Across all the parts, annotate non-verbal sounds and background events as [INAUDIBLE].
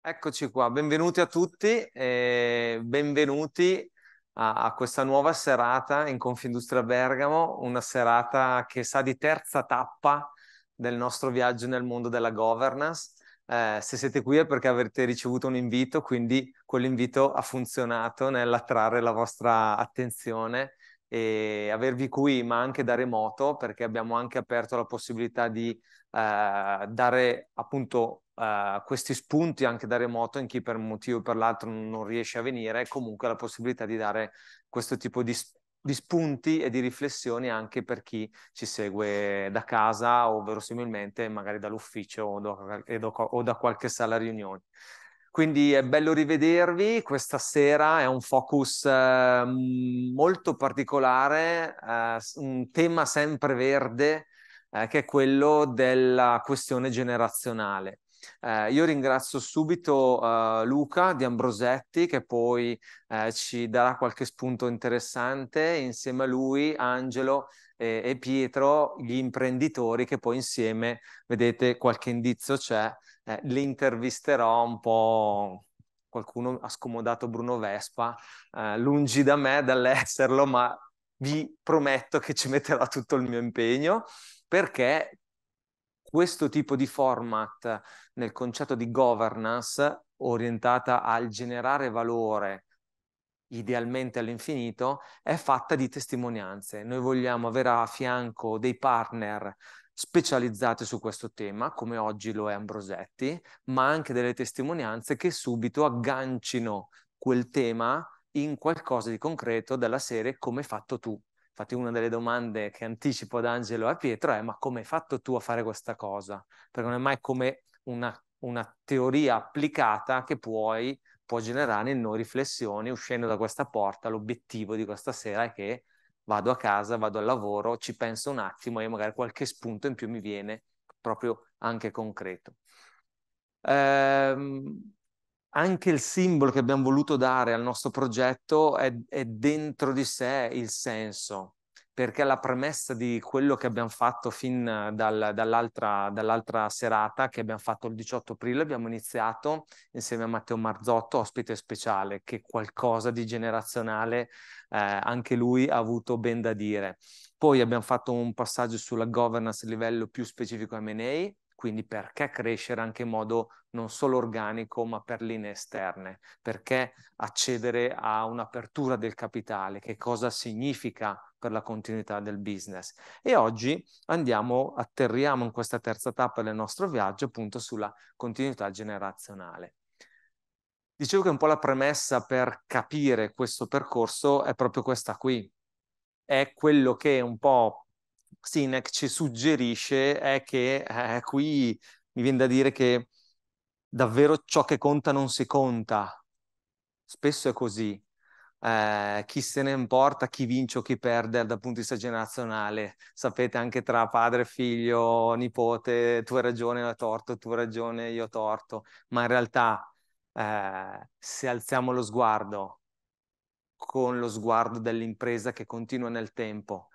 Eccoci qua, benvenuti a tutti e benvenuti a, a, questa nuova serata in Confindustria Bergamo, una serata che sa di terza tappa del nostro viaggio nel mondo della governance. Eh, se siete qui è perché avete ricevuto un invito, quindi quell'invito ha funzionato nell'attrarre la vostra attenzione e avervi qui, ma anche da remoto, perché abbiamo anche aperto la possibilità di eh, dare appunto eh, questi spunti anche da remoto in chi per un motivo o per l'altro non riesce a venire, comunque la possibilità di dare questo tipo di, di spunti e di riflessioni anche per chi ci segue da casa o verosimilmente magari dall'ufficio o da, o da qualche sala riunioni. Quindi è bello rivedervi, questa sera è un focus eh, molto particolare, eh, un tema sempre verde eh, che è quello della questione generazionale. Eh, io ringrazio subito eh, Luca di Ambrosetti che poi eh, ci darà qualche spunto interessante, insieme a lui Angelo e, e Pietro gli imprenditori che poi insieme, vedete qualche indizio c'è, eh, li intervisterò un po' qualcuno ha scomodato Bruno Vespa, eh, lungi da me dall'esserlo, ma vi prometto che ci metterò tutto il mio impegno perché questo tipo di format nel concetto di governance orientata al generare valore idealmente all'infinito, è fatta di testimonianze. Noi vogliamo avere a fianco dei partner specializzati su questo tema, come oggi lo è Ambrosetti, ma anche delle testimonianze che subito aggancino quel tema in qualcosa di concreto della serie come hai fatto tu. Infatti una delle domande che anticipo ad Angelo e a Pietro è ma come hai fatto tu a fare questa cosa? Perché non è mai come una, una teoria applicata che puoi può generare in noi riflessioni uscendo da questa porta. L'obiettivo di questa sera è che vado a casa, vado al lavoro, ci penso un attimo e magari qualche spunto in più mi viene proprio anche concreto. Ehm, anche il simbolo che abbiamo voluto dare al nostro progetto è, è dentro di sé il senso, perché la premessa di quello che abbiamo fatto fin dal, dall'altra, dall'altra, serata, che abbiamo fatto il 18 aprile, abbiamo iniziato insieme a Matteo Marzotto, ospite speciale, che qualcosa di generazionale eh, anche lui ha avuto ben da dire. Poi abbiamo fatto un passaggio sulla governance a livello più specifico M&A, quindi perché crescere anche in modo non solo organico ma per linee esterne, perché accedere a un'apertura del capitale, che cosa significa per la continuità del business. E oggi andiamo, atterriamo in questa terza tappa del nostro viaggio appunto sulla continuità generazionale. Dicevo che un po' la premessa per capire questo percorso è proprio questa qui, è quello che un po' Sinek ci suggerisce è che eh, qui mi viene da dire che davvero ciò che conta non si conta. Spesso è così. Eh, chi se ne importa, chi vince o chi perde dal punto di vista generazionale. Sapete, anche tra padre, figlio, nipote, tu hai ragione, io ho torto, tu hai ragione, io ho torto. Ma in realtà, eh, se alziamo lo sguardo con lo sguardo dell'impresa che continua nel tempo,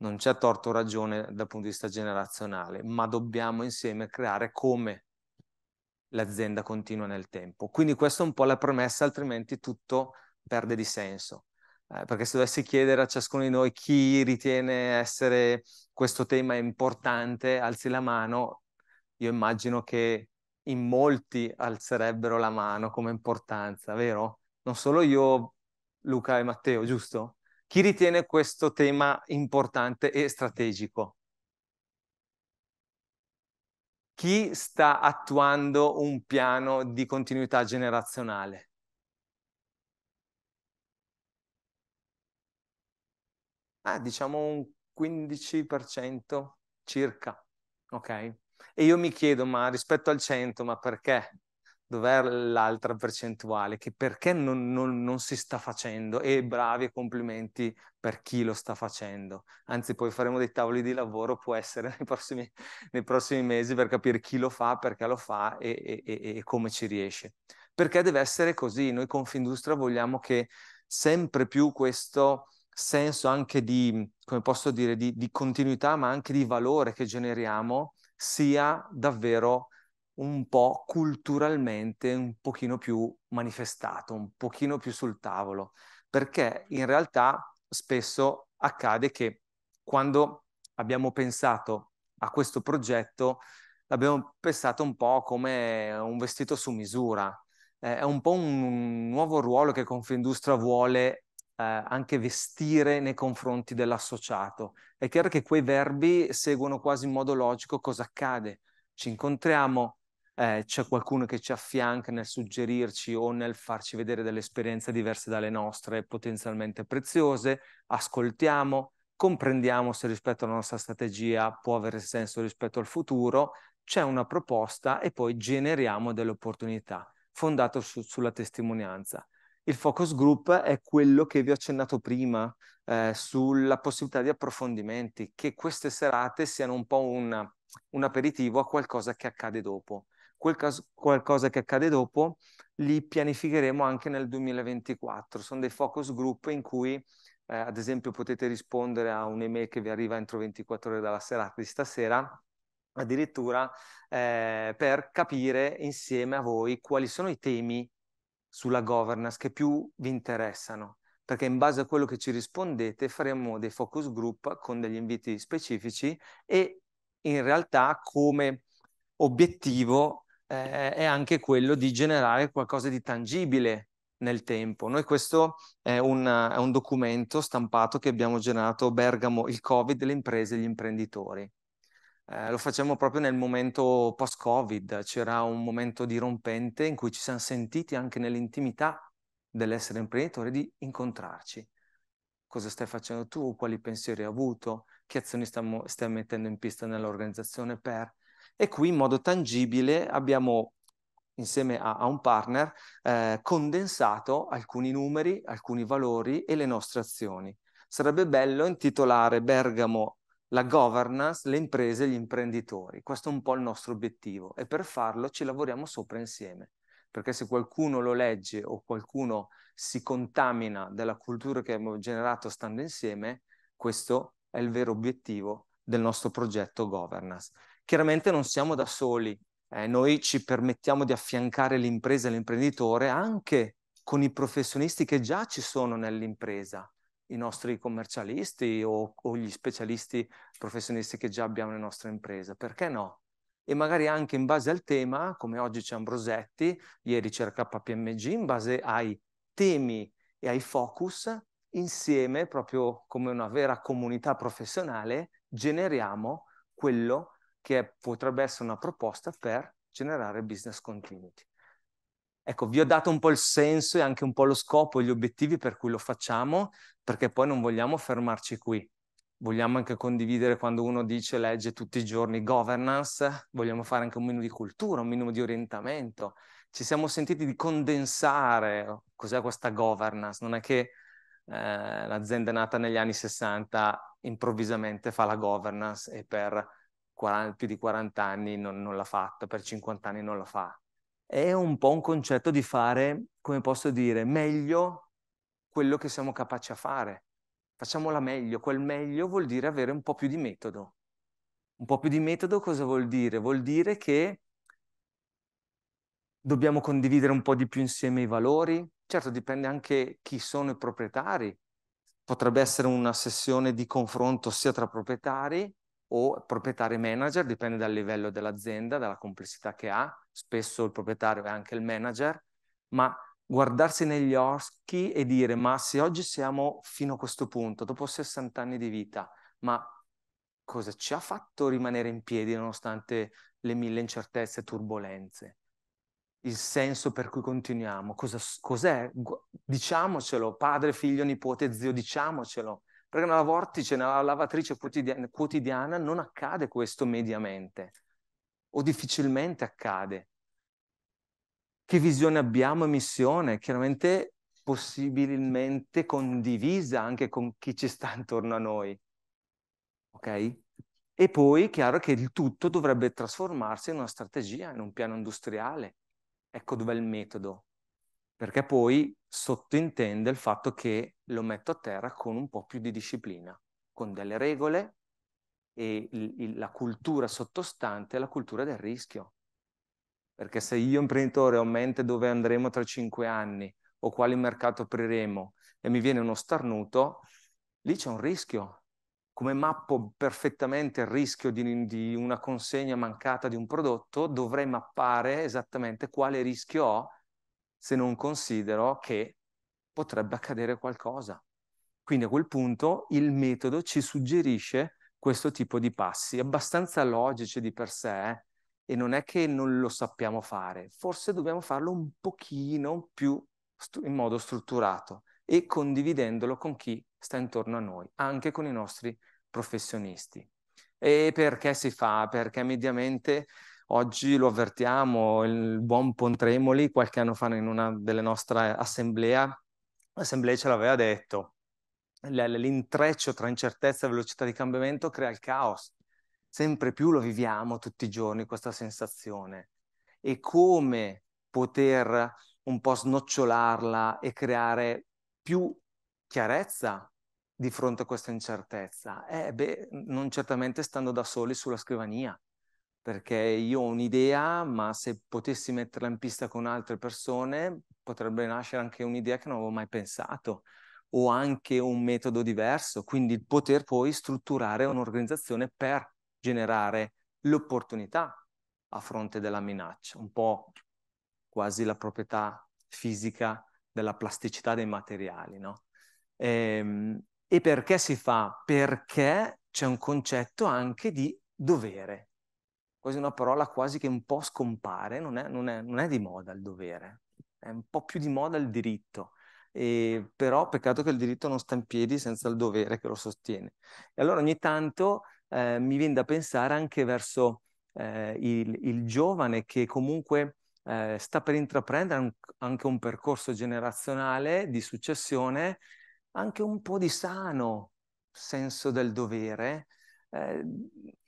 non c'è torto ragione dal punto di vista generazionale, ma dobbiamo insieme creare come l'azienda continua nel tempo. Quindi questa è un po' la premessa, altrimenti tutto perde di senso. Eh, perché se dovessi chiedere a ciascuno di noi chi ritiene essere questo tema importante, alzi la mano, io immagino che in molti alzerebbero la mano come importanza, vero? Non solo io, Luca e Matteo, giusto? Chi ritiene questo tema importante e strategico? Chi sta attuando un piano di continuità generazionale? Ah, diciamo un 15% circa, ok? E io mi chiedo, ma rispetto al 100, ma perché? dov'è l'altra percentuale, che perché non, non, non, si sta facendo e bravi e complimenti per chi lo sta facendo. Anzi, poi faremo dei tavoli di lavoro, può essere [LAUGHS] nei prossimi, nei prossimi mesi per capire chi lo fa, perché lo fa e, e, e come ci riesce. Perché deve essere così, noi Confindustria vogliamo che sempre più questo senso anche di, come posso dire, di, di continuità, ma anche di valore che generiamo sia davvero un po' culturalmente un pochino più manifestato, un pochino più sul tavolo, perché in realtà spesso accade che quando abbiamo pensato a questo progetto l'abbiamo pensato un po' come un vestito su misura, eh, è un po' un nuovo ruolo che Confindustria vuole eh, anche vestire nei confronti dell'associato. È chiaro che quei verbi seguono quasi in modo logico cosa accade. Ci incontriamo, eh, c'è qualcuno che ci affianca nel suggerirci o nel farci vedere delle esperienze diverse dalle nostre, potenzialmente preziose, ascoltiamo, comprendiamo se rispetto alla nostra strategia può avere senso rispetto al futuro, c'è una proposta e poi generiamo delle opportunità, fondato su, sulla testimonianza. Il focus group è quello che vi ho accennato prima eh, sulla possibilità di approfondimenti, che queste serate siano un po' una, un aperitivo a qualcosa che accade dopo quel caso, qualcosa che accade dopo li pianificheremo anche nel 2024. Sono dei focus group in cui, eh, ad esempio, potete rispondere a un'email che vi arriva entro 24 ore dalla serata di stasera, addirittura eh, per capire insieme a voi quali sono i temi sulla governance che più vi interessano, perché in base a quello che ci rispondete faremo dei focus group con degli inviti specifici e in realtà come obiettivo eh, è anche quello di generare qualcosa di tangibile nel tempo. Noi questo è un, è un documento stampato che abbiamo generato Bergamo, il Covid, le imprese e gli imprenditori. Eh, lo facciamo proprio nel momento post-Covid, c'era un momento dirompente in cui ci siamo sentiti anche nell'intimità dell'essere imprenditore di incontrarci. Cosa stai facendo tu? Quali pensieri hai avuto? Che azioni stiamo, stai mettendo in pista nell'organizzazione per? E qui in modo tangibile abbiamo insieme a, a, un partner, eh, condensato alcuni numeri, alcuni valori e le nostre azioni. Sarebbe bello intitolare Bergamo la governance, le imprese e gli imprenditori. Questo è un po' il nostro obiettivo e per farlo ci lavoriamo sopra insieme, perché se qualcuno lo legge o qualcuno si contamina della cultura che abbiamo generato stando insieme, questo è il vero obiettivo del nostro progetto governance. Chiaramente non siamo da soli, eh, noi ci permettiamo di affiancare l'impresa e l'imprenditore anche con i professionisti che già ci sono nell'impresa, i nostri commercialisti o, o gli specialisti professionisti che già abbiamo nella nostra impresa, perché no? E magari anche in base al tema, come oggi c'è Ambrosetti, ieri c'era KPMG, in base ai temi e ai focus, insieme, proprio come una vera comunità professionale, generiamo quello che che potrebbe essere una proposta per generare business continuity. Ecco, vi ho dato un po' il senso e anche un po' lo scopo e gli obiettivi per cui lo facciamo, perché poi non vogliamo fermarci qui. Vogliamo anche condividere quando uno dice, legge tutti i giorni governance, vogliamo fare anche un minimo di cultura, un minimo di orientamento. Ci siamo sentiti di condensare oh, cos'è questa governance. Non è che eh, l'azienda nata negli anni 60 improvvisamente fa la governance e per 40, più di 40 anni non, non l'ha fatta, per 50 anni non la fa. È un po' un concetto di fare, come posso dire, meglio quello che siamo capaci a fare. Facciamola meglio, quel meglio vuol dire avere un po' più di metodo. Un po' più di metodo cosa vuol dire? Vuol dire che dobbiamo condividere un po' di più insieme i valori. Certo, dipende anche chi sono i proprietari. Potrebbe essere una sessione di confronto sia tra proprietari o proprietario manager, dipende dal livello dell'azienda, dalla complessità che ha, spesso il proprietario è anche il manager, ma guardarsi negli occhi e dire ma se oggi siamo fino a questo punto, dopo 60 anni di vita, ma cosa ci ha fatto rimanere in piedi nonostante le mille incertezze e turbulenze? Il senso per cui continuiamo, cosa, cos'è? Diciamocelo, padre, figlio, nipote, zio, diciamocelo perché nella vortice, nella lavatrice quotidiana, quotidiana non accade questo mediamente o difficilmente accade. Che visione abbiamo e missione? Chiaramente possibilmente condivisa anche con chi ci sta intorno a noi. Ok? E poi è chiaro che il tutto dovrebbe trasformarsi in una strategia, in un piano industriale. Ecco dov'è il metodo perché poi sottintende il fatto che lo metto a terra con un po' più di disciplina, con delle regole e il, il, la cultura sottostante è la cultura del rischio. Perché se io imprenditore ho in mente dove andremo tra cinque anni o quale mercato apriremo e mi viene uno starnuto, lì c'è un rischio. Come mappo perfettamente il rischio di, di una consegna mancata di un prodotto, dovrei mappare esattamente quale rischio ho se non considero che potrebbe accadere qualcosa. Quindi a quel punto il metodo ci suggerisce questo tipo di passi, abbastanza logici di per sé, eh, e non è che non lo sappiamo fare, forse dobbiamo farlo un pochino più in modo strutturato e condividendolo con chi sta intorno a noi, anche con i nostri professionisti. E perché si fa? Perché mediamente Oggi lo avvertiamo, il buon Pontremoli qualche anno fa in una delle nostre assemblee, l'assemblea ce l'aveva detto, l'intreccio tra incertezza e velocità di cambiamento crea il caos. Sempre più lo viviamo tutti i giorni questa sensazione. E come poter un po' snocciolarla e creare più chiarezza di fronte a questa incertezza? Eh, beh, non certamente stando da soli sulla scrivania, perché io ho un'idea, ma se potessi metterla in pista con altre persone potrebbe nascere anche un'idea che non avevo mai pensato o anche un metodo diverso, quindi poter poi strutturare un'organizzazione per generare l'opportunità a fronte della minaccia, un po' quasi la proprietà fisica della plasticità dei materiali, no? E, ehm, e perché si fa? Perché c'è un concetto anche di dovere quasi una parola quasi che un po' scompare, non è, non è, non è di moda il dovere, è un po' più di moda il diritto. E, però peccato che il diritto non sta in piedi senza il dovere che lo sostiene. E allora ogni tanto eh, mi viene da pensare anche verso eh, il, il, giovane che comunque eh, sta per intraprendere un, anche un percorso generazionale di successione, anche un po' di sano senso del dovere, eh,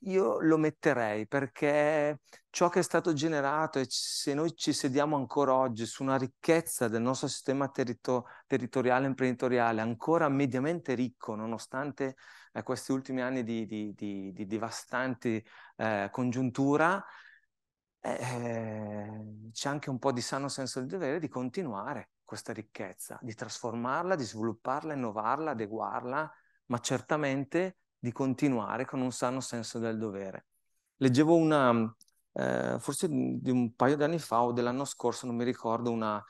io lo metterei perché ciò che è stato generato e se noi ci sediamo ancora oggi su una ricchezza del nostro sistema territo- territoriale e imprenditoriale ancora mediamente ricco, nonostante eh, questi ultimi anni di, di, di, di devastanti eh, congiuntura, ehm, c'è anche un po' di sano senso del dovere di continuare questa ricchezza, di trasformarla, di svilupparla, innovarla, adeguarla, ma certamente di continuare con un sano senso del dovere. Leggevo una, eh, forse di un paio di anni fa o dell'anno scorso, non mi ricordo, una,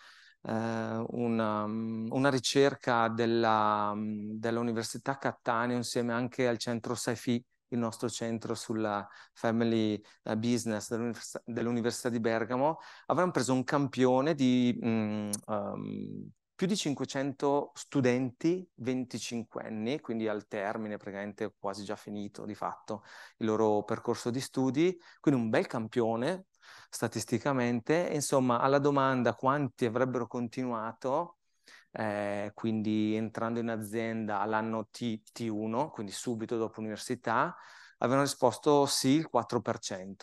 eh, una, mm, una ricerca della, mm, dell'Università Cattaneo insieme anche al centro SAIFI, il nostro centro sulla family eh, business dell'Università, dell'università di Bergamo, avranno preso un campione di um, um, più di 500 studenti 25 anni, quindi al termine praticamente quasi già finito di fatto il loro percorso di studi, quindi un bel campione statisticamente, insomma alla domanda quanti avrebbero continuato, eh, quindi entrando in azienda all'anno T, T1, quindi subito dopo l'università, avevano risposto sì il 4%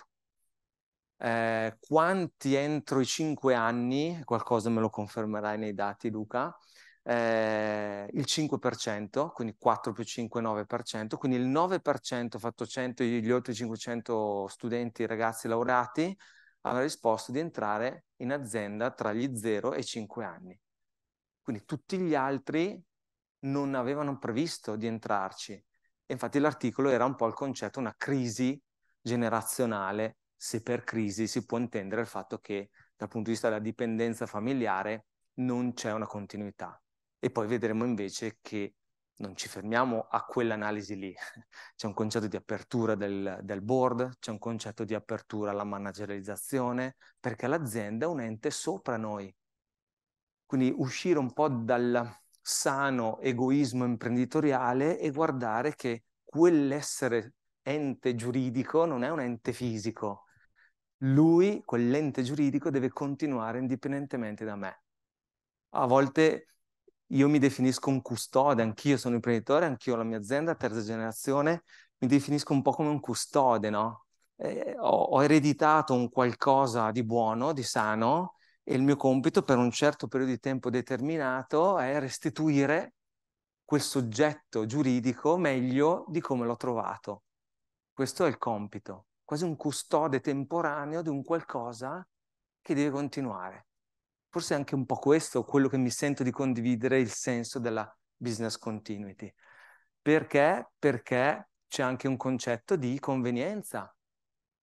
eh, quanti entro i 5 anni, qualcosa me lo confermerai nei dati Luca, eh, il 5%, quindi 4 più 5, 9%, quindi il 9% fatto 100, gli oltre 500 studenti, ragazzi laureati, avrà risposto di entrare in azienda tra gli 0 e i 5 anni. Quindi tutti gli altri non avevano previsto di entrarci. infatti l'articolo era un po' il concetto, una crisi generazionale se per crisi si può intendere il fatto che dal punto di vista della dipendenza familiare non c'è una continuità. E poi vedremo invece che non ci fermiamo a quell'analisi lì. [LAUGHS] C'è un concetto di apertura del, del, board, c'è un concetto di apertura alla managerializzazione, perché l'azienda è un ente sopra noi. Quindi uscire un po' dal sano egoismo imprenditoriale e guardare che quell'essere ente giuridico non è un ente fisico, lui, quell'ente giuridico, deve continuare indipendentemente da me. A volte io mi definisco un custode, anch'io sono imprenditore, anch'io ho la mia azienda, terza generazione, mi definisco un po' come un custode, no? Eh, ho, ho, ereditato un qualcosa di buono, di sano, e il mio compito per un certo periodo di tempo determinato è restituire quel soggetto giuridico meglio di come l'ho trovato. Questo è il compito quasi un custode temporaneo di un qualcosa che deve continuare. Forse è anche un po' questo quello che mi sento di condividere, il senso della business continuity. Perché? Perché c'è anche un concetto di convenienza.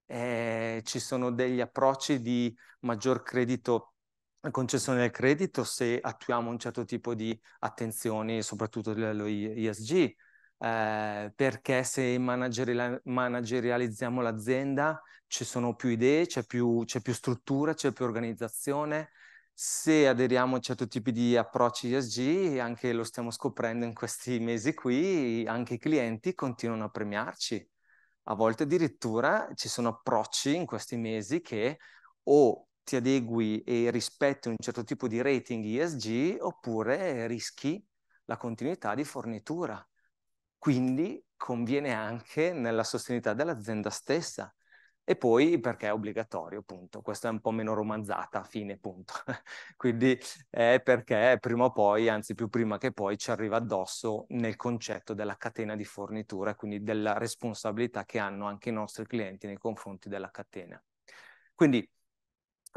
Eh, ci sono degli approcci di maggior credito, concessione del credito se attuiamo un certo tipo di attenzioni, soprattutto a livello ESG eh, perché se manageri- managerializziamo l'azienda ci sono più idee, c'è più, c'è più struttura, c'è più organizzazione, se aderiamo a certi tipi di approcci ESG, anche lo stiamo scoprendo in questi mesi qui, anche i clienti continuano a premiarci. A volte addirittura ci sono approcci in questi mesi che o ti adegui e rispetti un certo tipo di rating ESG oppure rischi la continuità di fornitura. Quindi conviene anche nella sostenibilità dell'azienda stessa. E poi perché è obbligatorio, punto. Questa è un po' meno romanzata, fine, punto. [LAUGHS] Quindi è perché prima o poi, anzi più prima che poi, ci arriva addosso nel concetto della catena di fornitura, quindi della responsabilità che hanno anche i nostri clienti nei confronti della catena. Quindi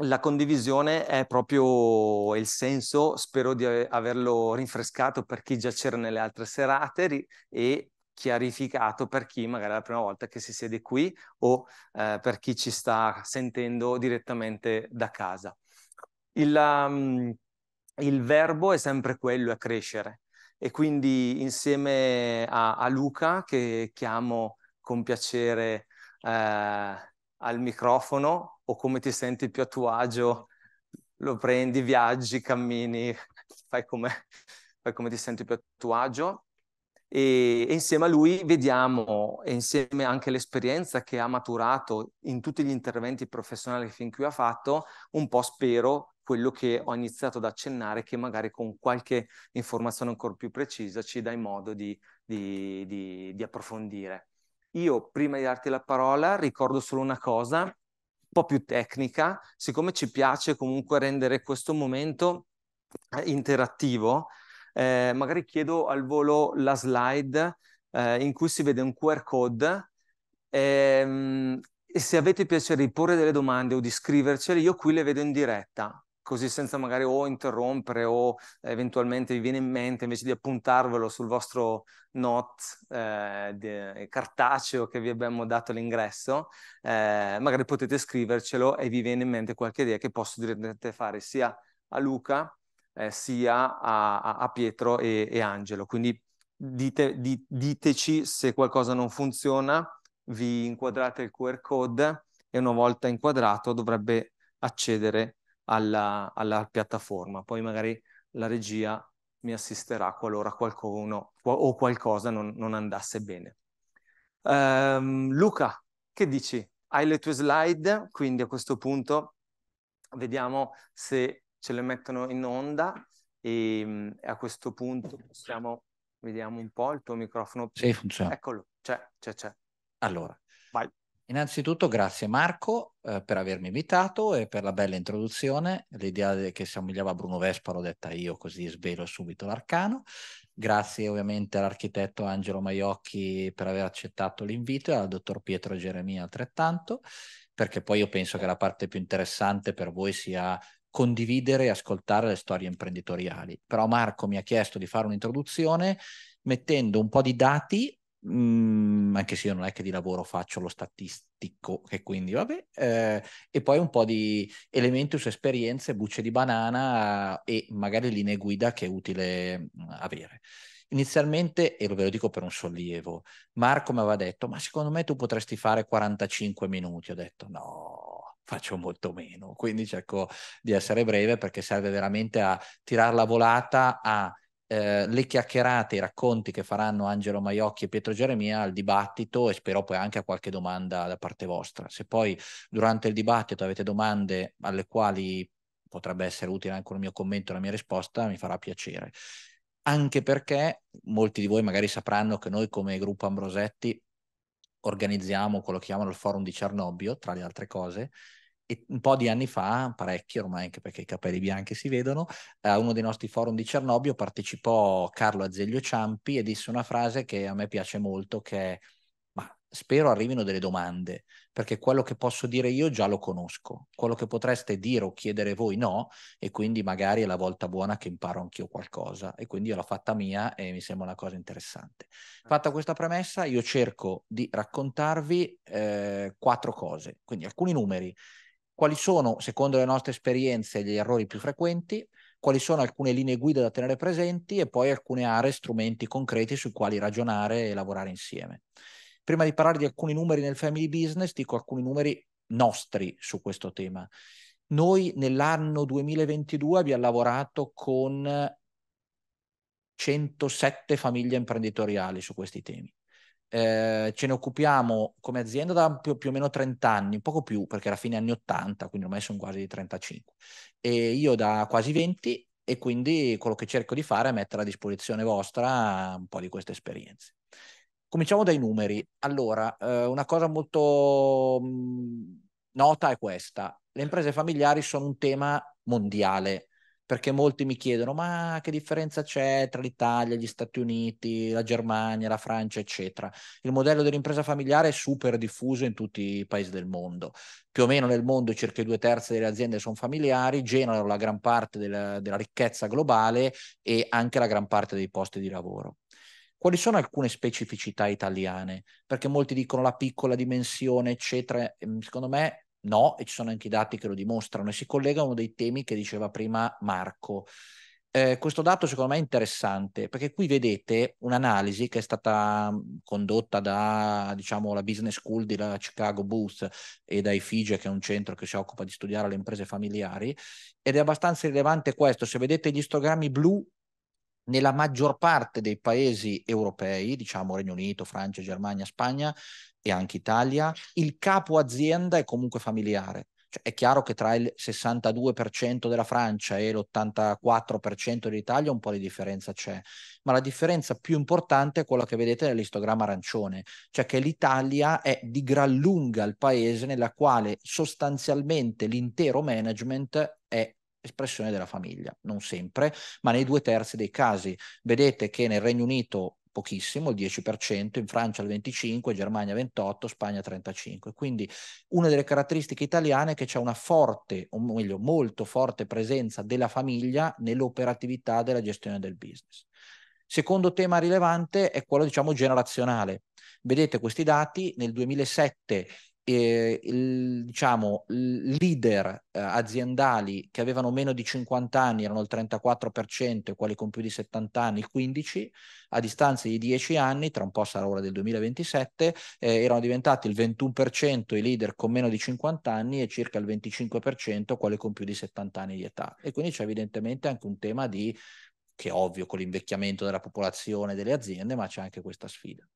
la condivisione è proprio il senso, spero di averlo rinfrescato per chi già c'era nelle altre serate e chiarificato per chi magari è la prima volta che si siede qui o eh, per chi ci sta sentendo direttamente da casa. Il, um, il verbo è sempre quello, è crescere. E quindi insieme a, a Luca, che chiamo con piacere eh, al microfono, o come ti senti più a tuo agio, lo prendi, viaggi, cammini, fai come, fai come ti senti più a tuo agio. E, e insieme a lui vediamo, e insieme anche l'esperienza che ha maturato in tutti gli interventi professionali che fin qui ha fatto, un po' spero quello che ho iniziato ad accennare, che magari con qualche informazione ancora più precisa ci dai modo di, di, di, di approfondire. Io, prima di darti la parola, ricordo solo una cosa, po' più tecnica, siccome ci piace comunque rendere questo momento eh, interattivo, eh, magari chiedo al volo la slide eh, in cui si vede un QR code ehm, e se avete piacere di porre delle domande o di scrivercele, io qui le vedo in diretta così senza magari o interrompere o eventualmente vi viene in mente invece di appuntarvelo sul vostro note eh, de, cartaceo che vi abbiamo dato all'ingresso, eh, magari potete scrivercelo e vi viene in mente qualche idea che posso direte fare sia a Luca eh, sia a, a Pietro e, e, Angelo. Quindi dite, di, diteci se qualcosa non funziona, vi inquadrate il QR code e una volta inquadrato dovrebbe accedere alla, alla piattaforma. Poi magari la regia mi assisterà qualora qualcuno o qualcosa non, non andasse bene. Um, Luca, che dici? Hai le tue slide, quindi a questo punto vediamo se ce le mettono in onda e, mm, a questo punto possiamo, vediamo un po' il tuo microfono. Sì, funziona. Eccolo, c'è, c'è, c'è. Allora, Vai. Innanzitutto grazie Marco eh, per avermi invitato e per la bella introduzione, l'idea che si assomigliava a Bruno Vespa l'ho detta io così svelo subito l'arcano. Grazie ovviamente all'architetto Angelo Maiocchi per aver accettato l'invito e al dottor Pietro Geremia altrettanto, perché poi io penso che la parte più interessante per voi sia condividere e ascoltare le storie imprenditoriali. Però Marco mi ha chiesto di fare un'introduzione mettendo un po' di dati Mm, anche se io non è che di lavoro faccio lo statistico, e quindi vabbè, eh, e poi un po' di elementi su esperienze, bucce di banana e magari linee guida che è utile mm, avere. Inizialmente, e ve lo dico per un sollievo, Marco mi aveva detto, ma secondo me tu potresti fare 45 minuti, ho detto no, faccio molto meno, quindi cerco di essere breve perché serve veramente a tirare la volata, a eh, le chiacchierate, i racconti che faranno Angelo Maiocchi e Pietro Geremia al dibattito e spero poi anche a qualche domanda da parte vostra. Se poi durante il dibattito avete domande alle quali potrebbe essere utile anche un mio commento, una mia risposta, mi farà piacere. Anche perché molti di voi magari sapranno che noi come gruppo Ambrosetti organizziamo quello che chiamano il forum di Cernobbio, tra le altre cose, e un po' di anni fa, parecchi ormai anche perché i capelli bianchi si vedono, a uno dei nostri forum di Cernobbio partecipò Carlo Azeglio Ciampi e disse una frase che a me piace molto che è ma spero arrivino delle domande, perché quello che posso dire io già lo conosco, quello che potreste dire o chiedere voi no, e quindi magari è la volta buona che imparo anch'io qualcosa, e quindi io l'ho fatta mia e mi sembra una cosa interessante. Fatta questa premessa, io cerco di raccontarvi eh, quattro cose, quindi alcuni numeri, quali sono, secondo le nostre esperienze, gli errori più frequenti, quali sono alcune linee guida da tenere presenti e poi alcune aree, strumenti concreti sui quali ragionare e lavorare insieme. Prima di parlare di alcuni numeri nel family business, dico alcuni numeri nostri su questo tema. Noi nell'anno 2022 abbiamo lavorato con 107 famiglie imprenditoriali su questi temi. Eh, ce ne occupiamo come azienda da più, più, o meno 30 anni, poco più perché alla fine anni 80, quindi ormai sono quasi 35 e io da quasi 20 e quindi quello che cerco di fare è mettere a disposizione vostra un po' di queste esperienze. Cominciamo dai numeri. Allora, eh, una cosa molto mh, mm, nota è questa. Le imprese familiari sono un tema mondiale, perché molti mi chiedono ma che differenza c'è tra l'Italia, gli Stati Uniti, la Germania, la Francia, eccetera. Il modello dell'impresa familiare è super diffuso in tutti i paesi del mondo. Più o meno nel mondo circa i due terzi delle aziende sono familiari, generano la gran parte della, della ricchezza globale e anche la gran parte dei posti di lavoro quali sono alcune specificità italiane? Perché molti dicono la piccola dimensione, eccetera. Mm, secondo me No, e ci sono anche i dati che lo dimostrano e si collega a uno dei temi che diceva prima Marco. Eh, questo dato secondo me è interessante perché qui vedete un'analisi che è stata mm, condotta da diciamo, la business school della Chicago Booth e da IFIGE che è un centro che si occupa di studiare le imprese familiari ed è abbastanza rilevante questo se vedete gli istogrammi blu nella maggior parte dei paesi europei, diciamo Regno Unito, Francia, Germania, Spagna e anche Italia, il capo azienda è comunque familiare. Cioè, è chiaro che tra il 62% della Francia e l'84% dell'Italia un po' di differenza c'è, ma la differenza più importante è quella che vedete nell'istogramma arancione, cioè che l'Italia è di gran lunga il paese nella quale sostanzialmente l'intero management è espressione della famiglia, non sempre, ma nei due terzi dei casi. Vedete che nel Regno Unito pochissimo, il 10%, in Francia il 25%, Germania 28%, Spagna 35%. Quindi una delle caratteristiche italiane è che c'è una forte, o meglio molto forte presenza della famiglia nell'operatività della gestione del business. Secondo tema rilevante è quello diciamo generazionale. Vedete questi dati, nel 2007 eh, il, diciamo, leader eh, aziendali che avevano meno di 50 anni erano il 34% e quelli con più di 70 anni il 15%, a distanza di 10 anni, tra un po' sarà ora del 2027, eh, erano diventati il 21% i leader con meno di 50 anni e circa il 25% quelli con più di 70 anni di età. E quindi c'è evidentemente anche un tema di che è ovvio con l'invecchiamento della popolazione delle aziende, ma c'è anche questa sfida.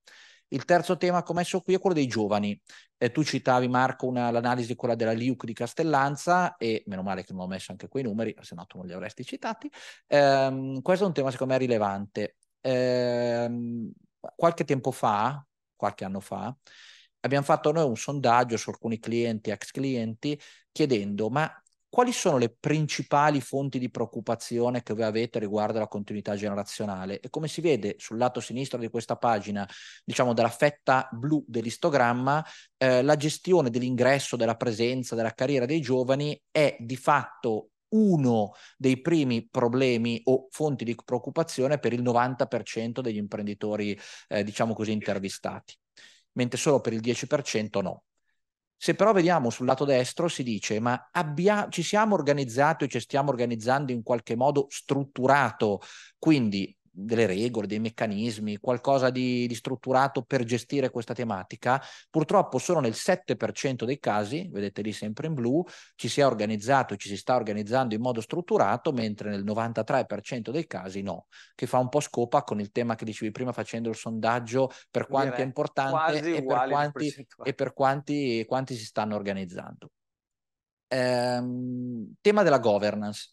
Il terzo tema che ho messo qui è quello dei giovani. Eh, tu citavi Marco una, l'analisi quella della LIUC di Castellanza e meno male che non ho messo anche quei numeri, se no tu non li avresti citati. Eh, questo è un tema secondo me rilevante. Eh, qualche tempo fa, qualche anno fa, abbiamo fatto noi un sondaggio su alcuni clienti, ex clienti, chiedendo ma quali sono le principali fonti di preoccupazione che voi avete riguardo alla continuità generazionale? E come si vede sul lato sinistro di questa pagina, diciamo della fetta blu dell'istogramma, eh, la gestione dell'ingresso, della presenza, della carriera dei giovani è di fatto uno dei primi problemi o fonti di preoccupazione per il 90% degli imprenditori, eh, diciamo così, intervistati, mentre solo per il 10% no. Se però vediamo sul lato destro si dice ma abbia, ci siamo organizzati e ci stiamo organizzando in qualche modo strutturato, quindi delle regole, dei meccanismi, qualcosa di, di, strutturato per gestire questa tematica. Purtroppo solo nel 7% dei casi, vedete lì sempre in blu, ci si è organizzato, e ci si sta organizzando in modo strutturato, mentre nel 93% dei casi no, che fa un po' scopa con il tema che dicevi prima facendo il sondaggio per quanti Direi, è importante e per quanti, e per quanti, quanti si stanno organizzando. Ehm, tema della governance.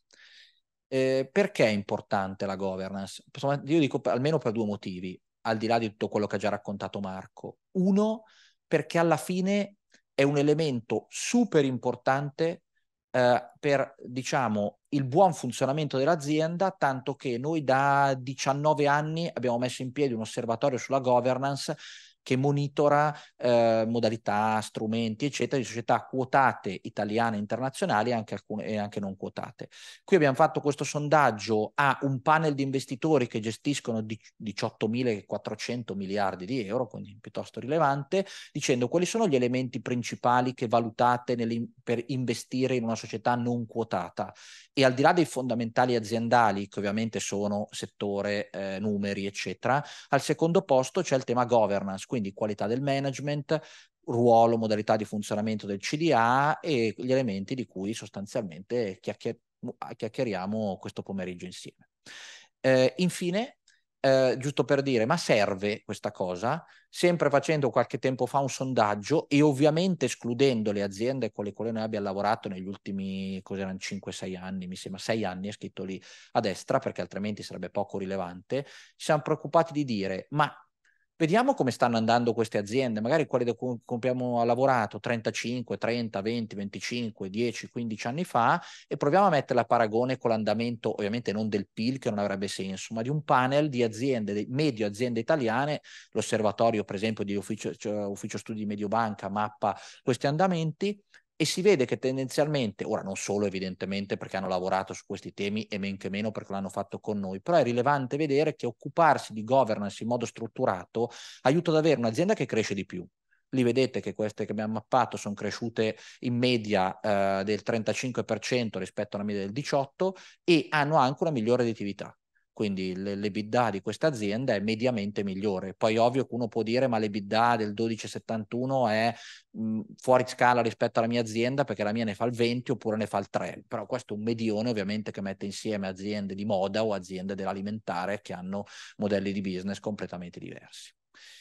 Eh, perché è importante la governance? Io dico almeno per due motivi, al di là di tutto quello che ha già raccontato Marco. Uno, perché alla fine è un elemento super importante eh, per, diciamo, il buon funzionamento dell'azienda, tanto che noi da 19 anni abbiamo messo in piedi un osservatorio sulla governance che monitora eh, modalità, strumenti, eccetera, di società quotate italiane e internazionali anche alcune, e anche non quotate. Qui abbiamo fatto questo sondaggio a un panel di investitori che gestiscono 18.400 miliardi di euro, quindi piuttosto rilevante, dicendo quali sono gli elementi principali che valutate per investire in una società non quotata. E al di là dei fondamentali aziendali, che ovviamente sono settore, eh, numeri, eccetera, al secondo posto c'è il tema governance, quindi quindi qualità del management, ruolo, modalità di funzionamento del CDA e gli elementi di cui sostanzialmente chiacchier- chiacchieriamo questo pomeriggio insieme. Eh, infine, eh, giusto per dire, ma serve questa cosa? Sempre facendo qualche tempo fa un sondaggio e ovviamente escludendo le aziende con le quali noi abbiamo lavorato negli ultimi, cos'erano, 5-6 anni, mi sembra 6 anni, è scritto lì a destra perché altrimenti sarebbe poco rilevante, ci siamo preoccupati di dire, ma Vediamo come stanno andando queste aziende, magari quelle da cui abbiamo lavorato 35, 30, 20, 25, 10, 15 anni fa e proviamo a metterla a paragone con l'andamento ovviamente non del PIL che non avrebbe senso, ma di un panel di aziende, di medio aziende italiane, l'osservatorio per esempio di ufficio, cioè, ufficio studi di Mediobanca mappa questi andamenti e si vede che tendenzialmente, ora non solo evidentemente perché hanno lavorato su questi temi e men che meno perché l'hanno fatto con noi, però è rilevante vedere che occuparsi di governance in modo strutturato aiuta ad avere un'azienda che cresce di più. Lì vedete che queste che abbiamo mappato sono cresciute in media eh, del 35% rispetto alla media del 18% e hanno anche una migliore redditività quindi le, l'EBITDA di questa azienda è mediamente migliore. Poi ovvio che uno può dire ma le l'EBITDA del 12,71 è mh, mhmm, fuori scala rispetto alla mia azienda perché la mia ne fa il 20 oppure ne fa il 3, però questo è un medione ovviamente che mette insieme aziende di moda o aziende dell'alimentare che hanno modelli di business completamente diversi.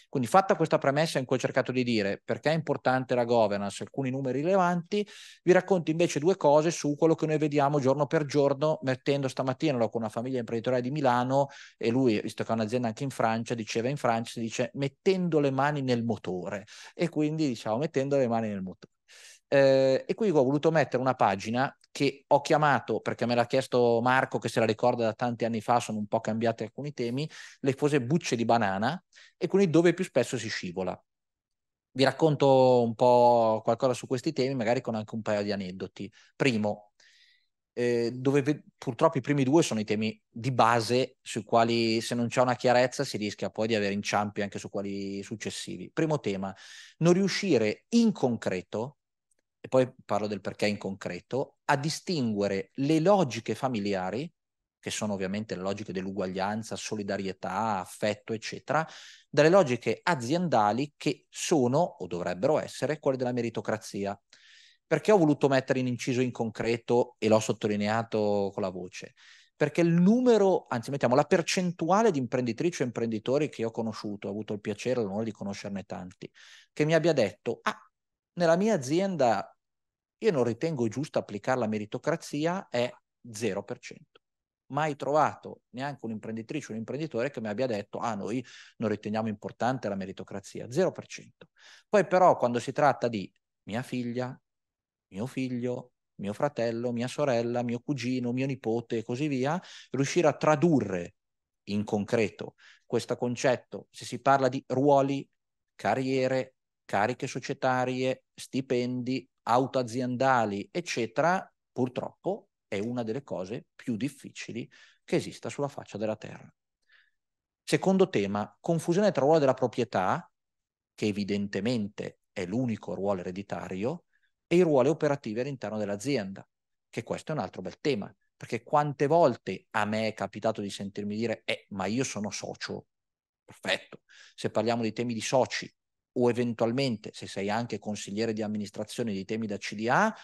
Quindi fatta questa premessa in cui ho cercato di dire perché è importante la governance, alcuni numeri rilevanti, vi racconto invece due cose su quello che noi vediamo giorno per giorno, mettendo stamattina ero con una famiglia imprenditoriale di Milano e lui, visto che ha un'azienda anche in Francia, diceva in Francia, si dice mettendo le mani nel motore e quindi diciamo mettendo le mani nel motore. Eh, e quindi ho voluto mettere una pagina che ho chiamato, perché me l'ha chiesto Marco che se la ricorda da tanti anni fa, sono un po' cambiati alcuni temi, le cose bucce di banana e quindi dove più spesso si scivola. Vi racconto un po' qualcosa su questi temi, magari con anche un paio di aneddoti. Primo, eh, dove purtroppo i primi due sono i temi di base sui quali se non c'è una chiarezza si rischia poi di avere inciampi anche su quelli successivi. Primo tema, non riuscire in concreto poi parlo del perché in concreto, a distinguere le logiche familiari, che sono ovviamente le logiche dell'uguaglianza, solidarietà, affetto, eccetera, dalle logiche aziendali che sono o dovrebbero essere quelle della meritocrazia. Perché ho voluto mettere in inciso in concreto e l'ho sottolineato con la voce? Perché il numero, anzi mettiamo la percentuale di imprenditrici o imprenditori che ho conosciuto, ho avuto il piacere e l'onore di conoscerne tanti, che mi abbia detto, ah, nella mia azienda io non ritengo giusto applicare la meritocrazia è 0%. Mai trovato neanche un'imprenditrice o un imprenditore che mi abbia detto ah noi non riteniamo importante la meritocrazia, 0%. Poi però quando si tratta di mia figlia, mio figlio, mio fratello, mia sorella, mio cugino, mio nipote e così via, riuscire a tradurre in concreto questo concetto, se si parla di ruoli, carriere, cariche societarie, stipendi, auto aziendali, eccetera, purtroppo è una delle cose più difficili che esista sulla faccia della terra. Secondo tema, confusione tra ruolo della proprietà, che evidentemente è l'unico ruolo ereditario, e i ruoli operativi all'interno dell'azienda, che questo è un altro bel tema, perché quante volte a me è capitato di sentirmi dire, eh, ma io sono socio, perfetto, se parliamo di temi di soci, o eventualmente se sei anche consigliere di amministrazione di temi da CDA,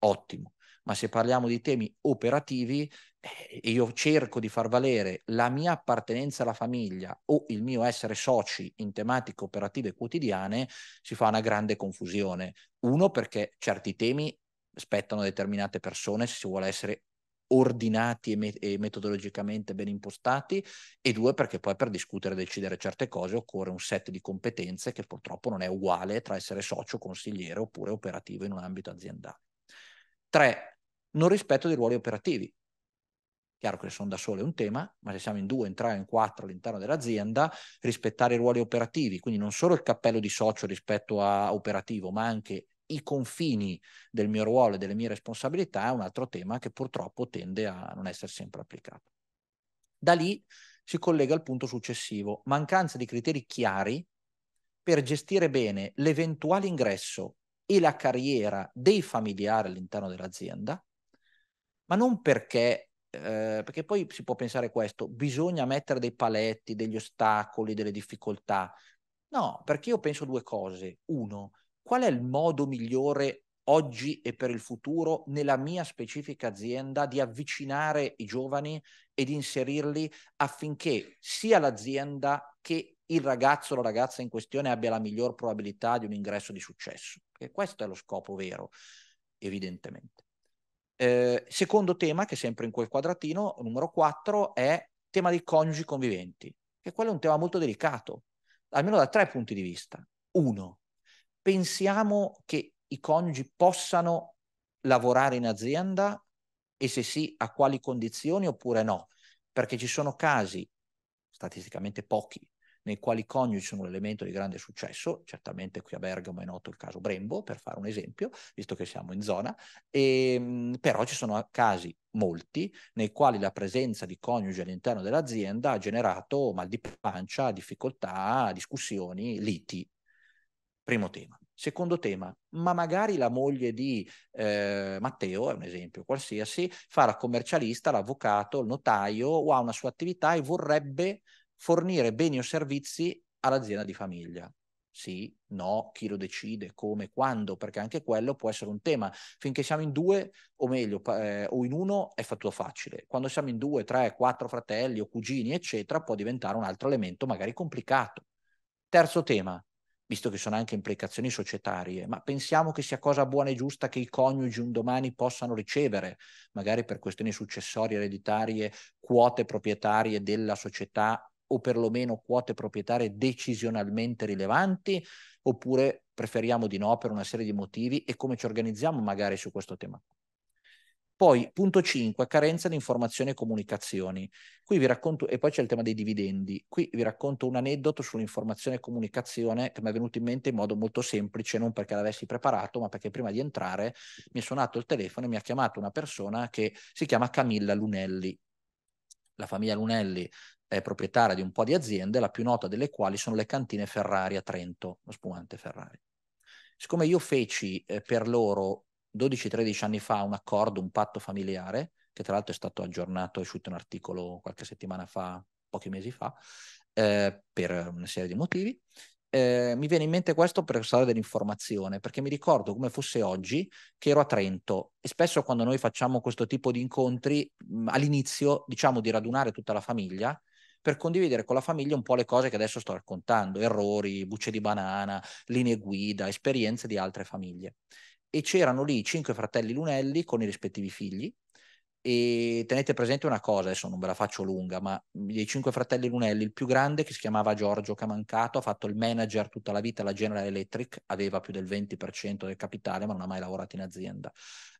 ottimo. Ma se parliamo di temi operativi, eh, io cerco di far valere la mia appartenenza alla famiglia o il mio essere soci in tematiche operative quotidiane, si fa una grande confusione. Uno, perché certi temi spettano a determinate persone se si vuole essere ordinati e, me- e, metodologicamente ben impostati e due perché poi per discutere e decidere certe cose occorre un set di competenze che purtroppo non è uguale tra essere socio, consigliere oppure operativo in un ambito aziendale. Tre, non rispetto dei ruoli operativi. Chiaro che sono da sole un tema, ma se siamo in due, in tre, in quattro all'interno dell'azienda, rispettare i ruoli operativi, quindi non solo il cappello di socio rispetto a operativo, ma anche i confini del mio ruolo e delle mie responsabilità è un altro tema che purtroppo tende a non essere sempre applicato. Da lì si collega al punto successivo, mancanza di criteri chiari per gestire bene l'eventuale ingresso e la carriera dei familiari all'interno dell'azienda, ma non perché, eh, perché poi si può pensare questo, bisogna mettere dei paletti, degli ostacoli, delle difficoltà. No, perché io penso due cose. Uno, qual è il modo migliore oggi e per il futuro nella mia specifica azienda di avvicinare i giovani e di inserirli affinché sia l'azienda che il ragazzo o la ragazza in questione abbia la miglior probabilità di un ingresso di successo. E questo è lo scopo vero, evidentemente. Eh, secondo tema, che sempre in quel quadratino, numero 4, è tema dei coniugi conviventi, che quello è un tema molto delicato, almeno da tre punti di vista. Uno, pensiamo che i coniugi possano lavorare in azienda e se sì a quali condizioni oppure no, perché ci sono casi, statisticamente pochi, nei quali i coniugi sono un elemento di grande successo, certamente qui a Bergamo è noto il caso Brembo, per fare un esempio, visto che siamo in zona, e, ehm, però ci sono casi molti nei quali la presenza di coniugi all'interno dell'azienda ha generato mal di pancia, difficoltà, discussioni, liti Primo tema. Secondo tema, ma magari la moglie di eh, Matteo, è un esempio qualsiasi, fa la commercialista, l'avvocato, il notaio o ha una sua attività e vorrebbe fornire beni o servizi all'azienda di famiglia. Sì, no, chi lo decide, come, quando, perché anche quello può essere un tema. Finché siamo in due, o meglio, eh, o in uno, è fatto facile. Quando siamo in due, tre, quattro fratelli o cugini, eccetera, può diventare un altro elemento magari complicato. Terzo tema, visto che sono anche implicazioni societarie, ma pensiamo che sia cosa buona e giusta che i coniugi un domani possano ricevere, magari per questioni successorie, ereditarie, quote proprietarie della società o perlomeno quote proprietarie decisionalmente rilevanti, oppure preferiamo di no per una serie di motivi e come ci organizziamo magari su questo tema? Poi, punto 5, carenza di informazioni e comunicazioni. Qui vi racconto, e poi c'è il tema dei dividendi. Qui vi racconto un aneddoto sull'informazione e comunicazione che mi è venuto in mente in modo molto semplice, non perché l'avessi preparato, ma perché prima di entrare mi è suonato il telefono e mi ha chiamato una persona che si chiama Camilla Lunelli. La famiglia Lunelli è proprietaria di un po' di aziende, la più nota delle quali sono le cantine Ferrari a Trento, lo spumante Ferrari. Siccome io feci eh, per loro 12-13 anni fa un accordo, un patto familiare, che tra l'altro è stato aggiornato, è uscito un articolo qualche settimana fa, pochi mesi fa, eh, per una serie di motivi. Eh, mi viene in mente questo per stare dell'informazione, perché mi ricordo come fosse oggi che ero a Trento e spesso quando noi facciamo questo tipo di incontri, mh, mm, all'inizio diciamo di radunare tutta la famiglia per condividere con la famiglia un po' le cose che adesso sto raccontando, errori, bucce di banana, linee guida, esperienze di altre famiglie e c'erano lì cinque fratelli Lunelli con i rispettivi figli. E tenete presente una cosa, adesso non ve la faccio lunga, ma dei cinque fratelli Lunelli, il più grande che si chiamava Giorgio Camancato, ha fatto il manager tutta la vita alla General Electric, aveva più del 20% del capitale ma non ha mai lavorato in azienda.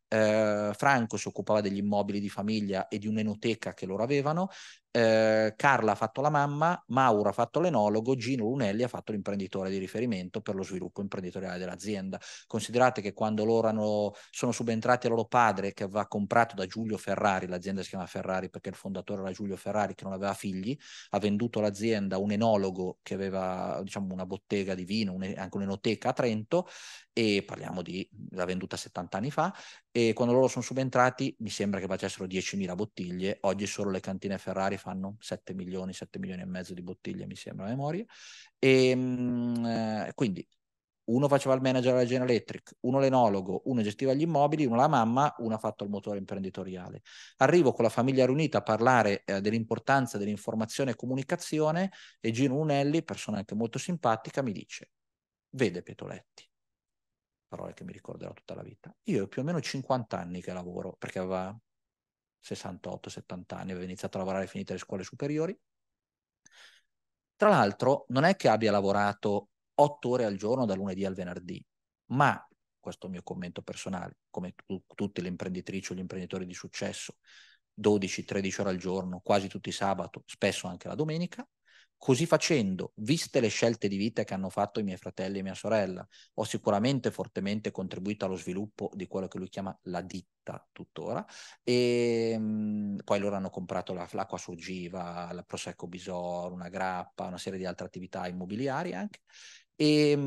Eh, Franco si occupava degli immobili di famiglia e di un'enoteca che loro avevano, eh, Carla ha fatto la mamma, Mauro ha fatto l'enologo, Gino Lunelli ha fatto l'imprenditore di riferimento per lo sviluppo imprenditoriale dell'azienda. Considerate che quando loro hanno, sono subentrati al loro padre che aveva comprato da Giulio Ferrari, l'azienda si chiama Ferrari perché il fondatore era Giulio Ferrari che non aveva figli, ha venduto l'azienda a un enologo che aveva diciamo, una bottega di vino, un, anche un'enoteca a Trento e parliamo di, l'ha venduta 70 anni fa e quando loro sono subentrati mi sembra che facessero 10.000 bottiglie, oggi solo le cantine Ferrari fanno 7 milioni, 7 milioni e mezzo di bottiglie, mi sembra la memoria. E ehm, mh, eh, quindi uno faceva il manager alla General Electric, uno l'enologo, uno gestiva gli immobili, uno la mamma, uno ha fatto il motore imprenditoriale. Arrivo con la famiglia riunita a parlare eh, dell'importanza dell'informazione e comunicazione e Gino Unelli, persona anche molto simpatica, mi dice, vede Petoletti, parole che mi ricorderò tutta la vita, io ho più o meno 50 anni che lavoro, perché aveva 68-70 anni, aveva iniziato a lavorare finite le scuole superiori. Tra l'altro non è che abbia lavorato 8 ore al giorno da lunedì al venerdì, ma, questo è il mio commento personale, come tu, tutte le imprenditrici o gli imprenditori di successo, 12-13 ore al giorno, quasi tutti sabato, spesso anche la domenica, Così facendo, viste le scelte di vita che hanno fatto i miei fratelli e mia sorella, ho sicuramente fortemente contribuito allo sviluppo di quello che lui chiama la ditta tuttora. E ehm, mh, poi loro hanno comprato la, l'acqua surgiva, la Prosecco Bisor, una grappa, una serie di altre attività immobiliari anche. E ehm,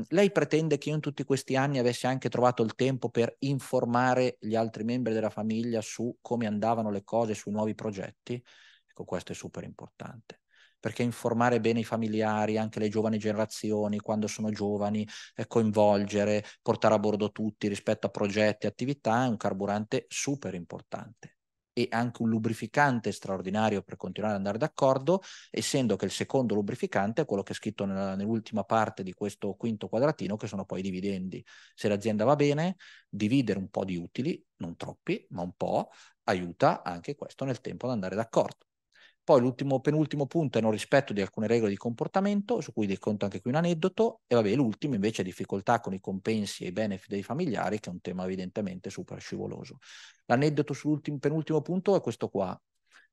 mh, lei pretende che io in tutti questi anni avessi anche trovato il tempo per informare gli altri membri della famiglia su come andavano le cose, sui nuovi progetti. Ecco, questo è super importante perché informare bene i familiari, anche le giovani generazioni, quando sono giovani, coinvolgere, portare a bordo tutti rispetto a progetti e attività è un carburante super importante e anche un lubrificante straordinario per continuare ad andare d'accordo, essendo che il secondo lubrificante è quello che è scritto nella, nell'ultima parte di questo quinto quadratino, che sono poi i dividendi. Se l'azienda va bene, dividere un po' di utili, non troppi, ma un po', aiuta anche questo nel tempo ad andare d'accordo. Poi l'ultimo, penultimo punto è non rispetto di alcune regole di comportamento, su cui conto anche qui un aneddoto, e vabbè, l'ultimo invece è difficoltà con i compensi e i benefit dei familiari, che è un tema evidentemente super scivoloso. L'aneddoto sull'ultimo penultimo punto è questo qua.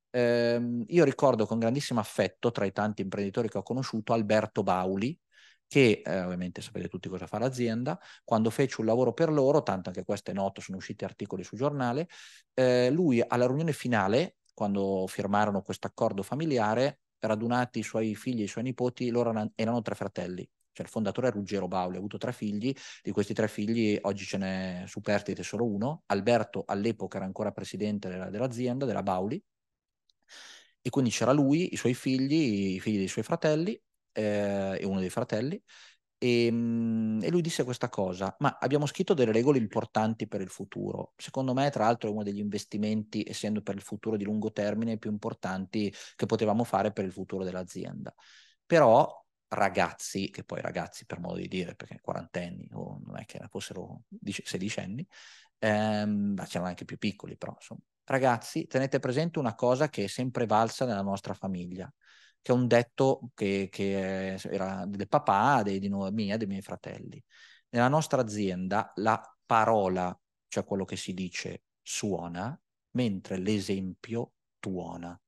Eh, io ricordo con grandissimo affetto, tra i tanti imprenditori che ho conosciuto, Alberto Bauli, che eh, ovviamente sapete tutti cosa fa l'azienda, quando fece un lavoro per loro, tanto anche questo è noto, sono usciti articoli su giornale, eh, lui alla riunione finale quando firmarono questo accordo familiare, radunati i suoi figli e i suoi nipoti, loro erano tre fratelli. Cioè il fondatore è Ruggero Bauli, ha avuto tre figli, di questi tre figli oggi ce n'è superstite solo uno. Alberto all'epoca era ancora presidente della, dell'azienda, della Bauli, e quindi c'era lui, i suoi figli, i figli dei suoi fratelli eh, e uno dei fratelli, e, ehm, e, lui disse questa cosa, ma abbiamo scritto delle regole importanti per il futuro. Secondo me, tra l'altro, è uno degli investimenti, essendo per il futuro di lungo termine, più importanti che potevamo fare per il futuro dell'azienda. Però ragazzi, che poi ragazzi per modo di dire, perché quarantenni o oh, non è che fossero sedicenni, ehm, ma c'erano anche più piccoli, però insomma. Ragazzi, tenete presente una cosa che è sempre valsa nella nostra famiglia che è un detto che, che era del papà, dei, di noi, mia, dei miei fratelli. Nella nostra azienda la parola, cioè quello che si dice, suona, mentre l'esempio tuona.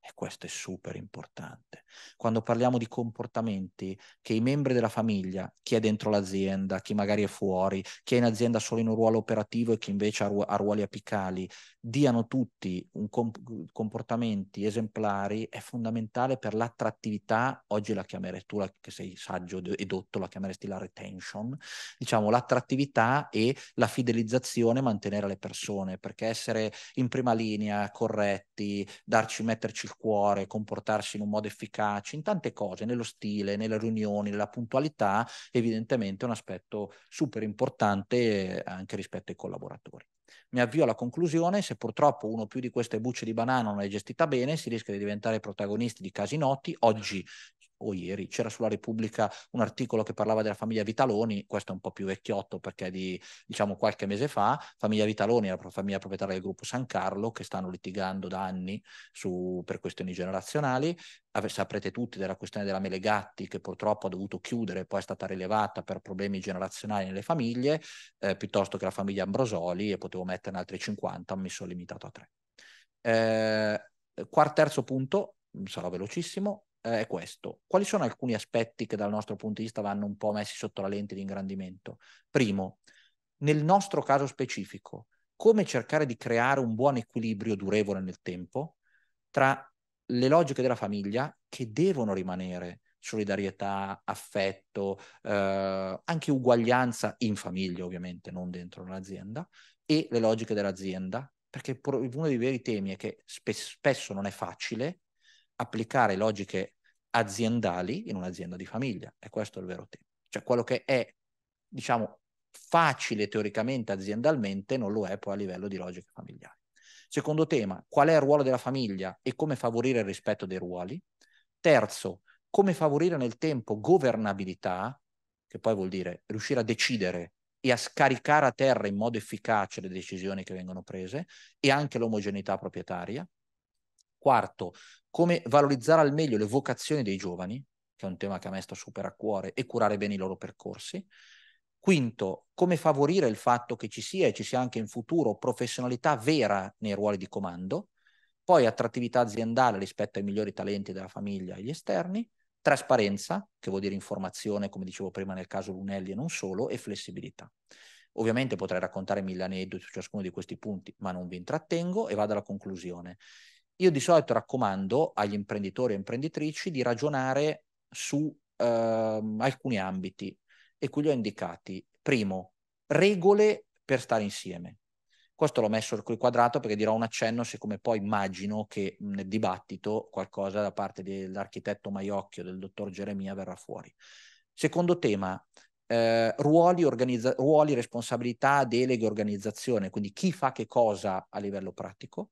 E questo è super importante quando parliamo di comportamenti che i membri della famiglia, chi è dentro l'azienda, chi magari è fuori, chi è in azienda solo in un ruolo operativo e chi invece ha, ru- ha ruoli apicali, diano tutti comp- comportamenti esemplari, è fondamentale per l'attrattività, oggi la chiamerei tu, la, che sei saggio e dotto, la chiameresti la retention, diciamo l'attrattività e la fidelizzazione, mantenere le persone, perché essere in prima linea, corretti, darci, metterci il cuore, comportarsi in un modo efficace, efficaci in tante cose, nello stile, nelle riunioni, nella puntualità, evidentemente un aspetto super importante eh, anche rispetto ai collaboratori. Mi avvio alla conclusione, se purtroppo uno o più di queste bucce di banana non è gestita bene, si rischia di diventare protagonisti di casi noti. Oggi o ieri c'era sulla Repubblica un articolo che parlava della famiglia Vitaloni, questo è un po' più vecchiotto perché è di diciamo qualche mese fa, famiglia Vitaloni, la famiglia proprietaria del gruppo San Carlo che stanno litigando da anni su, per questioni generazionali, saprete tutti della questione della Melegatti che purtroppo ha dovuto chiudere, poi è stata rilevata per problemi generazionali nelle famiglie, eh, piuttosto che la famiglia Ambrosoli e potevo metterne altri 50, mi sono limitato a tre. Eh, quarto terzo punto, sarò velocissimo, eh, è questo. Quali sono alcuni aspetti che dal nostro punto di vista vanno un po' messi sotto la lente di ingrandimento? Primo, nel nostro caso specifico, come cercare di creare un buon equilibrio durevole nel tempo tra le logiche della famiglia che devono rimanere solidarietà, affetto, eh, anche uguaglianza in famiglia ovviamente, non dentro l'azienda, e le logiche dell'azienda, perché uno dei veri temi è che spesso non è facile applicare logiche aziendali in un'azienda di famiglia. E questo è il vero tema. Cioè quello che è, diciamo, facile teoricamente aziendalmente non lo è poi a livello di logiche familiari. Secondo tema, qual è il ruolo della famiglia e come favorire il rispetto dei ruoli? Terzo, come favorire nel tempo governabilità, che poi vuol dire riuscire a decidere e a scaricare a terra in modo efficace le decisioni che vengono prese e anche l'omogeneità proprietaria. Quarto, come valorizzare al meglio le vocazioni dei giovani, che è un tema che a me sta super a cuore, e curare bene i loro percorsi. Quinto, come favorire il fatto che ci sia e ci sia anche in futuro professionalità vera nei ruoli di comando, poi attrattività aziendale rispetto ai migliori talenti della famiglia e gli esterni, trasparenza, che vuol dire informazione, come dicevo prima nel caso Lunelli e non solo, e flessibilità. Ovviamente potrei raccontare mille aneddoti su ciascuno di questi punti, ma non vi intrattengo e vado alla conclusione. Io di solito raccomando agli imprenditori e imprenditrici di ragionare su ehm, alcuni ambiti e qui li ho indicati. Primo, regole per stare insieme. Questo l'ho messo qui quadrato perché dirò un accenno, siccome poi immagino che nel dibattito qualcosa da parte dell'architetto Maiocchio, del dottor Geremia, verrà fuori. Secondo tema, eh, ruoli, organizza- ruoli, responsabilità, deleghe, organizzazione, quindi chi fa che cosa a livello pratico.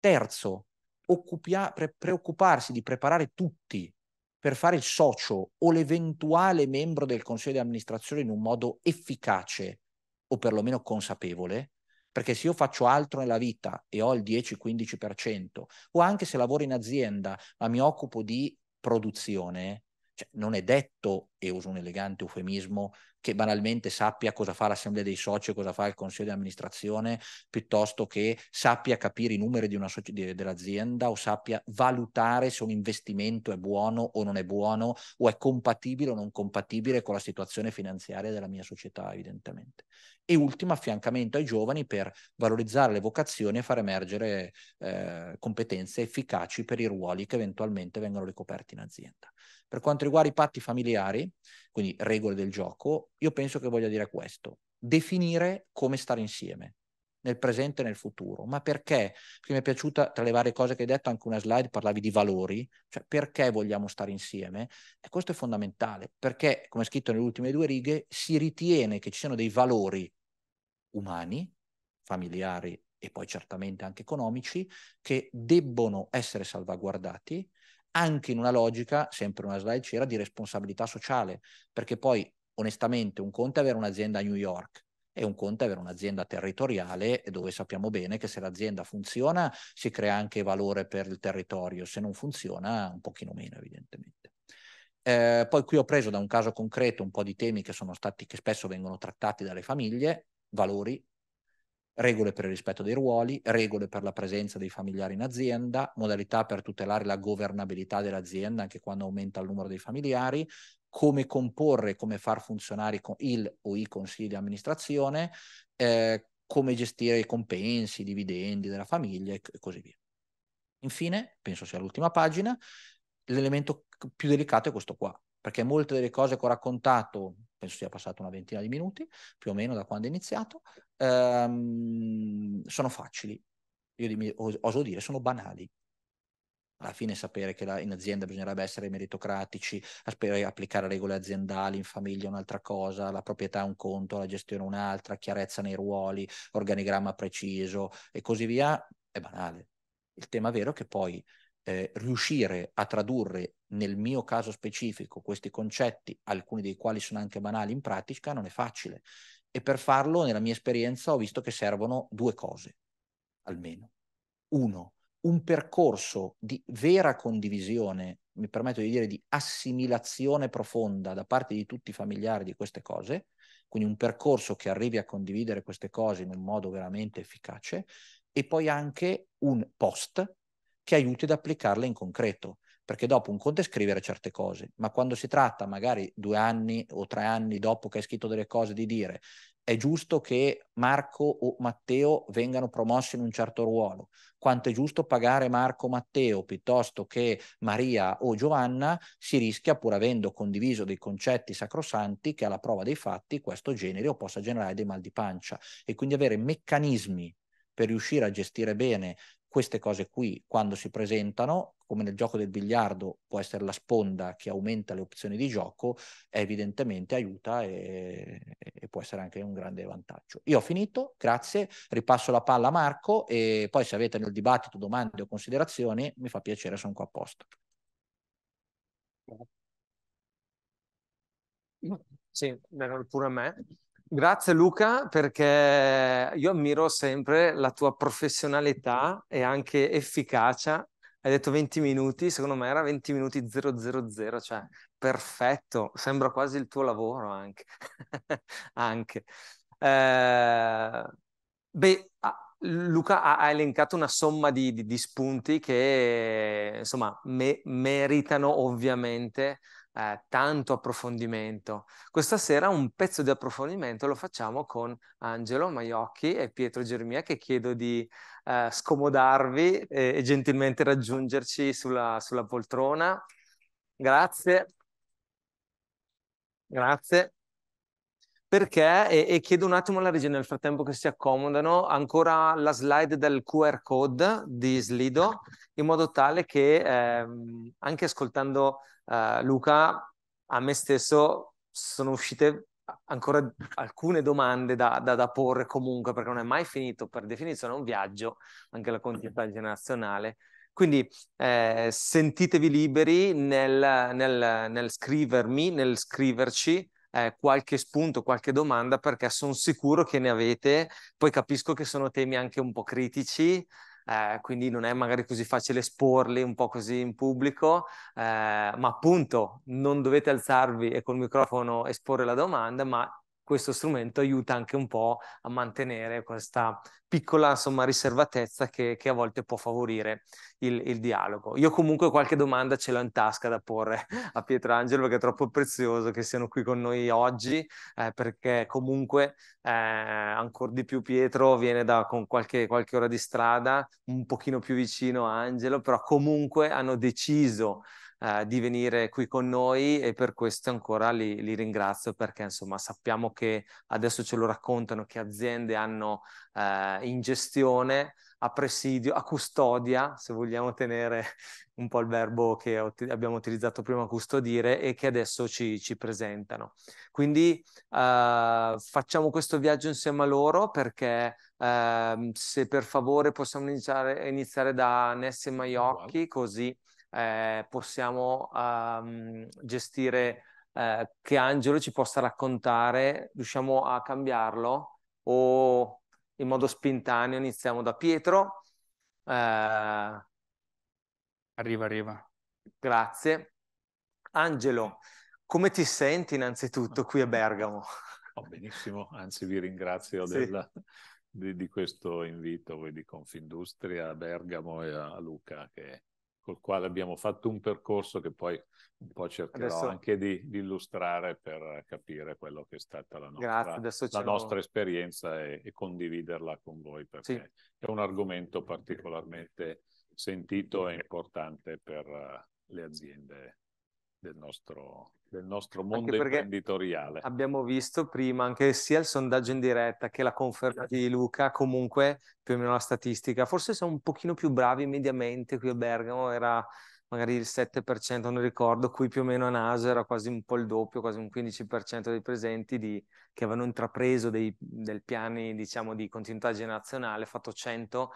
Terzo, occupia- pre- preoccuparsi di preparare tutti per fare il socio o l'eventuale membro del consiglio di amministrazione in un modo efficace o perlomeno consapevole, perché se io faccio altro nella vita e ho il 10-15%, o anche se lavoro in azienda ma mi occupo di produzione, cioè, non è detto, e uso un elegante eufemismo, che banalmente sappia cosa fa l'assemblea dei soci, e cosa fa il consiglio di amministrazione, piuttosto che sappia capire i numeri di una soci- di, dell'azienda o sappia valutare se un investimento è buono o non è buono o è compatibile o non compatibile con la situazione finanziaria della mia società, evidentemente. E ultimo, affiancamento ai giovani per valorizzare le vocazioni e far emergere eh, competenze efficaci per i ruoli che eventualmente vengono ricoperti in azienda. Per quanto riguarda i patti familiari, quindi regole del gioco, io penso che voglia dire questo, definire come stare insieme nel presente e nel futuro, ma perché? Perché mi è piaciuta tra le varie cose che hai detto anche una slide, parlavi di valori, cioè perché vogliamo stare insieme? E questo è fondamentale, perché come scritto nelle ultime due righe, si ritiene che ci siano dei valori umani, familiari e poi certamente anche economici, che debbono essere salvaguardati anche in una logica, sempre una slide c'era, di responsabilità sociale, perché poi onestamente un conto è avere un'azienda a New York e un conto è avere un'azienda territoriale dove sappiamo bene che se l'azienda funziona si crea anche valore per il territorio, se non funziona un pochino meno evidentemente. Eh, poi qui ho preso da un caso concreto un po' di temi che sono stati, che spesso vengono trattati dalle famiglie, valori, regole per il rispetto dei ruoli, regole per la presenza dei familiari in azienda, modalità per tutelare la governabilità dell'azienda anche quando aumenta il numero dei familiari, come comporre, come far funzionare il o i consigli di amministrazione, eh, come gestire i compensi, i dividendi della famiglia e così via. Infine, penso sia l'ultima pagina, l'elemento più delicato è questo qua, perché molte delle cose che ho raccontato, penso sia passato una ventina di minuti, più o meno da quando è iniziato, ehm, sono facili, io oso dire, sono banali. Alla fine sapere che la, in azienda bisognerebbe essere meritocratici, sapere applicare regole aziendali, in famiglia un'altra cosa, la proprietà un conto, la gestione un'altra, chiarezza nei ruoli, organigramma preciso e così via, è banale. Il tema vero è che poi eh, riuscire a tradurre nel mio caso specifico questi concetti, alcuni dei quali sono anche banali in pratica, non è facile e per farlo, nella mia esperienza, ho visto che servono due cose, almeno. Uno, un percorso di vera condivisione, mi permetto di dire di assimilazione profonda da parte di tutti i familiari di queste cose, quindi un percorso che arrivi a condividere queste cose in un modo veramente efficace, e poi anche un post che aiuti ad applicarle in concreto perché dopo un conto è scrivere certe cose, ma quando si tratta magari due anni o tre anni dopo che hai scritto delle cose di dire è giusto che Marco o Matteo vengano promossi in un certo ruolo, quanto è giusto pagare Marco o Matteo piuttosto che Maria o Giovanna, si rischia pur avendo condiviso dei concetti sacrosanti che alla prova dei fatti questo genere o possa generare dei mal di pancia e quindi avere meccanismi per riuscire a gestire bene queste cose qui quando si presentano come nel gioco del biliardo può essere la sponda che aumenta le opzioni di gioco, evidentemente aiuta e, e può essere anche un grande vantaggio. Io ho finito, grazie, ripasso la palla a Marco e poi se avete nel dibattito domande o considerazioni mi fa piacere, sono qua apposta. Sì, pure a me. Grazie Luca perché io ammiro sempre la tua professionalità e anche efficacia hai detto 20 minuti, secondo me era 20 minuti 000, cioè perfetto, sembra quasi il tuo lavoro anche. [LAUGHS] anche. Eh, beh, Luca ha, ha, elencato una somma di, di, di spunti che insomma me, meritano ovviamente eh, tanto approfondimento. Questa sera un pezzo di approfondimento lo facciamo con Angelo Maiocchi e Pietro Germia che chiedo di eh, scomodarvi e, e, gentilmente raggiungerci sulla, sulla poltrona. Grazie. Grazie. Perché, e, e, chiedo un attimo alla regia nel frattempo che si accomodano, ancora la slide del QR code di Slido, in modo tale che ehm, anche ascoltando uh, Luca, a me stesso sono uscite ancora alcune domande da, da, da, porre comunque, perché non è mai finito per definizione un viaggio, anche la continuità generazionale. Quindi eh, sentitevi liberi nel, nel, nel, scrivermi, nel scriverci eh, qualche spunto, qualche domanda, perché sono sicuro che ne avete. Poi capisco che sono temi anche un po' critici, eh, quindi non è magari così facile esporli un po' così in pubblico, eh, ma appunto non dovete alzarvi e col microfono esporre la domanda, ma questo strumento aiuta anche un po' a mantenere questa piccola insomma, riservatezza che, che, a volte può favorire il, il, dialogo. Io comunque qualche domanda ce l'ho in tasca da porre [LAUGHS] a Pietrangelo perché è troppo prezioso che siano qui con noi oggi, eh, perché comunque eh, ancora di più Pietro viene da con qualche, qualche ora di strada, un pochino più vicino a Angelo, però comunque hanno deciso eh, di venire qui con noi e per questo ancora li, li, ringrazio perché insomma sappiamo che adesso ce lo raccontano che aziende hanno eh, in gestione a presidio, a custodia, se vogliamo tenere [LAUGHS] un po' il verbo che abbiamo utilizzato prima, custodire, e che adesso ci, ci presentano. Quindi eh, facciamo questo viaggio insieme a loro perché eh, se per favore possiamo iniziare, iniziare da Nessie Maiocchi, così eh, possiamo um, gestire, eh, che Angelo ci possa raccontare, riusciamo a cambiarlo o in modo spintaneo iniziamo da Pietro. Eh, arriva, arriva. Grazie. Angelo, come ti senti innanzitutto qui a Bergamo? [LAUGHS] Oh, benissimo, anzi vi ringrazio sì. della, di, di, questo invito voi di Confindustria a Bergamo e a Luca che col quale abbiamo fatto un percorso che poi un po' cercherò adesso... anche di, di, illustrare per capire quello che è stata la nostra, Grazie, la nostra esperienza e, e, condividerla con voi perché sì. è un argomento particolarmente sentito e importante per eh, le aziende del nostro, del nostro mondo imprenditoriale. Abbiamo visto prima anche sia il sondaggio in diretta che la conferma di Luca, comunque più o meno la statistica, forse siamo un pochino più bravi mediamente qui a Bergamo, era magari il 7%, non ricordo, qui più o meno a Naso era quasi un po' il doppio, quasi un 15% dei presenti di, che avevano intrapreso dei, del piani diciamo, di continuità generazionale, fatto 100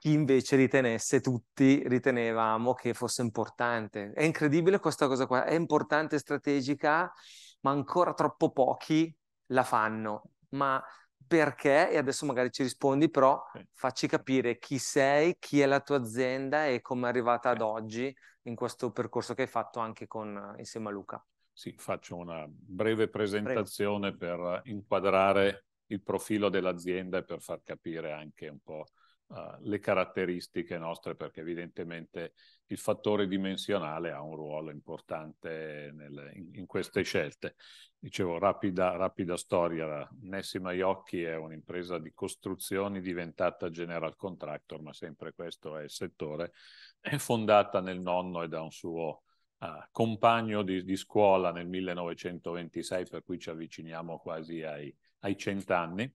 chi invece ritenesse, tutti ritenevamo che fosse importante. È incredibile questa cosa qua, è importante strategica, ma ancora troppo pochi la fanno. Ma perché? E adesso magari ci rispondi, però facci capire chi sei, chi è la tua azienda e come è arrivata ad oggi in questo percorso che hai fatto anche con, insieme a Luca. Sì, faccio una breve presentazione Prego. per inquadrare il profilo dell'azienda e per far capire anche un po' Eh, le caratteristiche nostre, perché evidentemente il fattore dimensionale ha un ruolo importante nel, in, in, queste scelte. Dicevo, rapida, rapida storia, Nessi Maiocchi è un'impresa di costruzioni diventata general contractor, ma sempre questo è il settore, è fondata nel nonno e da un suo Uh, compagno di, di, scuola nel 1926, per cui ci avviciniamo quasi ai, ai cent'anni.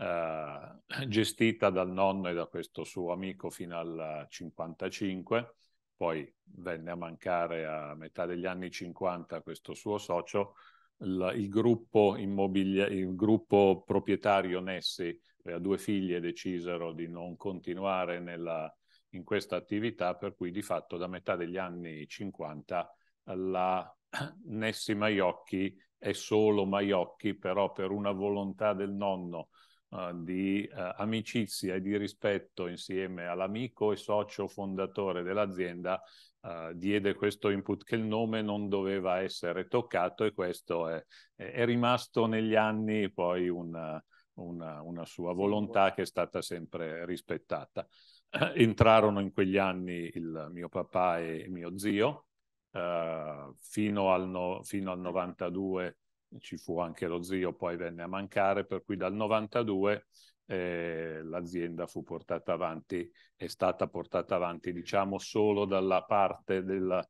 Eh, gestita dal nonno e da questo suo amico fino al 55, poi venne a mancare a metà degli anni 50 questo suo socio, il, il, gruppo, il gruppo, proprietario Nessi, le due figlie decisero di non continuare nella, in questa attività, per cui di fatto da metà degli anni 50 la Nessi Maiocchi è solo Maiocchi, però per una volontà del nonno eh, di eh, amicizia e di rispetto insieme all'amico e socio fondatore dell'azienda, eh, diede questo input che il nome non doveva essere toccato e questo è, è rimasto negli anni poi una, una, una sua volontà che è stata sempre rispettata. [CLEARS THROAT] Entrarono in quegli anni il mio papà e mio zio, Uh, fino, al no, fino al 92 ci fu anche lo zio, poi venne a mancare, per cui dal 92 eh, l'azienda fu portata avanti, è stata portata avanti diciamo solo dalla parte della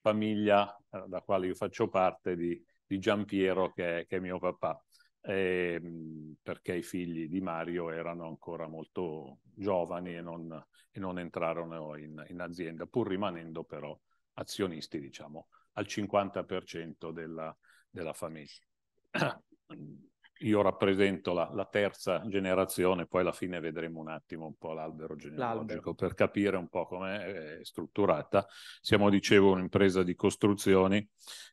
famiglia eh, da quale io faccio parte di, di Giampiero che, che, è mio papà, eh, perché i figli di Mario erano ancora molto giovani e non, e non entrarono in, in azienda, pur rimanendo però azionisti diciamo al 50% della, della famiglia. [CLEARS THROAT] Io rappresento la, la, terza generazione, poi alla fine vedremo un attimo un po' l'albero genealogico per capire un po' com'è è eh, strutturata. Siamo, dicevo, un'impresa di costruzioni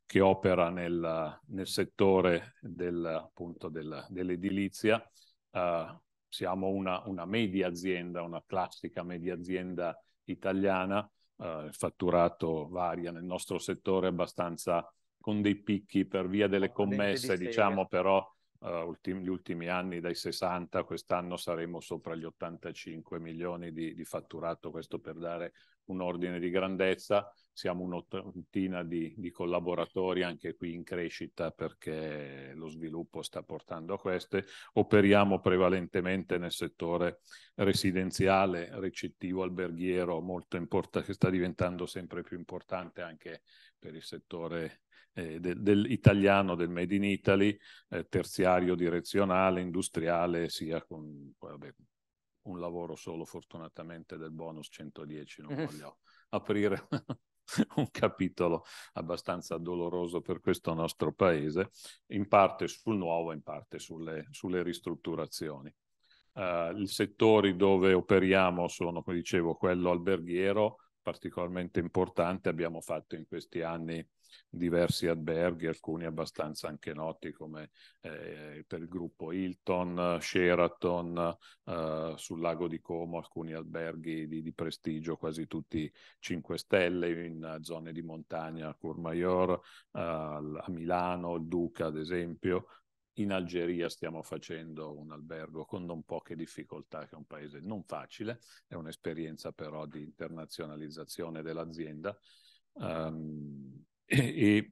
che opera nel, nel settore del, appunto del, dell'edilizia. Uh, siamo una, una, media azienda, una classica media azienda italiana. Uh, il fatturato varia nel nostro settore abbastanza con dei picchi per via delle commesse, diciamo però uh, ultim- gli ultimi anni dai 60, quest'anno saremo sopra gli 85 milioni di, di fatturato, questo per dare un ordine di grandezza. Siamo un'ottantina di, di, collaboratori anche qui in crescita perché lo sviluppo sta portando a queste. Operiamo prevalentemente nel settore residenziale, recettivo, alberghiero, molto importante, che sta diventando sempre più importante anche per il settore eh, del, del italiano, del Made in Italy, eh, terziario, direzionale, industriale, sia con vabbè, un lavoro solo fortunatamente del bonus 110, non mm-hmm. voglio aprire [LAUGHS] un capitolo abbastanza doloroso per questo nostro paese, in parte sul nuovo, in parte sulle, sulle ristrutturazioni. Uh, eh, I settori dove operiamo sono, come dicevo, quello alberghiero, particolarmente importante. Abbiamo fatto in questi anni diversi alberghi, alcuni abbastanza anche noti come eh, per il gruppo Hilton, Sheraton, eh, sul lago di Como, alcuni alberghi di, di, prestigio, quasi tutti 5 stelle, in zone di montagna, a Courmayeur, eh, a Milano, il Duca ad esempio, in Algeria stiamo facendo un albergo con non poche difficoltà, che è un paese non facile, è un'esperienza però di internazionalizzazione dell'azienda. Um, e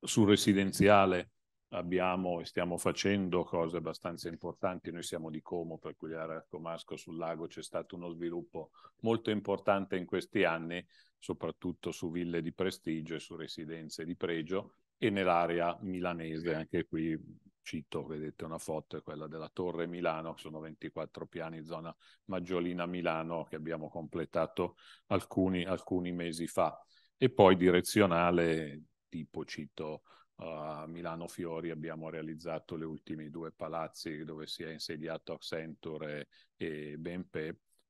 sul residenziale abbiamo e stiamo facendo cose abbastanza importanti. Noi siamo di Como, per cui l'area Comasco sul lago c'è stato uno sviluppo molto importante in questi anni, soprattutto su ville di prestigio e su residenze di pregio e nell'area milanese, anche qui cito, vedete una foto, è quella della Torre Milano, sono 24 piani, zona Maggiolina Milano, che abbiamo completato alcuni, alcuni mesi fa e poi direzionale tipo cito a uh, Milano Fiori abbiamo realizzato le ultime due palazzi dove si è insediato Accenture e, e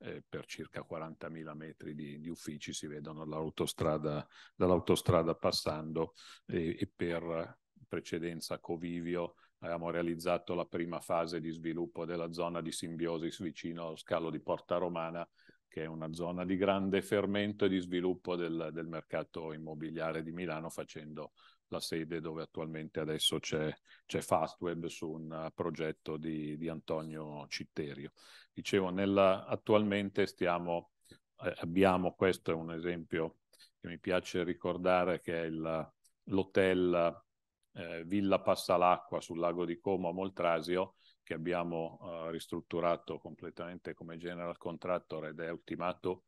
eh, per circa 40.000 metri di, di, uffici si vedono l'autostrada, dall'autostrada passando e, e per precedenza Covivio abbiamo realizzato la prima fase di sviluppo della zona di simbiosi vicino allo scalo di Porta Romana che è una zona di grande fermento e di sviluppo del, del mercato immobiliare di Milano, facendo la sede dove attualmente adesso c'è, c'è Fastweb su un progetto di, di Antonio Citterio. Dicevo, nella, attualmente stiamo, eh, abbiamo, questo è un esempio che mi piace ricordare, che è il, l'hotel eh, Villa Passalacqua sul lago di Como a Moltrasio, che abbiamo uh, ristrutturato completamente come general contractor ed è ultimato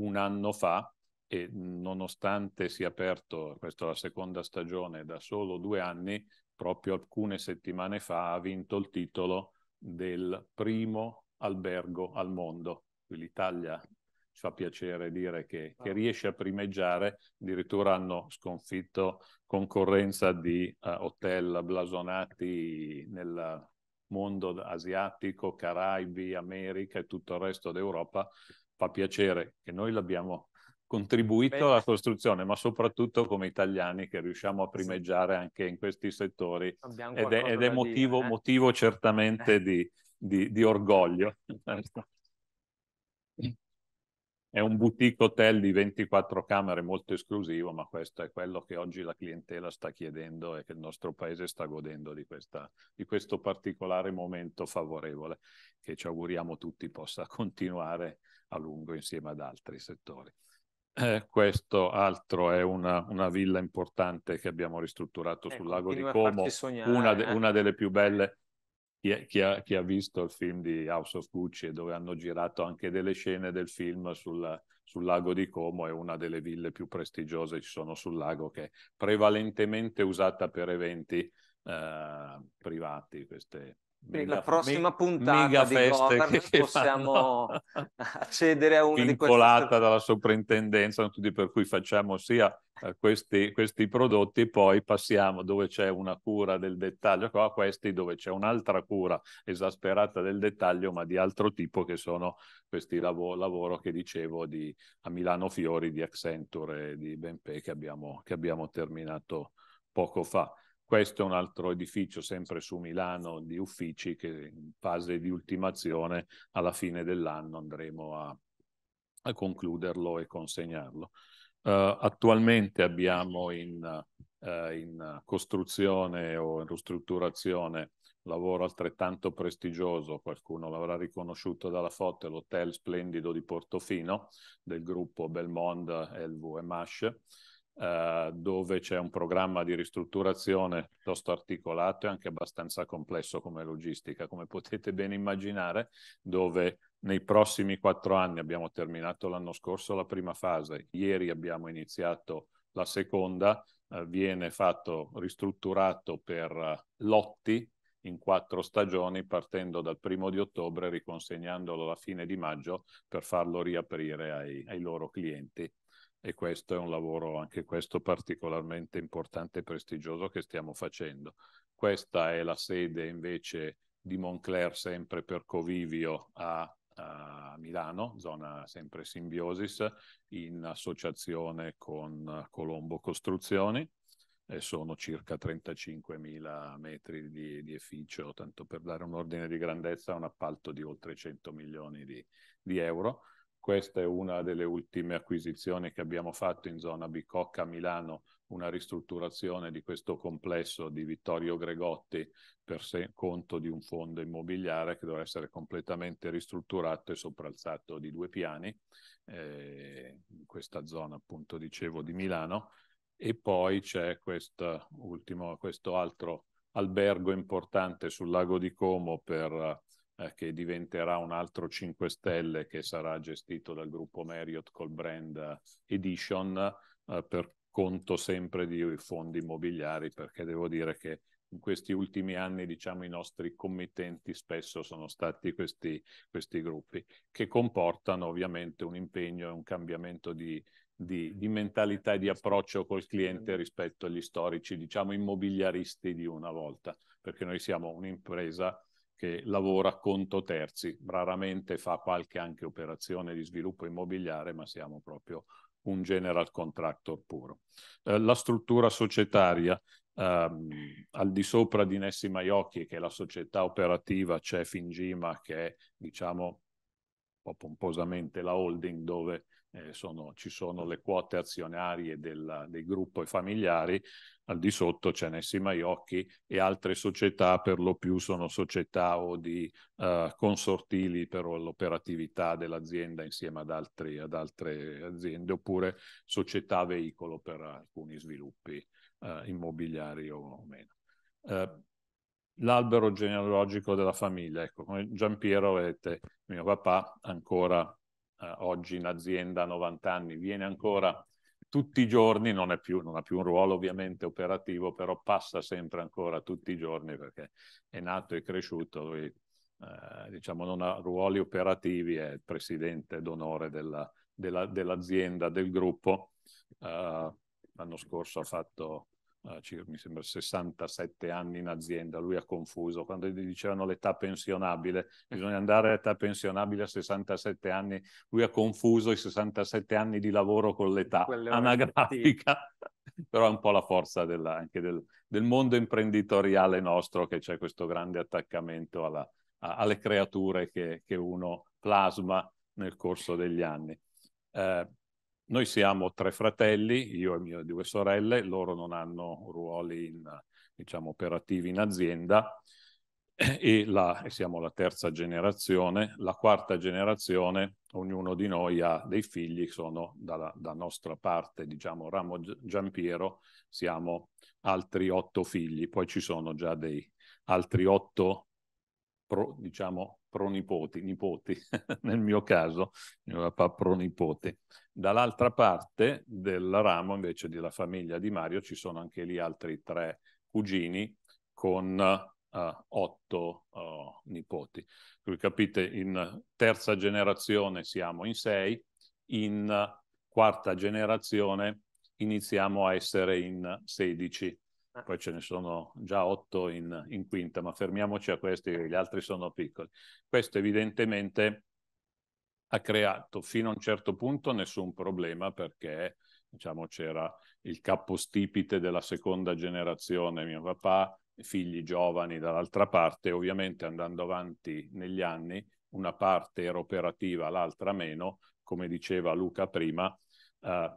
un anno fa e nonostante sia aperto, questa è la seconda stagione, da solo due anni, proprio alcune settimane fa ha vinto il titolo del primo albergo al mondo. L'Italia ci fa piacere dire che, che, ah. riesce a primeggiare, addirittura hanno sconfitto concorrenza di uh, hotel blasonati nella mondo asiatico, Caraibi, America e tutto il resto d'Europa, fa piacere che noi l'abbiamo contribuito Bene. alla costruzione, ma soprattutto come italiani che riusciamo a primeggiare sì. anche in questi settori ed è, ed è, motivo, dire, eh? motivo certamente di, di, di orgoglio. [LAUGHS] Certo è un boutique hotel di 24 camere molto esclusivo, ma questo è quello che oggi la clientela sta chiedendo e che il nostro paese sta godendo di, questa, di questo particolare momento favorevole che ci auguriamo tutti possa [LAUGHS] continuare a lungo insieme ad altri settori. Eh, questo altro è una, una, villa importante che abbiamo ristrutturato sul eh, lago di Como, sognare, una, de, eh. una, delle più belle chi, è, chi, ha, chi, ha, visto il film di House of Gucci dove hanno girato anche delle scene del film sul, sul lago di Como è una delle ville più prestigiose ci sono sul lago che è prevalentemente usata per eventi eh, privati queste, Mega, la prossima puntata di Governance che, [LAUGHS] possiamo accedere a una di queste... Vincolata dalla soprintendenza, per cui facciamo sia eh, questi, questi, prodotti, poi passiamo dove c'è una cura del dettaglio, a questi dove c'è un'altra cura esasperata del dettaglio, ma di altro tipo, che sono questi lav- lavoro che dicevo di, a Milano Fiori, di Accenture e di Benpe che abbiamo, che abbiamo terminato poco fa. Questo è un altro edificio, sempre su Milano, di uffici che in fase di ultimazione alla fine dell'anno andremo a, a concluderlo e consegnarlo. Uh, attualmente abbiamo in, uh, in, costruzione o in ristrutturazione lavoro altrettanto prestigioso, qualcuno l'avrà riconosciuto dalla foto, l'Hotel Splendido di Portofino del gruppo Belmond, Elvu eh, dove c'è un programma di ristrutturazione piuttosto articolato e anche abbastanza complesso come logistica, come potete ben immaginare, dove nei prossimi quattro anni abbiamo terminato l'anno scorso la prima fase, ieri abbiamo iniziato la seconda, eh, viene fatto ristrutturato per eh, lotti in quattro stagioni partendo dal primo di ottobre riconsegnandolo alla fine di maggio per farlo riaprire ai, ai loro clienti e questo è un lavoro anche questo particolarmente importante e prestigioso che stiamo facendo. Questa è la sede invece di Moncler sempre per Covivio a, a Milano, zona sempre Simbiosis, in associazione con Colombo Costruzioni E sono circa 35.000 metri di edificio, tanto per dare un ordine di grandezza, un appalto di oltre 100 milioni di, di euro. Questa è una delle ultime acquisizioni che abbiamo fatto in zona Bicocca a Milano, una ristrutturazione di questo complesso di Vittorio Gregotti per se, conto di un fondo immobiliare che dovrà essere completamente ristrutturato e sopralzato di due piani, eh, in questa zona appunto dicevo di Milano. E poi c'è questo altro albergo importante sul lago di Como per eh, che diventerà un altro 5 Stelle che sarà gestito dal gruppo Marriott col brand eh, Edition eh, per conto sempre di fondi immobiliari perché devo dire che in questi ultimi anni diciamo, i nostri committenti spesso sono stati questi, questi, gruppi che comportano ovviamente un impegno e un cambiamento di, di, di, mentalità e di approccio col cliente rispetto agli storici diciamo immobiliaristi di una volta perché noi siamo un'impresa che lavora conto terzi, raramente fa qualche anche operazione di sviluppo immobiliare, ma siamo proprio un general contractor puro. Eh, la struttura societaria, ehm, al di sopra di Nessi Maiocchi, che è la società operativa, c'è Fingima, che è diciamo un po' pomposamente la holding dove eh, sono, ci sono le quote azionarie del, del gruppo e familiari, al di sotto c'è Nessi Maiocchi e altre società, per lo più sono società o di uh, consortili per l'operatività dell'azienda insieme ad, altri, ad, altre aziende, oppure società veicolo per alcuni sviluppi uh, immobiliari o meno. Uh, l'albero genealogico della famiglia, ecco, come Giampiero avete, mio papà ancora eh, oggi in azienda a 90 anni, viene ancora tutti i giorni, non, più, non, ha più un ruolo ovviamente operativo, però passa sempre ancora tutti i giorni perché è nato e cresciuto, lui eh, diciamo non ha ruoli operativi, è il presidente d'onore della, della, dell'azienda, del gruppo. Eh, l'anno scorso ha fatto Ah, mi sembra 67 anni in azienda, lui ha confuso, quando gli dicevano l'età pensionabile, bisogna andare all'età pensionabile a 67 anni, lui ha confuso i 67 anni di lavoro con l'età Quelle anagrafica, però è un po' la forza della, anche del, del, mondo imprenditoriale nostro che c'è questo grande attaccamento alla, a, alle creature che, che, uno plasma nel corso degli anni. Eh, noi siamo tre fratelli, io e mie due sorelle, loro non hanno ruoli in, diciamo, operativi in azienda [CLEARS THROAT] e, la, siamo la terza generazione. La quarta generazione, ognuno di noi ha dei figli, sono dalla da nostra parte, diciamo, ramo Giampiero, siamo altri otto figli, poi ci sono già dei altri otto, pro, diciamo, pronipoti, nipoti [LAUGHS] nel mio caso, mio papà pronipoti. Dall'altra parte del ramo invece della famiglia di Mario ci sono anche lì altri tre cugini con uh, otto uh, nipoti. Quindi capite, in terza generazione siamo in sei, in quarta generazione iniziamo a essere in sedici. Ah. poi ce ne sono già otto in, in quinta, ma fermiamoci a questi, gli altri sono piccoli. Questo evidentemente ha creato fino a un certo punto nessun problema perché diciamo, c'era il capostipite della seconda generazione, mio papà, figli giovani dall'altra parte, ovviamente andando avanti negli anni una parte era operativa, l'altra meno, come diceva Luca prima, eh,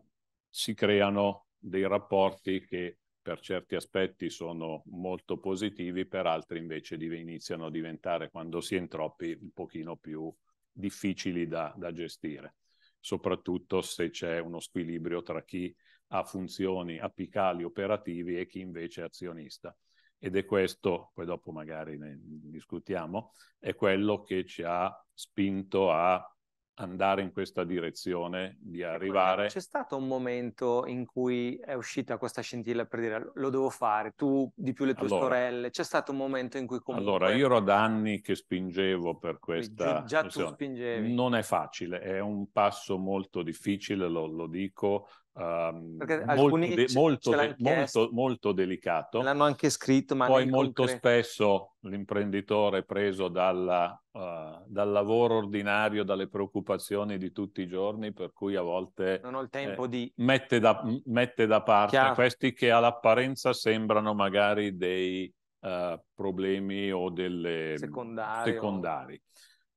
si creano dei rapporti che per certi aspetti sono molto positivi, per altri invece iniziano a diventare, quando si è in troppi, un pochino più difficili da, da gestire, soprattutto se c'è uno squilibrio tra chi ha funzioni apicali operativi e chi invece è azionista. Ed è questo, poi dopo magari ne discutiamo, è quello che ci ha spinto a andare in questa direzione, di arrivare. C'è stato un momento in cui è uscita questa scintilla per dire lo devo fare, tu di più le tue allora, sorelle, c'è stato un momento in cui comunque... Allora, io ero da anni che spingevo per questa... Già, già tu spingevi. Non è facile, è un passo molto difficile, lo, lo dico, Um, molto, de- molto, de- molto, molto, delicato. Me l'hanno anche scritto, ma poi molto concreto. spesso l'imprenditore preso dalla, uh, dal lavoro ordinario, dalle preoccupazioni di tutti i giorni, per cui a volte non ho il eh, tempo eh, di... mette, da, mette da parte Chiaro. questi che all'apparenza sembrano magari dei uh, problemi o delle secondari. Mm, secondari. O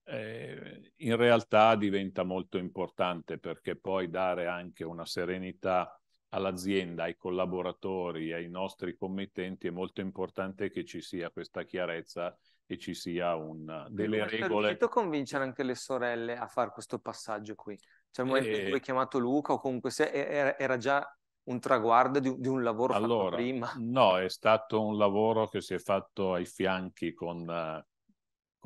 eh, in realtà diventa molto importante perché poi dare anche una serenità all'azienda, ai collaboratori, ai nostri committenti è molto importante che ci sia questa chiarezza e ci sia un, delle Ma regole. Ho riuscito convincere anche le sorelle a fare questo passaggio qui? Cioè il momento e... in cui hai eh. chiamato Luca o comunque se era già un traguardo di, di un lavoro allora, prima? No, è stato un lavoro che si è fatto ai fianchi con eh,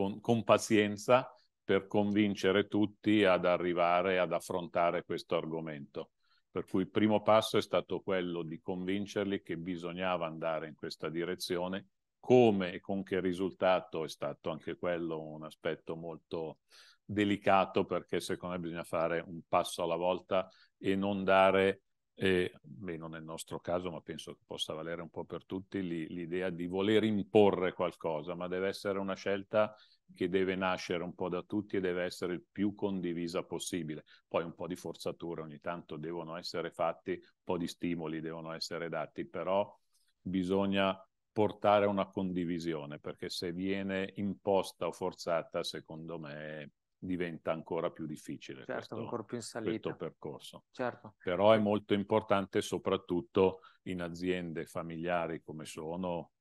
con, con pazienza per convincere tutti ad arrivare ad affrontare questo argomento. Per cui il primo passo è stato quello di convincerli che bisognava andare in questa direzione. Come e con che risultato è stato anche quello un aspetto molto delicato perché secondo me bisogna fare un passo alla volta e non dare e beh, non nel nostro caso, ma penso che possa valere un po' per tutti, li, l'idea di voler imporre qualcosa, ma deve essere una scelta che deve nascere un po' da tutti e deve essere il più condivisa possibile. Poi un po' di forzature ogni tanto devono essere fatti, un po' di stimoli devono essere dati, però bisogna portare una condivisione, perché se viene imposta o forzata, secondo me diventa ancora più difficile certo, questo, più questo, percorso. Certo. Però è molto importante soprattutto in aziende familiari come sono,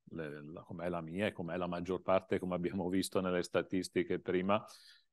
come è la mia e come è la maggior parte, come abbiamo visto nelle statistiche prima,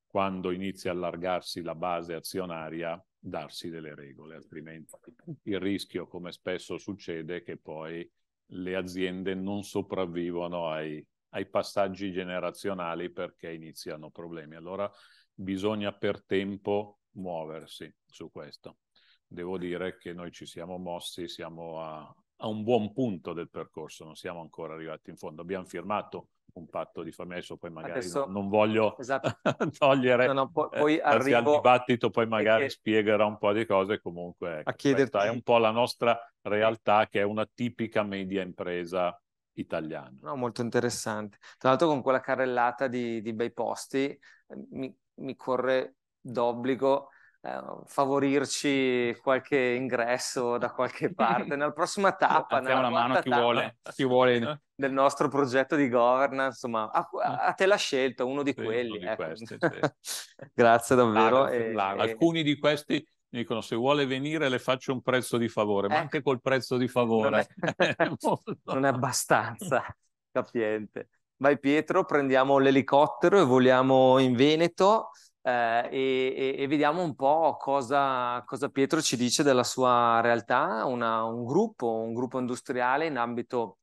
quando inizia a allargarsi la base azionaria, darsi delle regole, altrimenti il rischio, come spesso succede, è che poi le aziende non sopravvivono ai, ai passaggi generazionali perché iniziano problemi. Allora bisogna per tempo muoversi su questo. Devo dire che noi ci siamo mossi, siamo a, a un buon punto del percorso, non siamo ancora arrivati in fondo. Abbiamo firmato un patto di famiglia, adesso poi magari adesso, non, non voglio esatto. [LAUGHS] togliere no, no, eh, poi eh, al dibattito, poi magari perché... spiegherà un po' di cose, comunque ecco, a chiederti... è un po' la nostra realtà che è una tipica media impresa italiana. No, molto interessante. Tra l'altro con quella carrellata di, di bei posti, eh, mi, mi corre d'obbligo eh, favorirci qualche ingresso da qualche [LAUGHS] parte, nella prossima tappa, nella una mano chi vuole, chi vuole, [LAUGHS] del nostro progetto di governance, insomma, a, a mm. te la scelta, uno di sì, quelli. Uno ecco. di questi, sì. [LAUGHS] Grazie davvero. Lago, e, lago. E... Alcuni di questi mi dicono se vuole venire le faccio un prezzo di favore, eh, ma anche col prezzo di favore non è, non è abbastanza capiente vai Pietro, prendiamo l'elicottero e voliamo in Veneto eh, e, e, vediamo un po' cosa, cosa, Pietro ci dice della sua realtà, una, un gruppo, un gruppo industriale in ambito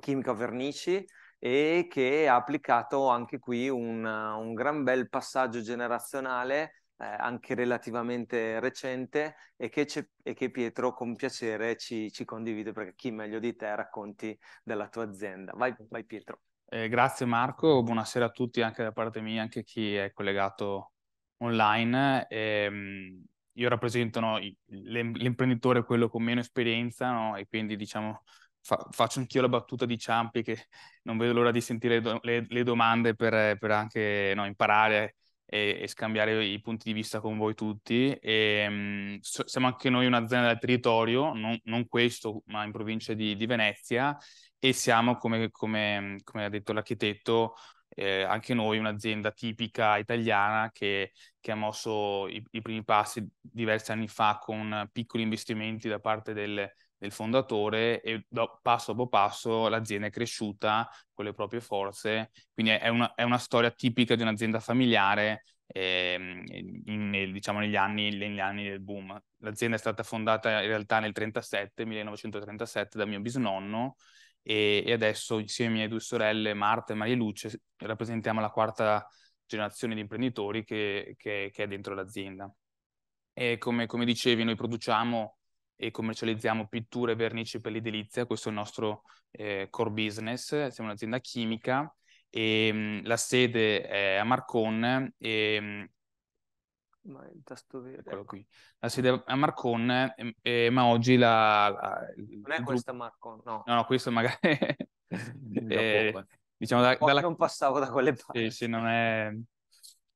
chimico vernici e che ha applicato anche qui un, un gran bel passaggio generazionale eh, anche relativamente recente e che, e che Pietro con piacere ci, ci, condivide perché chi meglio di te racconti della tua azienda. Vai, vai Pietro. Eh, grazie Marco, buonasera a tutti anche da parte mia, anche chi è collegato online. Eh, io rappresento no, l'imprenditore, quello con meno esperienza no? e quindi diciamo fa- faccio anch'io la battuta di Ciampi che non vedo l'ora di sentire do- le-, le, domande per, per anche no, imparare e-, e, scambiare i punti di vista con voi tutti. E, ehm, so- siamo anche noi un'azienda del territorio, non, non questo ma in provincia di, di Venezia e siamo, come, come, come ha detto l'architetto, eh, anche noi un'azienda tipica italiana che, che ha mosso i, i, primi passi diversi anni fa con piccoli investimenti da parte del, del fondatore e do, passo dopo passo l'azienda è cresciuta con le proprie forze, quindi è una, è una storia tipica di un'azienda familiare eh, in, in, diciamo negli anni, negli anni, del boom. L'azienda è stata fondata in realtà nel 37, 1937 da mio bisnonno e, e adesso insieme alle mie due sorelle Marta e Maria Luce rappresentiamo la quarta generazione di imprenditori che, che, che è dentro l'azienda. E come, come dicevi, noi produciamo e commercializziamo pitture e vernici per l'edilizia, questo è il nostro eh, core business, siamo un'azienda chimica e mh, mm, la sede è a Marcon e mh, mm, ma il tasto verde. Eccolo ecco. qui. La sede a Marcon, eh, eh, ma oggi la... la non è questa Marcon, no. No, no, questo magari... [LAUGHS] [LAUGHS] eh, diciamo da, dalla... Non passavo da quelle parti. Sì, sì, non è...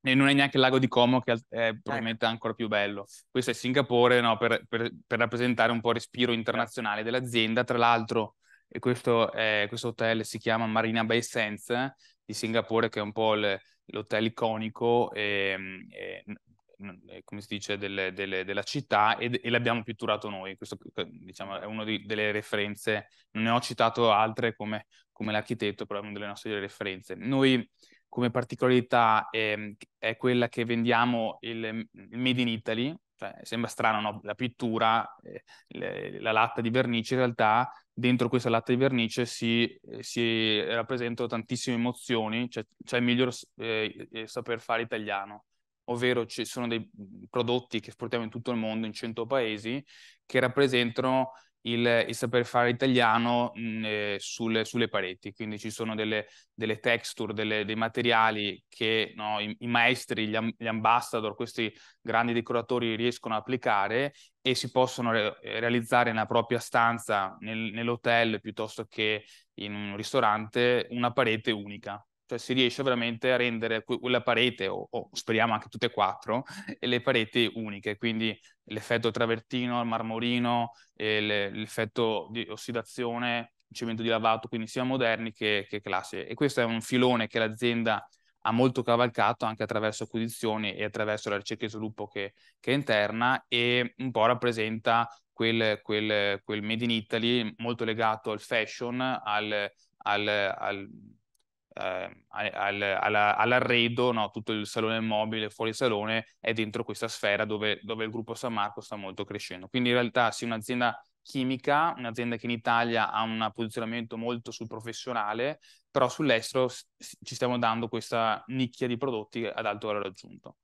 E non è neanche il lago di Como che è ecco. probabilmente ancora più bello. Questo è Singapore no, per, per, per, rappresentare un po' il respiro internazionale dell'azienda. Tra l'altro eh, questo, eh, questo hotel si chiama Marina Bay Sands eh, di Singapore che è un po' l'hotel iconico ehm, eh, eh, eh, come si dice, delle, delle, della città e, e, l'abbiamo pitturato noi. Questo diciamo, è una delle referenze, non ne ho citato altre come, come l'architetto, però è una delle nostre referenze. Noi come particolarità eh, è quella che vendiamo il, mm, il Made in Italy, cioè, sembra strano, no? la pittura, eh, le, la latta di vernice, in realtà dentro questa latta di vernice si, eh, si rappresentano tantissime emozioni, cioè, cioè è meglio eh, saper fare italiano ovvero ci sono dei prodotti che esportiamo in tutto il mondo, in 100 paesi, che rappresentano il, il saper fare italiano mh, eh, sul, sulle pareti. Quindi ci sono delle, delle texture, delle, dei materiali che no, i, i, maestri, gli, gli, ambassador, questi grandi decoratori riescono a applicare e si possono re- realizzare nella propria stanza, nel, nell'hotel piuttosto che in un ristorante, una parete unica cioè si riesce veramente a rendere quella parete, o, o speriamo anche tutte e quattro, eh, le pareti uniche, quindi l'effetto travertino al marmorino, eh, l'effetto di ossidazione, cemento di lavato, quindi sia moderni che, che classici. E questo è un filone che l'azienda ha molto cavalcato anche attraverso acquisizioni e attraverso la ricerca e sviluppo che, che è interna e un po' rappresenta quel, quel, quel Made in Italy molto legato al fashion, al, al, al Ehm, al, alla, all'arredo, no? tutto il salone mobile fuori salone è dentro questa sfera dove, dove, il gruppo San Marco sta molto crescendo. Quindi in realtà sì, un'azienda chimica, un'azienda che in Italia ha un posizionamento molto sul professionale, però sull'estero ci stiamo dando questa nicchia di prodotti ad alto valore aggiunto.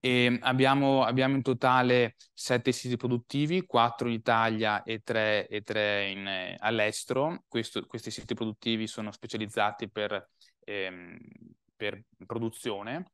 E ehm, abbiamo, abbiamo, in totale sette siti produttivi, quattro in Italia e tre, e tre in, eh, all'estero. Questo, questi siti produttivi sono specializzati per, ehm, per produzione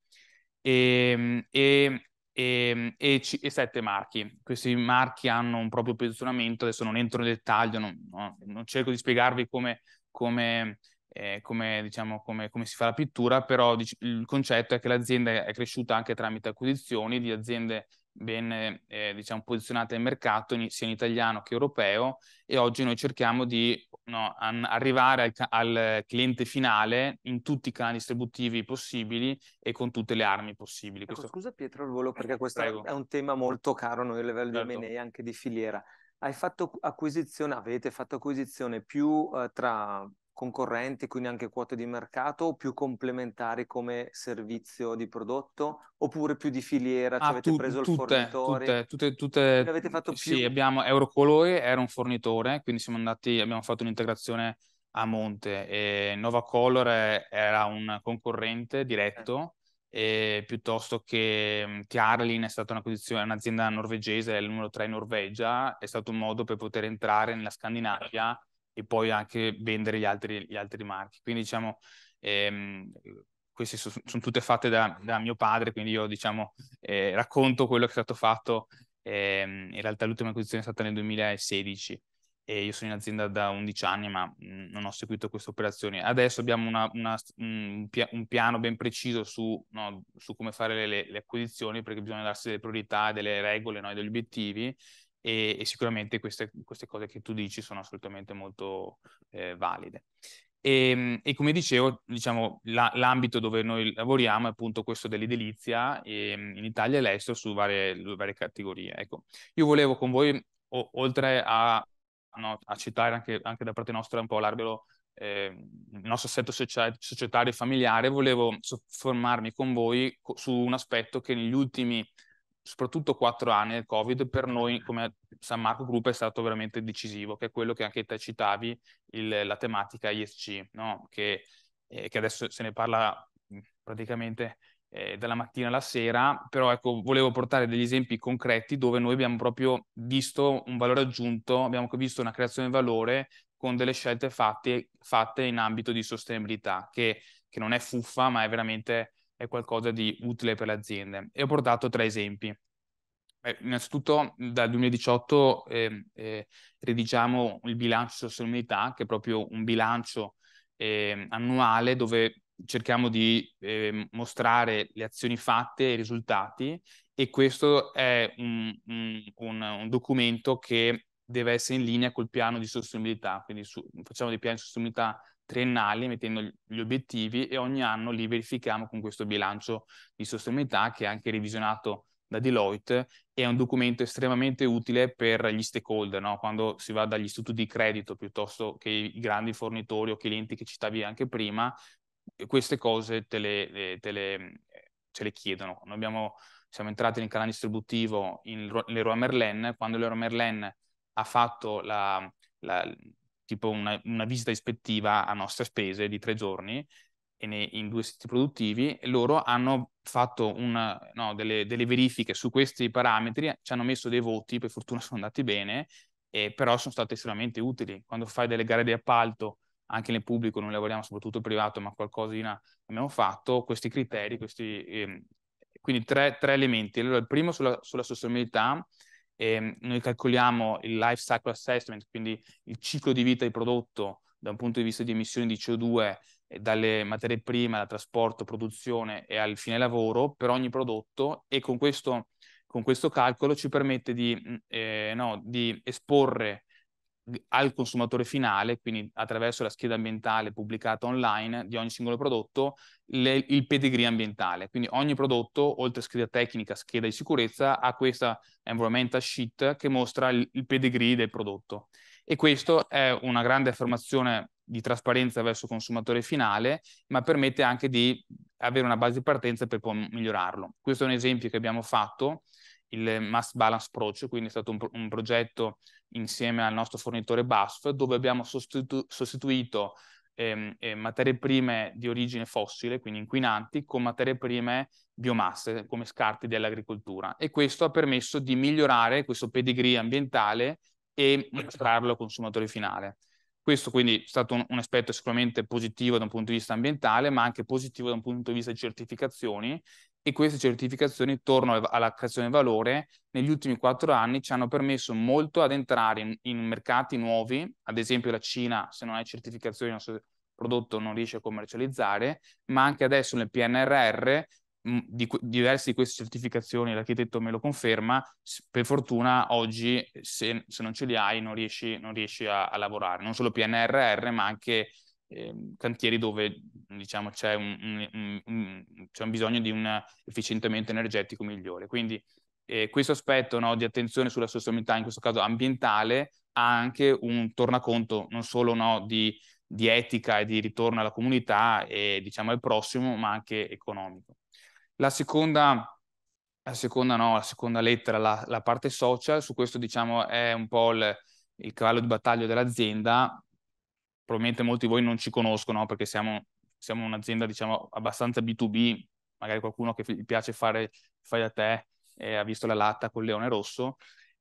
ehm, e, ehm, e, e, sette marchi. Questi marchi hanno un proprio posizionamento, adesso non entro nel dettaglio, non, non, non cerco di spiegarvi come, come eh, come, diciamo, come, come, si fa la pittura, però dic- il concetto è che l'azienda è cresciuta anche tramite acquisizioni di aziende ben eh, diciamo, posizionate nel mercato, in, sia in italiano che europeo, e oggi noi cerchiamo di no, an- arrivare al, ca- al, cliente finale in tutti i canali distributivi possibili e con tutte le armi possibili. Ecco, Questo... Scusa Pietro il volo, perché questo Prego. è un tema molto caro a noi a livello certo. di M&A, anche di filiera. Hai fatto acquisizione, avete fatto acquisizione più eh, tra concorrenti, quindi anche quote di mercato, o più complementari come servizio di prodotto, oppure più di filiera, ah, avete tu, preso tutte, il fornitore? Tutte, tutte, tutte. L'avete fatto più? Sì, abbiamo Eurocolori, era un fornitore, quindi siamo andati, abbiamo fatto un'integrazione a monte e Nova Color era un concorrente diretto. Eh. E piuttosto che mhmm, Tiarlin è stata un'azienda norvegese, è il numero 3 in Norvegia, è stato un modo per poter entrare nella Scandinavia e poi anche vendere gli altri, gli altri marchi. Quindi diciamo, ehm, queste sono, sono tutte fatte da, da, mio padre, quindi io diciamo, eh, racconto quello che è stato fatto. Ehm, in realtà l'ultima acquisizione è stata nel 2016 e io sono in azienda da 11 anni ma mh, mhmm, non ho seguito queste operazioni. Adesso abbiamo una, una, un, pia- un, piano ben preciso su, no, su come fare le, le, acquisizioni perché bisogna darsi delle priorità, delle regole, no, degli obiettivi e, e sicuramente queste, queste, cose che tu dici sono assolutamente molto eh, valide. E, ehm, e, come dicevo, diciamo, la, l'ambito dove noi lavoriamo è appunto questo dell'edilizia e, ehm, in Italia e all'estero su varie, varie categorie. Ecco, io volevo con voi, o, oltre a, no, a citare anche, anche, da parte nostra un po' l'arbero, eh, il nostro assetto socia- societario e familiare, volevo soffermarmi con voi co- su un aspetto che negli ultimi soprattutto quattro anni del Covid per noi come San Marco Group è stato veramente decisivo, che è quello che anche te citavi, il, la tematica ISC, no? che, eh, che, adesso se ne parla mm, praticamente eh, dalla mattina alla sera, però ecco, volevo portare degli esempi concreti dove noi abbiamo proprio visto un valore aggiunto, abbiamo visto una creazione di valore con delle scelte fatte, fatte in ambito di sostenibilità, che, che non è fuffa, ma è veramente è qualcosa di utile per le aziende. E ho portato tre esempi. Beh, innanzitutto dal 2018 ehm, eh, eh, redigiamo il bilancio di sostenibilità, che è proprio un bilancio eh, annuale dove cerchiamo di ehm, mostrare le azioni fatte e i risultati e questo è un, un, un, un documento che deve essere in linea col piano di sostenibilità, quindi su, facciamo dei piani di sostenibilità triennali mettendo gli obiettivi e ogni anno li verifichiamo con questo bilancio di sostenibilità che è anche revisionato da Deloitte è un documento estremamente utile per gli stakeholder, no? quando si va dagli istituti di credito piuttosto che i grandi fornitori o clienti che citavi anche prima, queste cose te le, te le, ce le chiedono. Noi abbiamo, siamo entrati nel canale distributivo in Leroy Merlin, quando Leroy Merlin ha fatto la, la, tipo una, una visita ispettiva a nostre spese di tre giorni in due siti produttivi e loro hanno fatto una, no, delle, delle, verifiche su questi parametri, ci hanno messo dei voti, per fortuna sono andati bene, eh, però sono state estremamente utili. Quando fai delle gare di appalto, anche nel pubblico, non lavoriamo soprattutto privato, ma qualcosina abbiamo fatto, questi criteri, questi, eh, quindi tre, tre, elementi. Allora, il primo sulla, sulla sostenibilità, e ehm, noi calcoliamo il life cycle assessment, quindi il ciclo di vita di prodotto da un punto di vista di emissioni di CO2 eh, dalle materie prime al trasporto, produzione e al fine lavoro per ogni prodotto e con questo, con questo calcolo ci permette di, mm, eh, no, di esporre al consumatore finale, quindi attraverso la scheda ambientale pubblicata online di ogni singolo prodotto, le, il pedigree ambientale. Quindi ogni prodotto, oltre a scheda tecnica, scheda di sicurezza, ha questa environmental sheet che mostra il, il pedigree del prodotto. E questo è una grande affermazione di trasparenza verso il consumatore finale, ma permette anche di avere una base di partenza per poi migliorarlo. Questo è un esempio che abbiamo fatto il Mass Balance Approach, quindi è stato un, un progetto insieme al nostro fornitore BASF dove abbiamo sostitu- sostituito ehm, eh, materie prime di origine fossile, quindi inquinanti, con materie prime biomasse come scarti dell'agricoltura e questo ha permesso di migliorare questo pedigree ambientale e mostrarlo al consumatore finale. Questo quindi è stato un, un, aspetto sicuramente positivo da un punto di vista ambientale, ma anche positivo da un punto di vista di certificazioni e queste certificazioni, torno alla creazione di valore, negli ultimi quattro anni ci hanno permesso molto ad entrare in, in mercati nuovi, ad esempio la Cina, se non hai certificazioni il nostro prodotto non riesce a commercializzare, ma anche adesso nel PNRR di, diverse di queste certificazioni, l'architetto me lo conferma, per fortuna oggi eh, se, se non ce li hai non riesci, non riesci a, a, lavorare, non solo PNRR ma anche Ehm, cantieri dove diciamo, c'è, un, un, un, c'è, un, bisogno di un efficientamento energetico migliore. Quindi eh, questo aspetto no, di attenzione sulla sostenibilità, in questo caso ambientale, ha anche un tornaconto non solo no, di, di, etica e di ritorno alla comunità e diciamo, al prossimo, ma anche economico. La seconda, la seconda, no, la seconda lettera, la, la, parte social, su questo diciamo, è un po' il, il cavallo di battaglia dell'azienda, probabilmente molti di voi non ci conoscono perché siamo, siamo un'azienda diciamo abbastanza B2B, magari qualcuno che piace fare fai da te e ha visto la latta col leone rosso,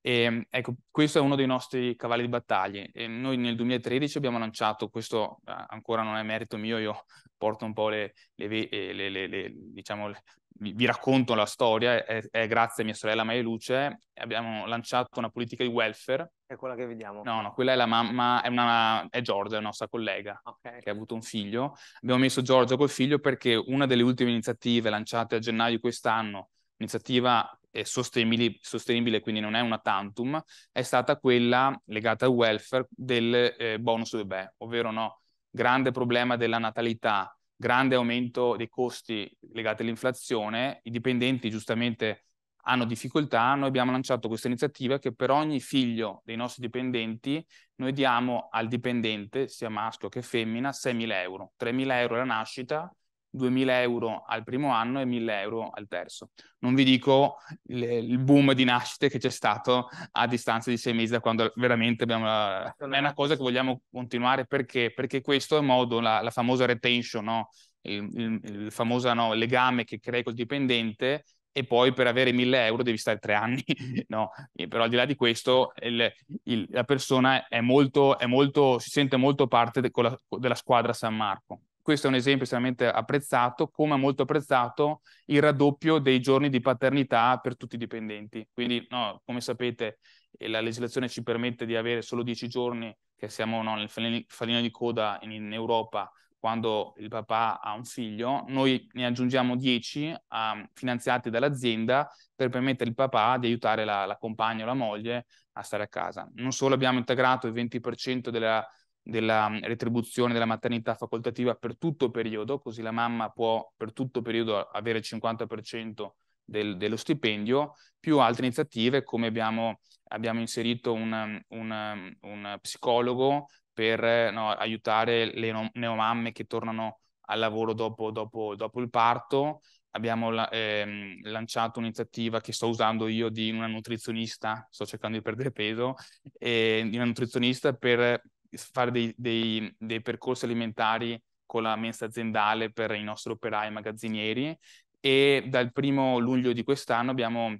e, ehm, ecco, questo è uno dei nostri cavalli di battaglia. E ehm, noi nel 2013 abbiamo lanciato, questo eh, ancora non è merito mio, io porto un po' le, le, eh, le, le diciamo, vi racconto la storia, è, è grazie a mia sorella Maria Luce, abbiamo lanciato una politica di welfare. È quella che vediamo. No, no, quella è la mamma, è, una, è Giorgia, la nostra collega, okay. che ha avuto un figlio. Abbiamo messo Giorgia col figlio perché una delle ultime iniziative lanciate a gennaio quest'anno, iniziativa sostenibile, sostenibile, quindi non è una tantum, è stata quella legata al welfare del eh, bonus bebè, ovvero no, grande problema della natalità, grande aumento dei costi legati all'inflazione, i dipendenti giustamente hanno difficoltà, noi abbiamo lanciato questa iniziativa che per ogni figlio dei nostri dipendenti noi diamo al dipendente, sia maschio che femmina, 6.000 euro. 3.000 euro alla nascita, 2000 euro al primo anno e 1000 euro al terzo. Non vi dico le, il boom di nascite che c'è stato a distanza di sei mesi da quando veramente abbiamo... La... Certo, è una cosa che vogliamo continuare perché, perché questo è modo, la, la famosa retention, no? il, il, il famoso no, legame che crei col dipendente e poi per avere 1000 euro devi stare tre anni, [LAUGHS] no? E però al di là di questo il, il, la persona è molto, è molto, si sente molto parte de, la, della squadra San Marco questo è un esempio estremamente apprezzato, come è molto apprezzato il raddoppio dei giorni di paternità per tutti i dipendenti. Quindi, no, come sapete, eh, la legislazione ci permette di avere solo 10 giorni, che siamo no, nel falino di coda in, in, Europa quando il papà ha un figlio, noi ne aggiungiamo 10 um, ehm, finanziati dall'azienda per permettere al papà di aiutare la, la compagna o la moglie a stare a casa. Non solo abbiamo integrato il 20% della della mm, retribuzione della maternità facoltativa per tutto periodo, così la mamma può per tutto periodo avere il 50% del, dello stipendio, più altre iniziative come abbiamo, abbiamo inserito un, mm, un, mm, un, psicologo per no, aiutare le no, neomamme che tornano al lavoro dopo, dopo, dopo il parto, abbiamo ehm, lanciato un'iniziativa che sto usando io di una nutrizionista, sto cercando di perdere peso, eh, di una nutrizionista per fare dei, dei, dei percorsi alimentari con la mensa aziendale per i nostri operai e magazzinieri e dal primo luglio di quest'anno abbiamo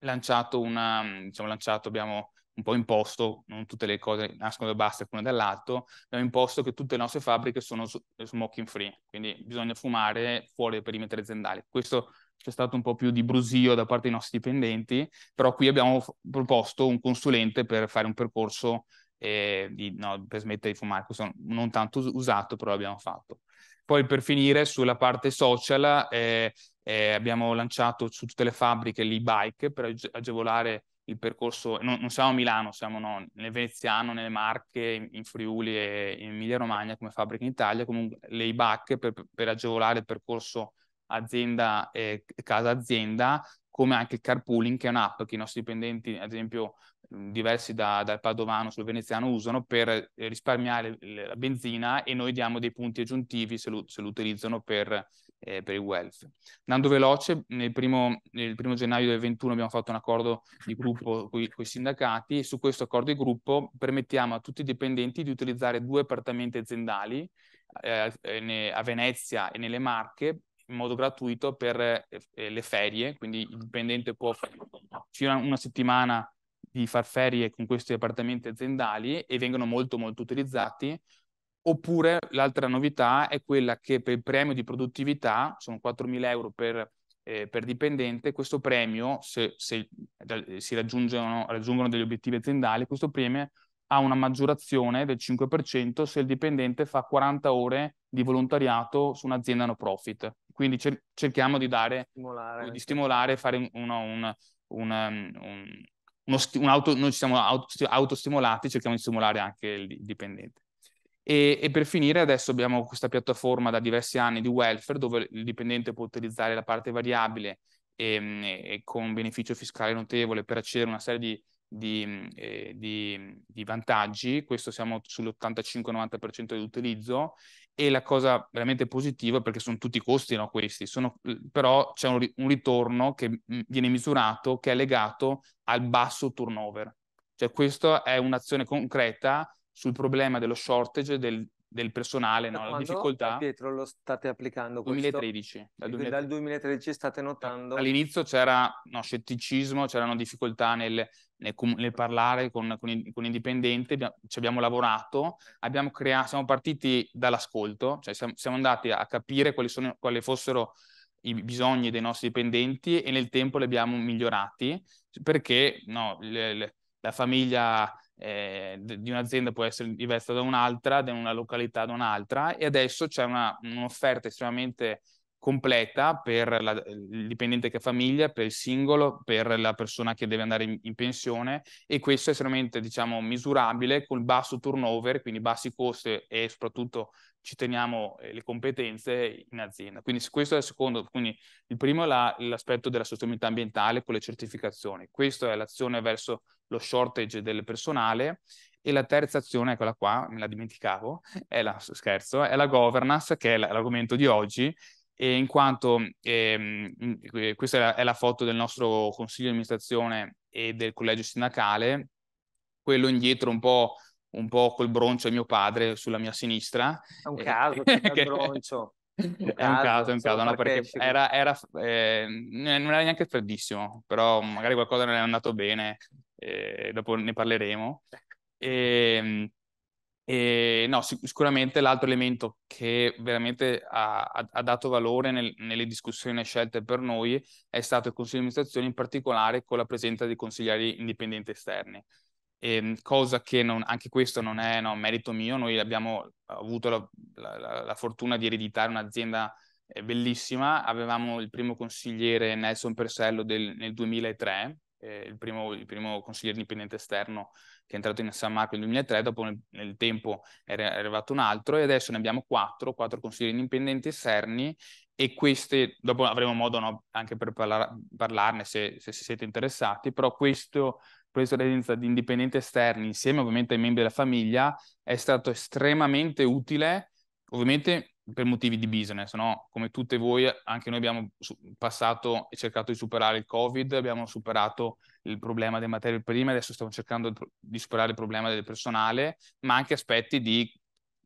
lanciato una, diciamo lanciato, abbiamo un po' imposto, non tutte le cose nascono da basso, alcune dall'alto, abbiamo imposto che tutte le nostre fabbriche sono smoking free, quindi bisogna fumare fuori dai perimetri aziendali. Questo c'è stato un po' più di brusio da parte dei nostri dipendenti, però qui abbiamo proposto un consulente per fare un percorso eh, di, no, per smettere di fumare, questo non tanto usato, però l'abbiamo fatto. Poi per finire sulla parte social eh, eh, abbiamo lanciato su tutte le fabbriche l'e-bike per agevolare il percorso, non, non siamo a Milano, siamo no, nel Veneziano, nelle Marche, in, Friuli e in Emilia Romagna come fabbriche in Italia, comunque le bike per, per agevolare il percorso azienda eh, casa azienda come anche il carpooling, che è un'app che i nostri dipendenti, ad esempio diversi da, dal padovano sul veneziano, usano per eh, risparmiare la benzina e noi diamo dei punti aggiuntivi se lo, se lo utilizzano per, eh, per il welfare. Andando veloce, nel primo, nel primo gennaio del 2021 abbiamo fatto un accordo di gruppo [LAUGHS] con i sindacati e su questo accordo di gruppo permettiamo a tutti i dipendenti di utilizzare due appartamenti aziendali eh, eh, a Venezia e nelle Marche in modo gratuito per eh, eh, le ferie, quindi il dipendente può fino a una settimana di far ferie con questi appartamenti aziendali e vengono molto molto utilizzati. Oppure l'altra novità è quella che per il premio di produttività, sono 4.000 euro per, eh, per dipendente, questo premio, se, se si raggiungono, raggiungono degli obiettivi aziendali, questo premio ha una maggiorazione del 5% se il dipendente fa 40 ore di volontariato su un'azienda no profit. Quindi cer- cerchiamo di dare, stimolare, di stimolare, fare uno, un, un, um, un, uno sti- auto, noi ci siamo auto- autostimolati, cerchiamo di stimolare anche il dipendente. E, e, per finire adesso abbiamo questa piattaforma da diversi anni di welfare dove il dipendente può utilizzare la parte variabile ehm, e, e con beneficio fiscale notevole per accedere a una serie di di, mm, eh, di, mm, di vantaggi, questo siamo sull'85-90% di utilizzo e la cosa veramente positiva perché sono tutti costi no, questi, sono, però c'è un, un ritorno che mm, viene misurato che è legato al basso turnover. Cioè questa è un'azione concreta sul problema dello shortage del del personale, no? la difficoltà. Eh, Pietro lo state applicando? 2013, dal 2013. Dal 2013 state notando? All'inizio c'era no, scetticismo, c'erano difficoltà nel, nel, nel parlare con, con, dipendenti, ci abbiamo lavorato, abbiamo crea- siamo partiti dall'ascolto, cioè siamo, siamo andati a capire quali, sono, quali fossero i bisogni dei nostri dipendenti e nel tempo li abbiamo migliorati perché no, le, le, la famiglia eh, di un'azienda può essere diversa da un'altra, da una località da un'altra e adesso c'è una, un'offerta estremamente completa per la, il dipendente che ha famiglia, per il singolo, per la persona che deve andare in, in pensione e questo è estremamente diciamo, misurabile col basso turnover, quindi bassi costi e soprattutto ci teniamo eh, le competenze in azienda. Quindi questo è il secondo, quindi il primo è la, l'aspetto della sostenibilità ambientale con le certificazioni, questa è l'azione verso lo shortage del personale e la terza azione, eccola qua, me la dimenticavo, è la, scherzo, è la governance, che è l'argomento di oggi, e in quanto ehm, questa è la, foto del nostro consiglio di amministrazione e del collegio sindacale, quello indietro un po', un po col broncio è mio padre sulla mia sinistra. È un eh, caso, eh, [LAUGHS] il broncio. è un caso, è un caso, no, perché era, era eh, non era neanche freddissimo, però magari qualcosa non è andato bene eh, dopo ne parleremo. E, ehm, e, no, sic- sicuramente l'altro elemento che veramente ha, ha dato valore nel, nelle discussioni scelte per noi è stato il Consiglio di amministrazione, in particolare con la presenza di consiglieri indipendenti esterni. E, ehm, cosa che non, anche questo non è no, merito mio, noi abbiamo avuto la, la, la fortuna di ereditare un'azienda eh, bellissima, avevamo il primo consigliere Nelson Persello del, nel 2003 eh, il, primo, il, primo, consigliere indipendente esterno che è entrato in San Marco nel 2003, dopo nel, nel tempo è arrivato un altro e adesso ne abbiamo quattro, quattro consiglieri indipendenti esterni e queste, dopo avremo modo no, anche per parlar, parlarne se, se, siete interessati, però questo, questa presenza di indipendenti esterni insieme ovviamente ai membri della famiglia è stato estremamente utile, ovviamente per motivi di business, no? Come tutte voi, anche noi abbiamo passato e cercato di superare il Covid, abbiamo superato il problema delle materie prime, adesso stiamo cercando di superare il problema del personale, ma anche aspetti di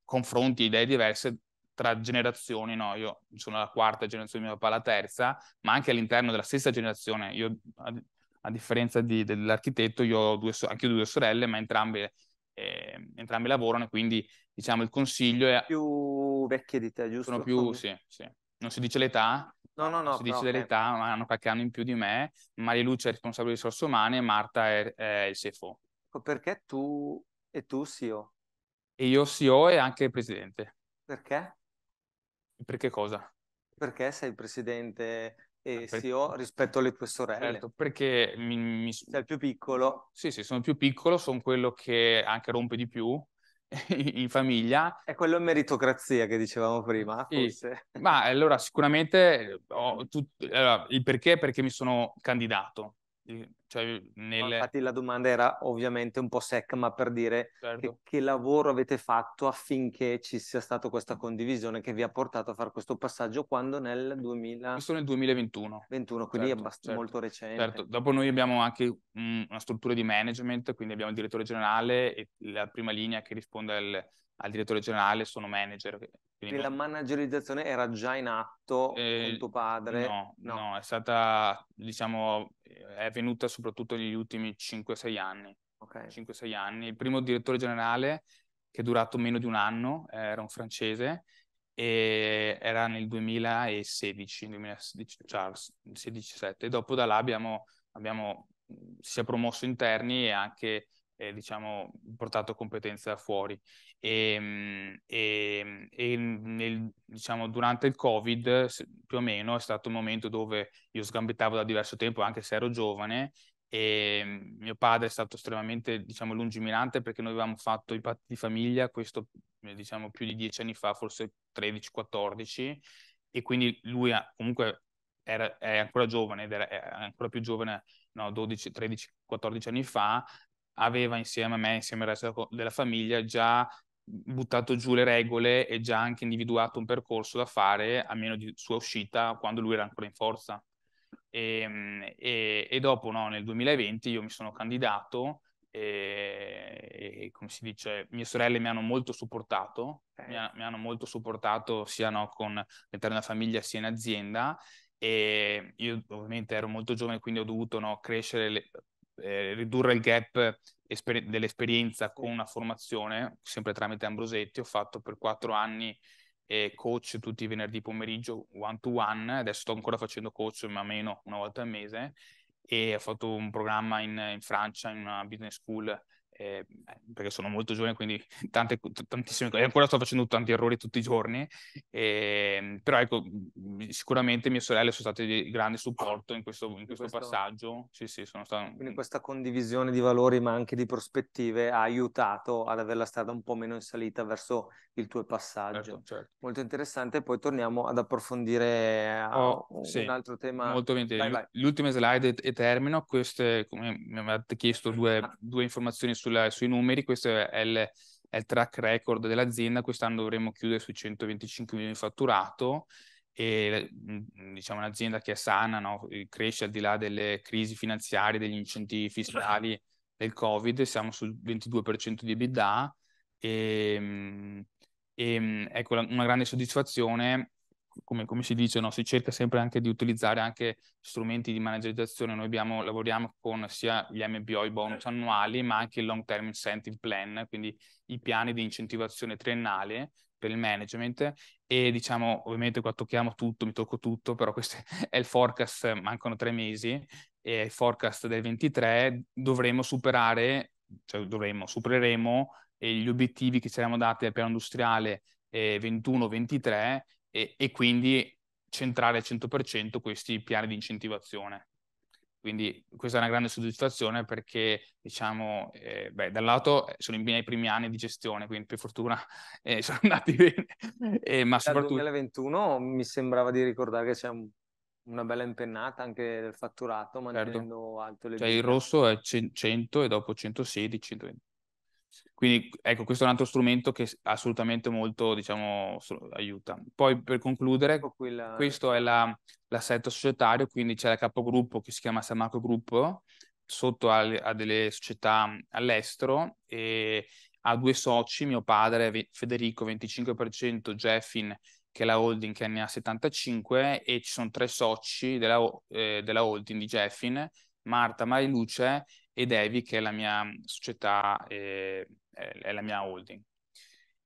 confronti, idee diverse tra generazioni, no? Io sono la quarta generazione, mio papà la terza, ma anche all'interno della stessa generazione. Io, a, a differenza di, dell'architetto, io ho due, anche io due sorelle, ma entrambe eh, entrambi lavorano e quindi diciamo il consiglio è... Più vecchie di te, giusto? Sono più, sì, sì. Non si dice l'età, no, no, no, si dice okay. l'età, ma hanno qualche anno in più di me. Maria Lucia è responsabile di risorse umane e Marta è, è il CFO. Ecco, perché tu e tu CEO? E io CEO e anche presidente. Perché? Perché cosa? Perché sei presidente e ah, per... sì, rispetto alle tue sorelle. Certo, perché mi, mi... sei il più piccolo. Sì, sì, sono il più piccolo, sono quello che anche rompe di più [LAUGHS] in famiglia. È quello meritocrazia che dicevamo prima, forse. ma allora sicuramente tut... allora, il perché perché mi sono candidato. Cioè, nelle... Infatti la domanda era ovviamente un po' secca, ma per dire certo. che, che, lavoro avete fatto affinché ci sia stata questa condivisione che vi ha portato a fare questo passaggio quando nel 2000... Questo nel 2021. 21, quindi certo, è certo. molto recente. Certo, dopo noi abbiamo anche una struttura di management, quindi abbiamo il direttore generale e la prima linea che risponde al al direttore generale, sono manager. Quindi non... la managerizzazione era già in atto eh, con tuo padre? No, no, no, è stata, diciamo, è venuta soprattutto negli ultimi 5-6 anni. Okay. 5-6 anni. Il primo direttore generale, che è durato meno di un anno, era un francese, e era nel 2016, 2016-17. Charles, 16, Dopo da là abbiamo, abbiamo, si è promosso interni e anche eh, diciamo, portato competenze da fuori. E, ehm, e, ehm, e nel, diciamo, durante il Covid, più o meno, è stato un momento dove io sgambettavo da diverso tempo, anche se ero giovane, e ehm, mio padre è stato estremamente, diciamo, lungimirante perché noi avevamo fatto i patti di famiglia, questo, eh, diciamo, più di dieci anni fa, forse 13-14, e quindi lui ha, comunque era, è ancora giovane ed era, ancora più giovane no, 12, 13, 14 anni fa, aveva insieme a me, insieme al resto della famiglia, già buttato giù le regole e già anche individuato un percorso da fare a meno di sua uscita quando lui era ancora in forza. E, ehm, e, e dopo, no, nel 2020, io mi sono candidato e, e, come si dice, mie sorelle mi hanno molto supportato, mi, ha, mi hanno molto supportato sia no, con all'interno della famiglia sia in azienda e io ovviamente ero molto giovane quindi ho dovuto no, crescere le, eh, ridurre il gap esper- dell'esperienza con una formazione, sempre tramite Ambrosetti, ho fatto per quattro anni eh, coach tutti i venerdì pomeriggio one to one, adesso sto ancora facendo coach ma meno una volta al mese e ho fatto un programma in, in Francia, in una business school eh, perché sono molto giovane, quindi [LAUGHS] tante, tantissime cose, ancora sto facendo tanti errori tutti i giorni, eh, però ecco, sicuramente mie sorelle sono state di grande supporto in questo, in questo, questo... passaggio. Sì, sì, sono stato... Quindi questa condivisione di valori, ma anche di prospettive, ha aiutato ad avere la strada un po' meno in salita verso il tuo passaggio. Certo, certo. Molto interessante, poi torniamo ad approfondire eh, oh, un sì, altro tema. Molto bene, l'ultima slide e termino, queste, come mi avete chiesto, due, ah. due informazioni su sulla, sui numeri, questo è il, è il track record dell'azienda, quest'anno dovremmo chiudere sui 125 milioni di fatturato e mm, diciamo un'azienda che è sana, no? cresce al di là delle crisi finanziarie, degli incentivi fiscali del Covid, siamo sul 22% di EBITDA e, mm, e mm, ecco una grande soddisfazione come, come si dice, no? si cerca sempre anche di utilizzare anche strumenti di managerizzazione. Noi abbiamo, lavoriamo con sia gli MBO, i bonus certo. annuali, ma anche il long term incentive plan, quindi i piani di incentivazione triennale per il management e diciamo ovviamente qua tocchiamo tutto, mi tocco tutto, però questo [LAUGHS] è il forecast, mancano tre mesi e il forecast del 23 dovremo superare, cioè dovremo, supereremo gli obiettivi che ci eravamo dati al piano industriale eh, 21-23 e, e quindi centrare al 100% questi piani di incentivazione. Quindi questa è una grande soddisfazione perché, diciamo, eh, beh, dal lato eh, sono i miei primi anni di gestione, quindi per fortuna [LAUGHS] eh, sono andati bene. [LAUGHS] eh, ma soprattutto... Dal 2021 mi sembrava di ricordare che c'è un, una bella impennata anche del fatturato, certo. mantenendo certo. alto le... Cioè il rosso è 100 e dopo 116, 120. Quindi ecco, questo è un altro strumento che assolutamente molto, diciamo, aiuta. Poi per concludere, ecco quella... questo è la, l'assetto societario, quindi c'è il capogruppo che si chiama Samaco Group, sotto a, a, delle società all'estero e ha due soci, mio padre Federico 25%, Jeffin che è la holding che ne ha 75 e ci sono tre soci della, eh, della holding di Jeffin, Marta Mariluce ed Evi, che è la mia società, eh, è la mia holding.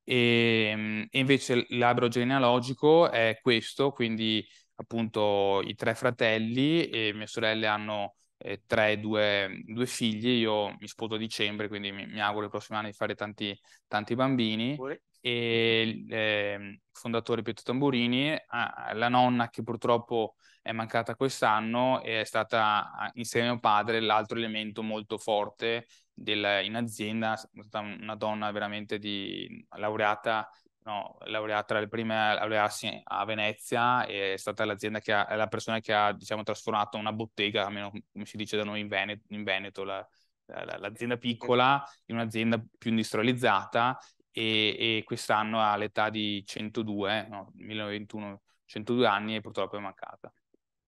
E, e invece l'albero genealogico è questo, quindi appunto i tre fratelli e mie sorelle hanno eh, tre, due, due, figli, io mi sposo a dicembre, quindi mi, mi, auguro i prossimi anni di fare tanti, tanti bambini. Buone. E eh, fondatore Pietro Tamburini, ah, la nonna che purtroppo è mancata quest'anno è stata insieme a mio padre l'altro elemento molto forte del, in azienda, è stata una donna veramente di, laureata no, laureata, le prime laurearsi a Venezia è stata l'azienda che ha, la persona che ha, diciamo, trasformato una bottega, almeno come si dice da noi in Veneto, in Veneto la, la, l'azienda piccola in un'azienda più industrializzata e, e quest'anno all'età di 102, no, 1921, 102 anni e purtroppo è mancata.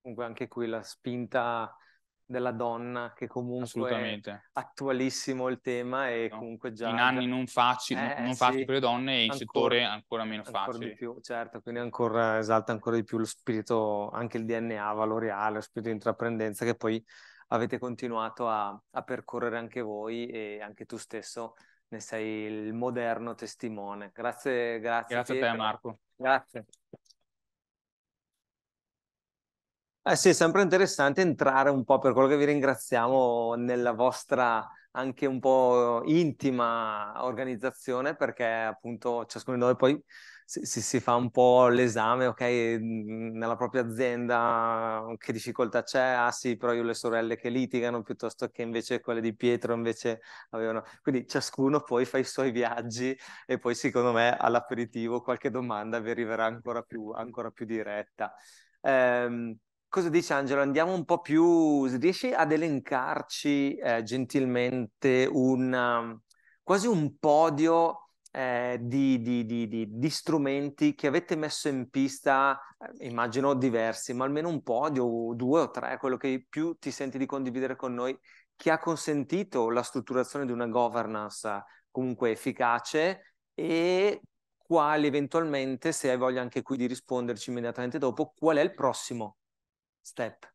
Comunque anche qui la spinta della donna, che comunque è attualissimo il tema e no. comunque già... In anni non facili, eh, non facili sì. per le donne e in settore ancora meno ancora facile. di più, certo, quindi ancora, esalta ancora di più lo spirito, anche il DNA valoriale, lo spirito di intraprendenza che poi avete continuato a, a percorrere anche voi e anche tu stesso ne sei il moderno testimone. Grazie, grazie. Grazie a te Marco. Grazie. Eh sì, è sempre interessante entrare un po' per quello che vi ringraziamo nella vostra anche un po' intima organizzazione perché appunto ciascuno di noi poi si, si, si, fa un po' l'esame, ok, mm, nella propria azienda che difficoltà c'è, ah sì, però io le sorelle che litigano piuttosto che invece quelle di Pietro invece avevano, quindi ciascuno poi fa i suoi viaggi e poi secondo me all'aperitivo qualche domanda vi arriverà ancora più, ancora più diretta. Eh, cosa dici Angelo? Andiamo un po' più, riesci ad elencarci eh, gentilmente un, um, quasi un podio eh, di, di, di, di, strumenti che avete messo in pista, eh, immagino diversi, ma almeno un podio, due o tre, quello che più ti senti di condividere con noi, che ha consentito la strutturazione di una governance comunque efficace e quali eventualmente, se hai voglia anche qui di risponderci immediatamente dopo, qual è il prossimo step.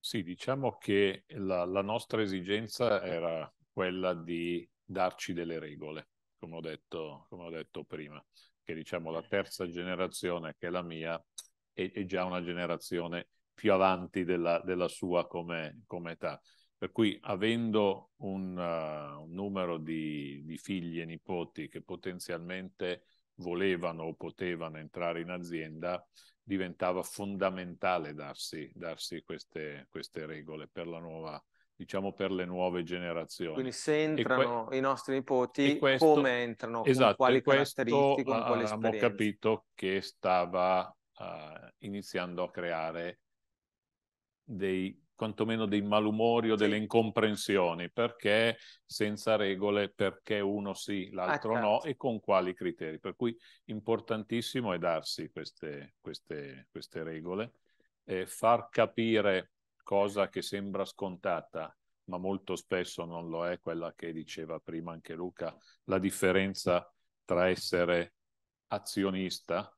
Sì, diciamo che la, la nostra esigenza era quella di darci delle regole, come ho detto, come ho detto prima, che diciamo la terza generazione, che è la mia, è, è già una generazione più avanti della, della sua come, come, età. Per cui avendo un, uh, un numero di, di, figli e nipoti che potenzialmente volevano o potevano entrare in azienda, diventava fondamentale darsi, darsi queste, queste, regole per la nuova, diciamo per le nuove generazioni. Quindi se entrano que- i nostri nipoti, questo, come entrano, esatto, con quali caratteristiche, con quali esperienze. Abbiamo capito che stava uh, iniziando a creare dei quantomeno dei malumori o delle incomprensioni, perché senza regole, perché uno sì, l'altro ah, no certo. e con quali criteri. Per cui importantissimo è darsi queste, queste, queste regole, eh, far capire cosa che sembra scontata, ma molto spesso non lo è, quella che diceva prima anche Luca, la differenza tra essere azionista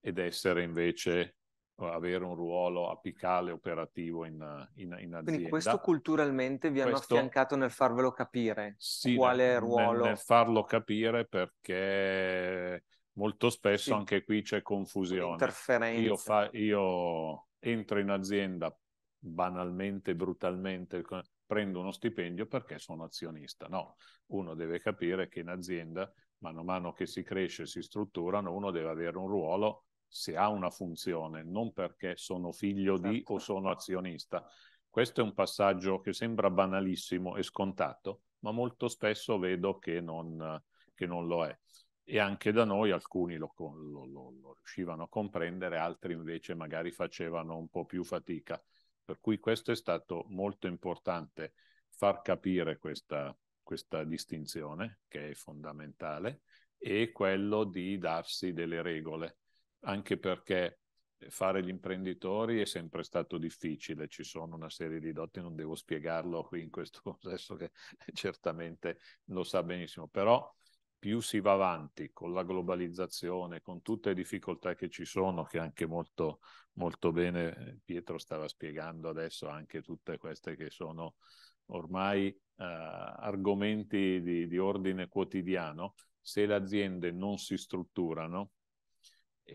ed essere invece eh, avere un ruolo apicale operativo in, in, in azienda. Quindi questo culturalmente vi hanno affiancato nel farvelo capire sì, quale nel, ruolo. Nel, farlo capire perché molto spesso sì. anche qui c'è confusione. Interferenza. Io, fa, io entro in azienda banalmente, brutalmente, prendo uno stipendio perché sono azionista. No, uno deve capire che in azienda, man mano che si cresce, si strutturano, uno deve avere un ruolo se ha una funzione, non perché sono figlio esatto. di o certo. sono azionista. Questo è un passaggio che sembra banalissimo e scontato, ma molto spesso vedo che non, che non lo è. E anche da noi alcuni lo, lo, lo, lo riuscivano a comprendere, altri invece magari facevano un po' più fatica. Per cui questo è stato molto importante far capire questa, questa distinzione che è fondamentale e quello di darsi delle regole anche perché fare gli imprenditori è sempre stato difficile, ci sono una serie di doti, non devo spiegarlo qui in questo [LAUGHS] contesto che certamente lo sa benissimo, però più si va avanti con la globalizzazione, con tutte le difficoltà che ci sono, che anche molto, molto bene eh, Pietro stava spiegando adesso, anche tutte queste che sono ormai eh, argomenti di, di ordine quotidiano, se le aziende non si strutturano,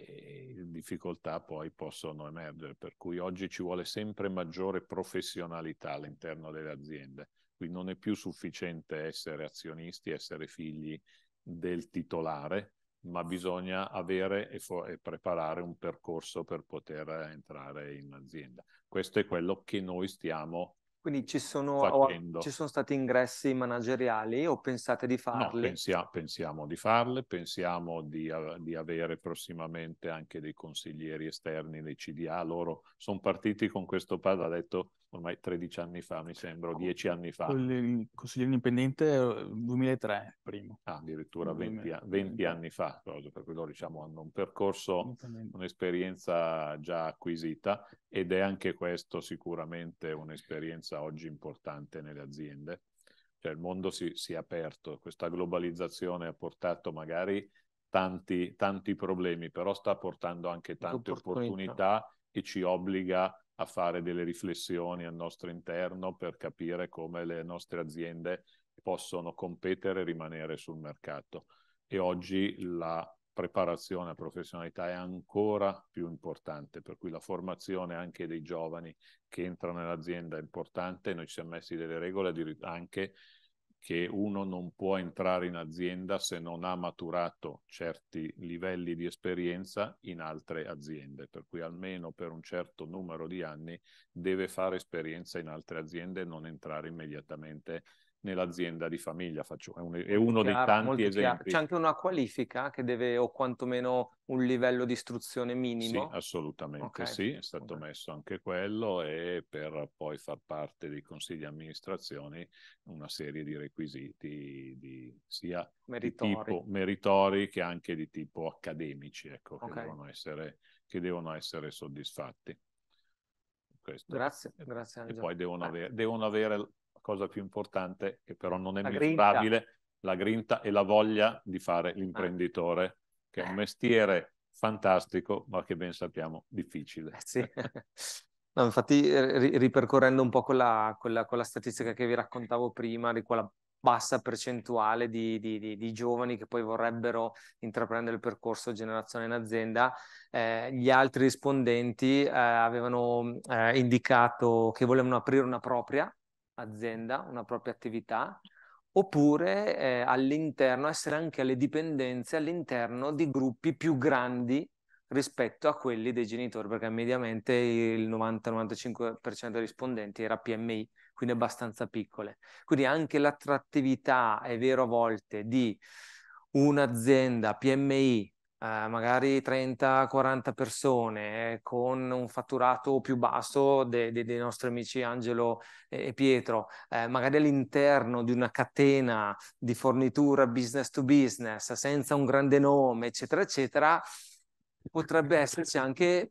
e difficoltà poi possono emergere, per cui oggi ci vuole sempre maggiore professionalità all'interno delle aziende, Qui non è più sufficiente essere azionisti, essere figli del titolare, ma bisogna avere e, fo- e preparare un percorso per poter entrare in azienda. Questo è quello che noi stiamo quindi ci sono, o, ci sono, stati ingressi manageriali o pensate di farli? No, pensia, pensiamo di farle, pensiamo di, di, avere prossimamente anche dei consiglieri esterni dei CDA. Loro sono partiti con questo, padre, ha detto ormai 13 anni fa, mi sembra, 10 anni fa. Il consigliere indipendente 2003, eh, primo. Ah, addirittura 20, 20 anni fa, per cui loro diciamo, hanno un percorso, un'esperienza già acquisita ed è anche questo sicuramente un'esperienza oggi importante nelle aziende. Cioè il mondo si, si è aperto, questa globalizzazione ha portato magari tanti, tanti problemi, però sta portando anche tante opportunità e ci obbliga a fare delle riflessioni al nostro interno per capire come le nostre aziende possono competere e rimanere sul mercato. E oggi la preparazione a professionalità è ancora più importante, per cui la formazione anche dei giovani che entrano nell'azienda è importante, noi ci siamo messi delle regole anche che uno non può entrare in azienda se non ha maturato certi livelli di esperienza in altre aziende, per cui almeno per un certo numero di anni deve fare esperienza in altre aziende e non entrare immediatamente nell'azienda di famiglia, faccio, è, un, è uno chiaro, dei tanti esempi. C'è anche una qualifica che deve, o quantomeno un livello di istruzione minimo? Sì, assolutamente okay. sì, è stato okay. messo anche quello e per poi far parte dei consigli di amministrazione una serie di requisiti di, sia meritori. di tipo meritori che anche di tipo accademici, ecco, okay. che, devono essere, che devono essere soddisfatti. Questo. Grazie, grazie Angelo. E poi devono, eh. devono avere, cosa più importante, che però non è la misurabile, grinta. la grinta e la voglia di fare l'imprenditore, ah. che è un eh. mestiere fantastico, ma che ben sappiamo difficile. Eh, sì. No, infatti, ri- ripercorrendo un po' quella, quella, quella, statistica che vi raccontavo prima, di quella bassa percentuale di, di, di, di giovani che poi vorrebbero intraprendere il percorso generazione in azienda, eh, gli altri rispondenti eh, avevano eh, indicato che volevano aprire una propria azienda, una propria attività, oppure eh, all'interno, essere anche alle dipendenze all'interno di gruppi più grandi rispetto a quelli dei genitori, perché mediamente il 90-95% dei rispondenti era PMI, quindi abbastanza piccole. Quindi anche l'attrattività, è vero a volte, di un'azienda PMI eh, magari 30-40 persone eh, con un fatturato più basso de- de- dei nostri amici Angelo e, e Pietro, eh, magari all'interno di una catena di fornitura business to business senza un grande nome, eccetera, eccetera, potrebbe [LAUGHS] esserci anche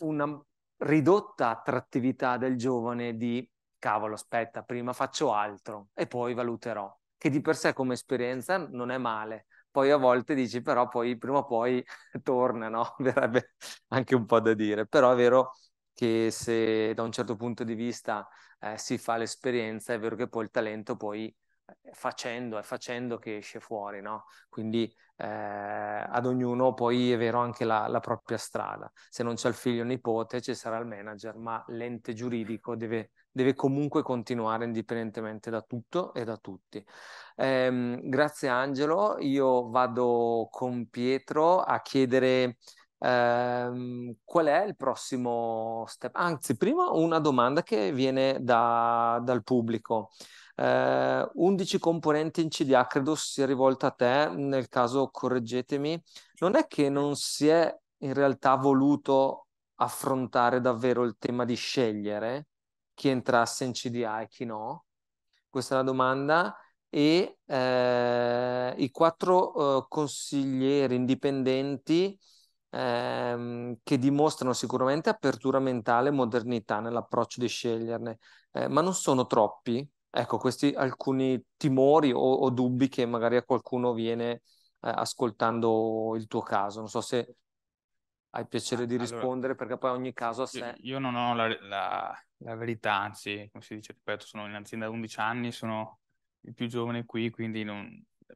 una ridotta attrattività del giovane di cavolo, aspetta, prima faccio altro e poi valuterò, che di per sé come esperienza non è male poi a volte dici però poi prima o poi [LAUGHS] torna, no? [LAUGHS] Verrebbe anche un po' da dire, però è vero che se da un certo punto di vista eh, si fa l'esperienza, è vero che poi il talento poi eh, facendo, è facendo che esce fuori, no? Quindi eh, ad ognuno poi è vero anche la, la propria strada. Se non c'è il figlio o nipote ci sarà il manager, ma l'ente giuridico deve deve comunque continuare indipendentemente da tutto e da tutti. Eh, grazie Angelo, io vado con Pietro a chiedere eh, qual è il prossimo step. Anzi, prima una domanda che viene da, dal pubblico. Eh, 11 componenti in CDA credo sia rivolta a te, nel caso correggetemi. Non è che non si è in realtà voluto affrontare davvero il tema di scegliere? chi entrasse in CDA e chi no? Questa è la domanda. E eh, i quattro eh, consiglieri indipendenti ehm, che dimostrano sicuramente apertura mentale e modernità nell'approccio di sceglierne, eh, ma non sono troppi. Ecco, questi alcuni timori o, o dubbi che magari a qualcuno viene eh, ascoltando il tuo caso. Non so se hai piacere di rispondere perché poi ogni caso a sé. Io non ho la, la, la verità, anzi, come si dice, ripeto, sono in azienda da 11 anni, sono il più giovane qui, quindi non...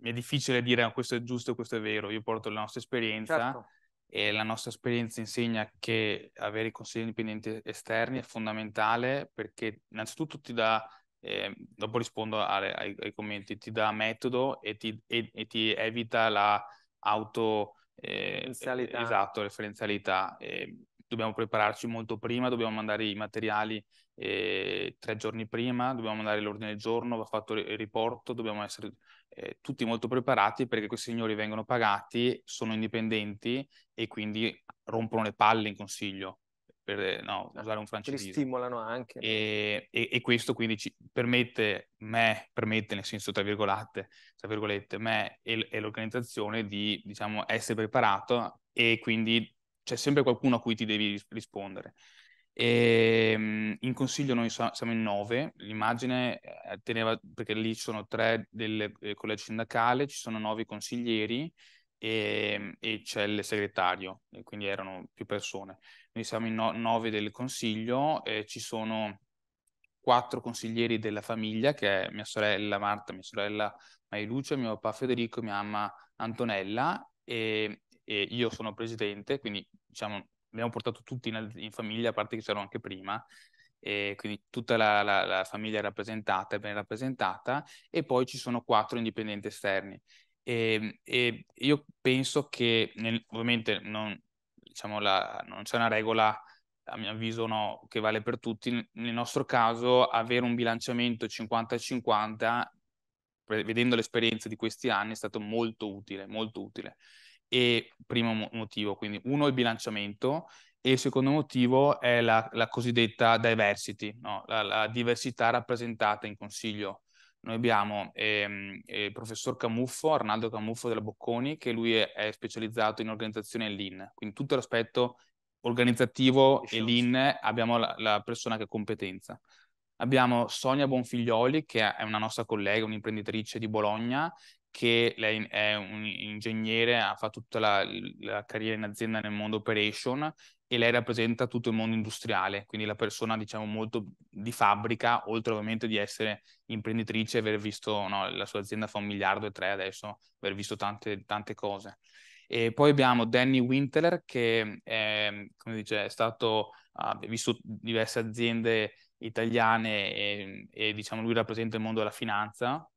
mi è difficile dire ah, questo è giusto, questo è vero. Io porto la nostra esperienza certo. e la nostra esperienza insegna che avere i consigli indipendenti esterni è fondamentale perché innanzitutto ti dà, eh, dopo rispondo ai, ai, ai, commenti, ti dà metodo e ti, e, e ti evita la auto... Eh, esatto, referenzialità. Eh, dobbiamo prepararci molto prima, dobbiamo mandare i materiali eh, tre giorni prima, dobbiamo mandare l'ordine del giorno, va fatto il riporto, dobbiamo essere eh, tutti molto preparati perché questi signori vengono pagati, sono indipendenti e quindi rompono le palle in consiglio. Per eh, no, certo, usare un francese. Li stimolano anche. E, e, e, questo quindi ci permette, me, permette nel senso tra virgolette, tra virgolette me e, e l'organizzazione di diciamo, essere preparato e quindi c'è sempre qualcuno a cui ti devi rispondere. E, ehm, in consiglio noi siamo in nove, l'immagine eh, teneva, perché lì ci sono tre del eh, collegio sindacale, ci sono nove consiglieri e, ehm, e c'è il segretario, quindi erano più persone. Noi siamo in no, nove del consiglio, e ci sono quattro consiglieri della famiglia, che è mia sorella Marta, mia sorella Marilucia, mio papà Federico, mia mamma Antonella e e io sono presidente, quindi diciamo, abbiamo portato tutti in, in famiglia, a parte che c'erano anche prima, quindi tutta la, la, la famiglia è rappresentata, è ben rappresentata, e poi ci sono quattro indipendenti esterni. E, ehm, e io penso che, nel, ovviamente, non, diciamo la, non c'è una regola a mio avviso no, che vale per tutti. Nel nostro caso avere un bilanciamento 50-50, vedendo l'esperienza di questi anni, è stato molto utile, molto utile e primo motivo, quindi uno è il bilanciamento e il secondo motivo è la, la cosiddetta diversity, no? la, la, diversità rappresentata in consiglio. Noi abbiamo ehm, eh, il professor Camuffo, Arnaldo Camuffo della Bocconi, che lui è, è specializzato in organizzazione e lean, quindi tutto l'aspetto organizzativo e lean abbiamo la, la persona che ha competenza. Abbiamo Sonia Bonfiglioli, che è una nostra collega, un'imprenditrice di Bologna, che lei è un ingegnere, ha fatto tutta la, la, carriera in azienda nel mondo operation e lei rappresenta tutto il mondo industriale, quindi la persona diciamo molto di fabbrica, oltre ovviamente di essere imprenditrice, aver visto, no, la sua azienda fa un miliardo e tre adesso, aver visto tante, tante cose. E poi abbiamo Danny Winteler che è, dice, è stato, ha visto diverse aziende italiane e, e diciamo lui rappresenta il mondo della finanza,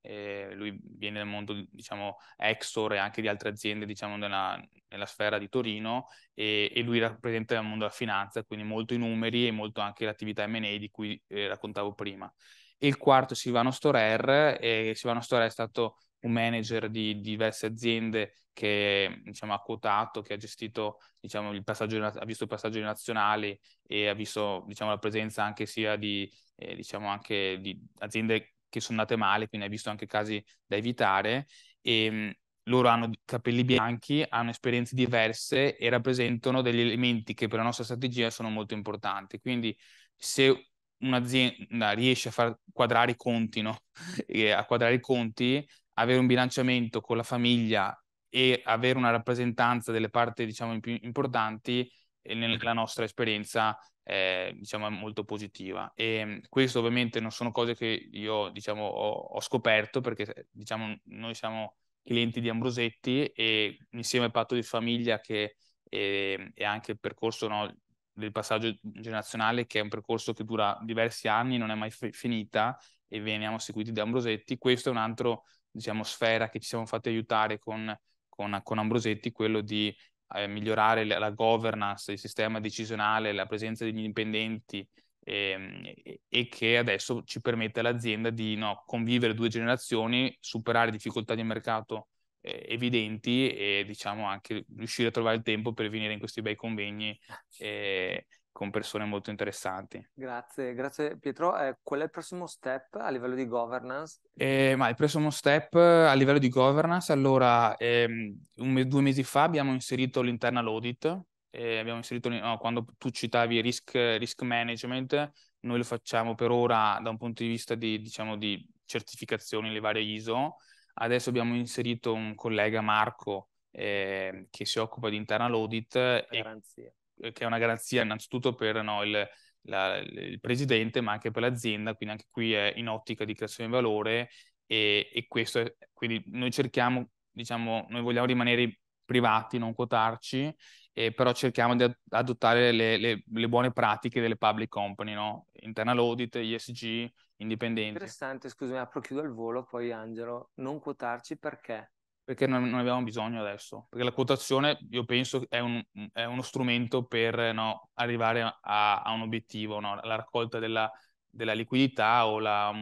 lui viene dal mondo diciamo Exor e anche di altre aziende diciamo nella, nella sfera di Torino e, e, lui rappresenta il mondo della finanza, quindi molto i numeri e molto anche l'attività M&A di cui eh, raccontavo prima. E il quarto è Silvano Storer, e Silvano Storer è stato un manager di diverse aziende che diciamo, ha quotato, che ha gestito, diciamo, il passaggio, ha visto il passaggio nazionale e ha visto diciamo, la presenza anche sia di, eh, diciamo, anche di aziende che sono nate male, quindi ha visto anche casi da evitare. E, ehm, loro hanno capelli bianchi, hanno esperienze diverse e rappresentano degli elementi che per la nostra strategia sono molto importanti. Quindi se un'azienda riesce a far quadrare i conti, no? [LAUGHS] a quadrare i conti avere un bilanciamento con la famiglia e avere una rappresentanza delle parti, diciamo, più importanti, eh, nella nostra esperienza, eh, diciamo, è molto positiva. E mm, questo ovviamente non sono cose che io, diciamo, ho, ho scoperto perché, eh, diciamo, noi siamo clienti di Ambrosetti e insieme al patto di famiglia che ehm, è, e, anche il percorso no, del passaggio generazionale, che è un percorso che dura diversi anni, non è mai f- finita e veniamo seguiti da Ambrosetti. Questo è un altro diciamo, sfera che ci siamo fatti aiutare con, con, con Ambrosetti, quello di eh, migliorare la, governance, il sistema decisionale, la presenza degli indipendenti ehm, e, e che adesso ci permette all'azienda di no, convivere due generazioni, superare difficoltà di mercato eh, evidenti e diciamo anche riuscire a trovare il tempo per venire in questi bei convegni eh, con persone molto interessanti. Grazie, grazie Pietro. Eh, qual è il prossimo step a livello di governance? Eh, ma il prossimo step eh, a livello di governance, allora, ehm, un, due mesi fa abbiamo inserito l'internal audit, eh, abbiamo inserito, no, quando tu citavi risk, risk, management, noi lo facciamo per ora da un punto di vista di, diciamo, di certificazioni, le varie ISO. Adesso abbiamo inserito un collega, Marco, eh, che si occupa di internal audit. Garanzia. E eh, che è una garanzia innanzitutto per no, il, la, il, presidente, ma anche per l'azienda, quindi anche qui è in ottica di creazione di valore e, e questo è, quindi noi cerchiamo, diciamo, noi vogliamo rimanere privati, non quotarci, eh, però cerchiamo di adottare le, le, le, buone pratiche delle public company, no? internal audit, ISG, indipendenti. Interessante, scusami, apro chiudo al volo, poi Angelo, non quotarci perché? perché non, ne abbiamo bisogno adesso. Perché la quotazione, io penso, è, un, è uno strumento per no, arrivare a, a, un obiettivo, no? la raccolta della, della liquidità o, la,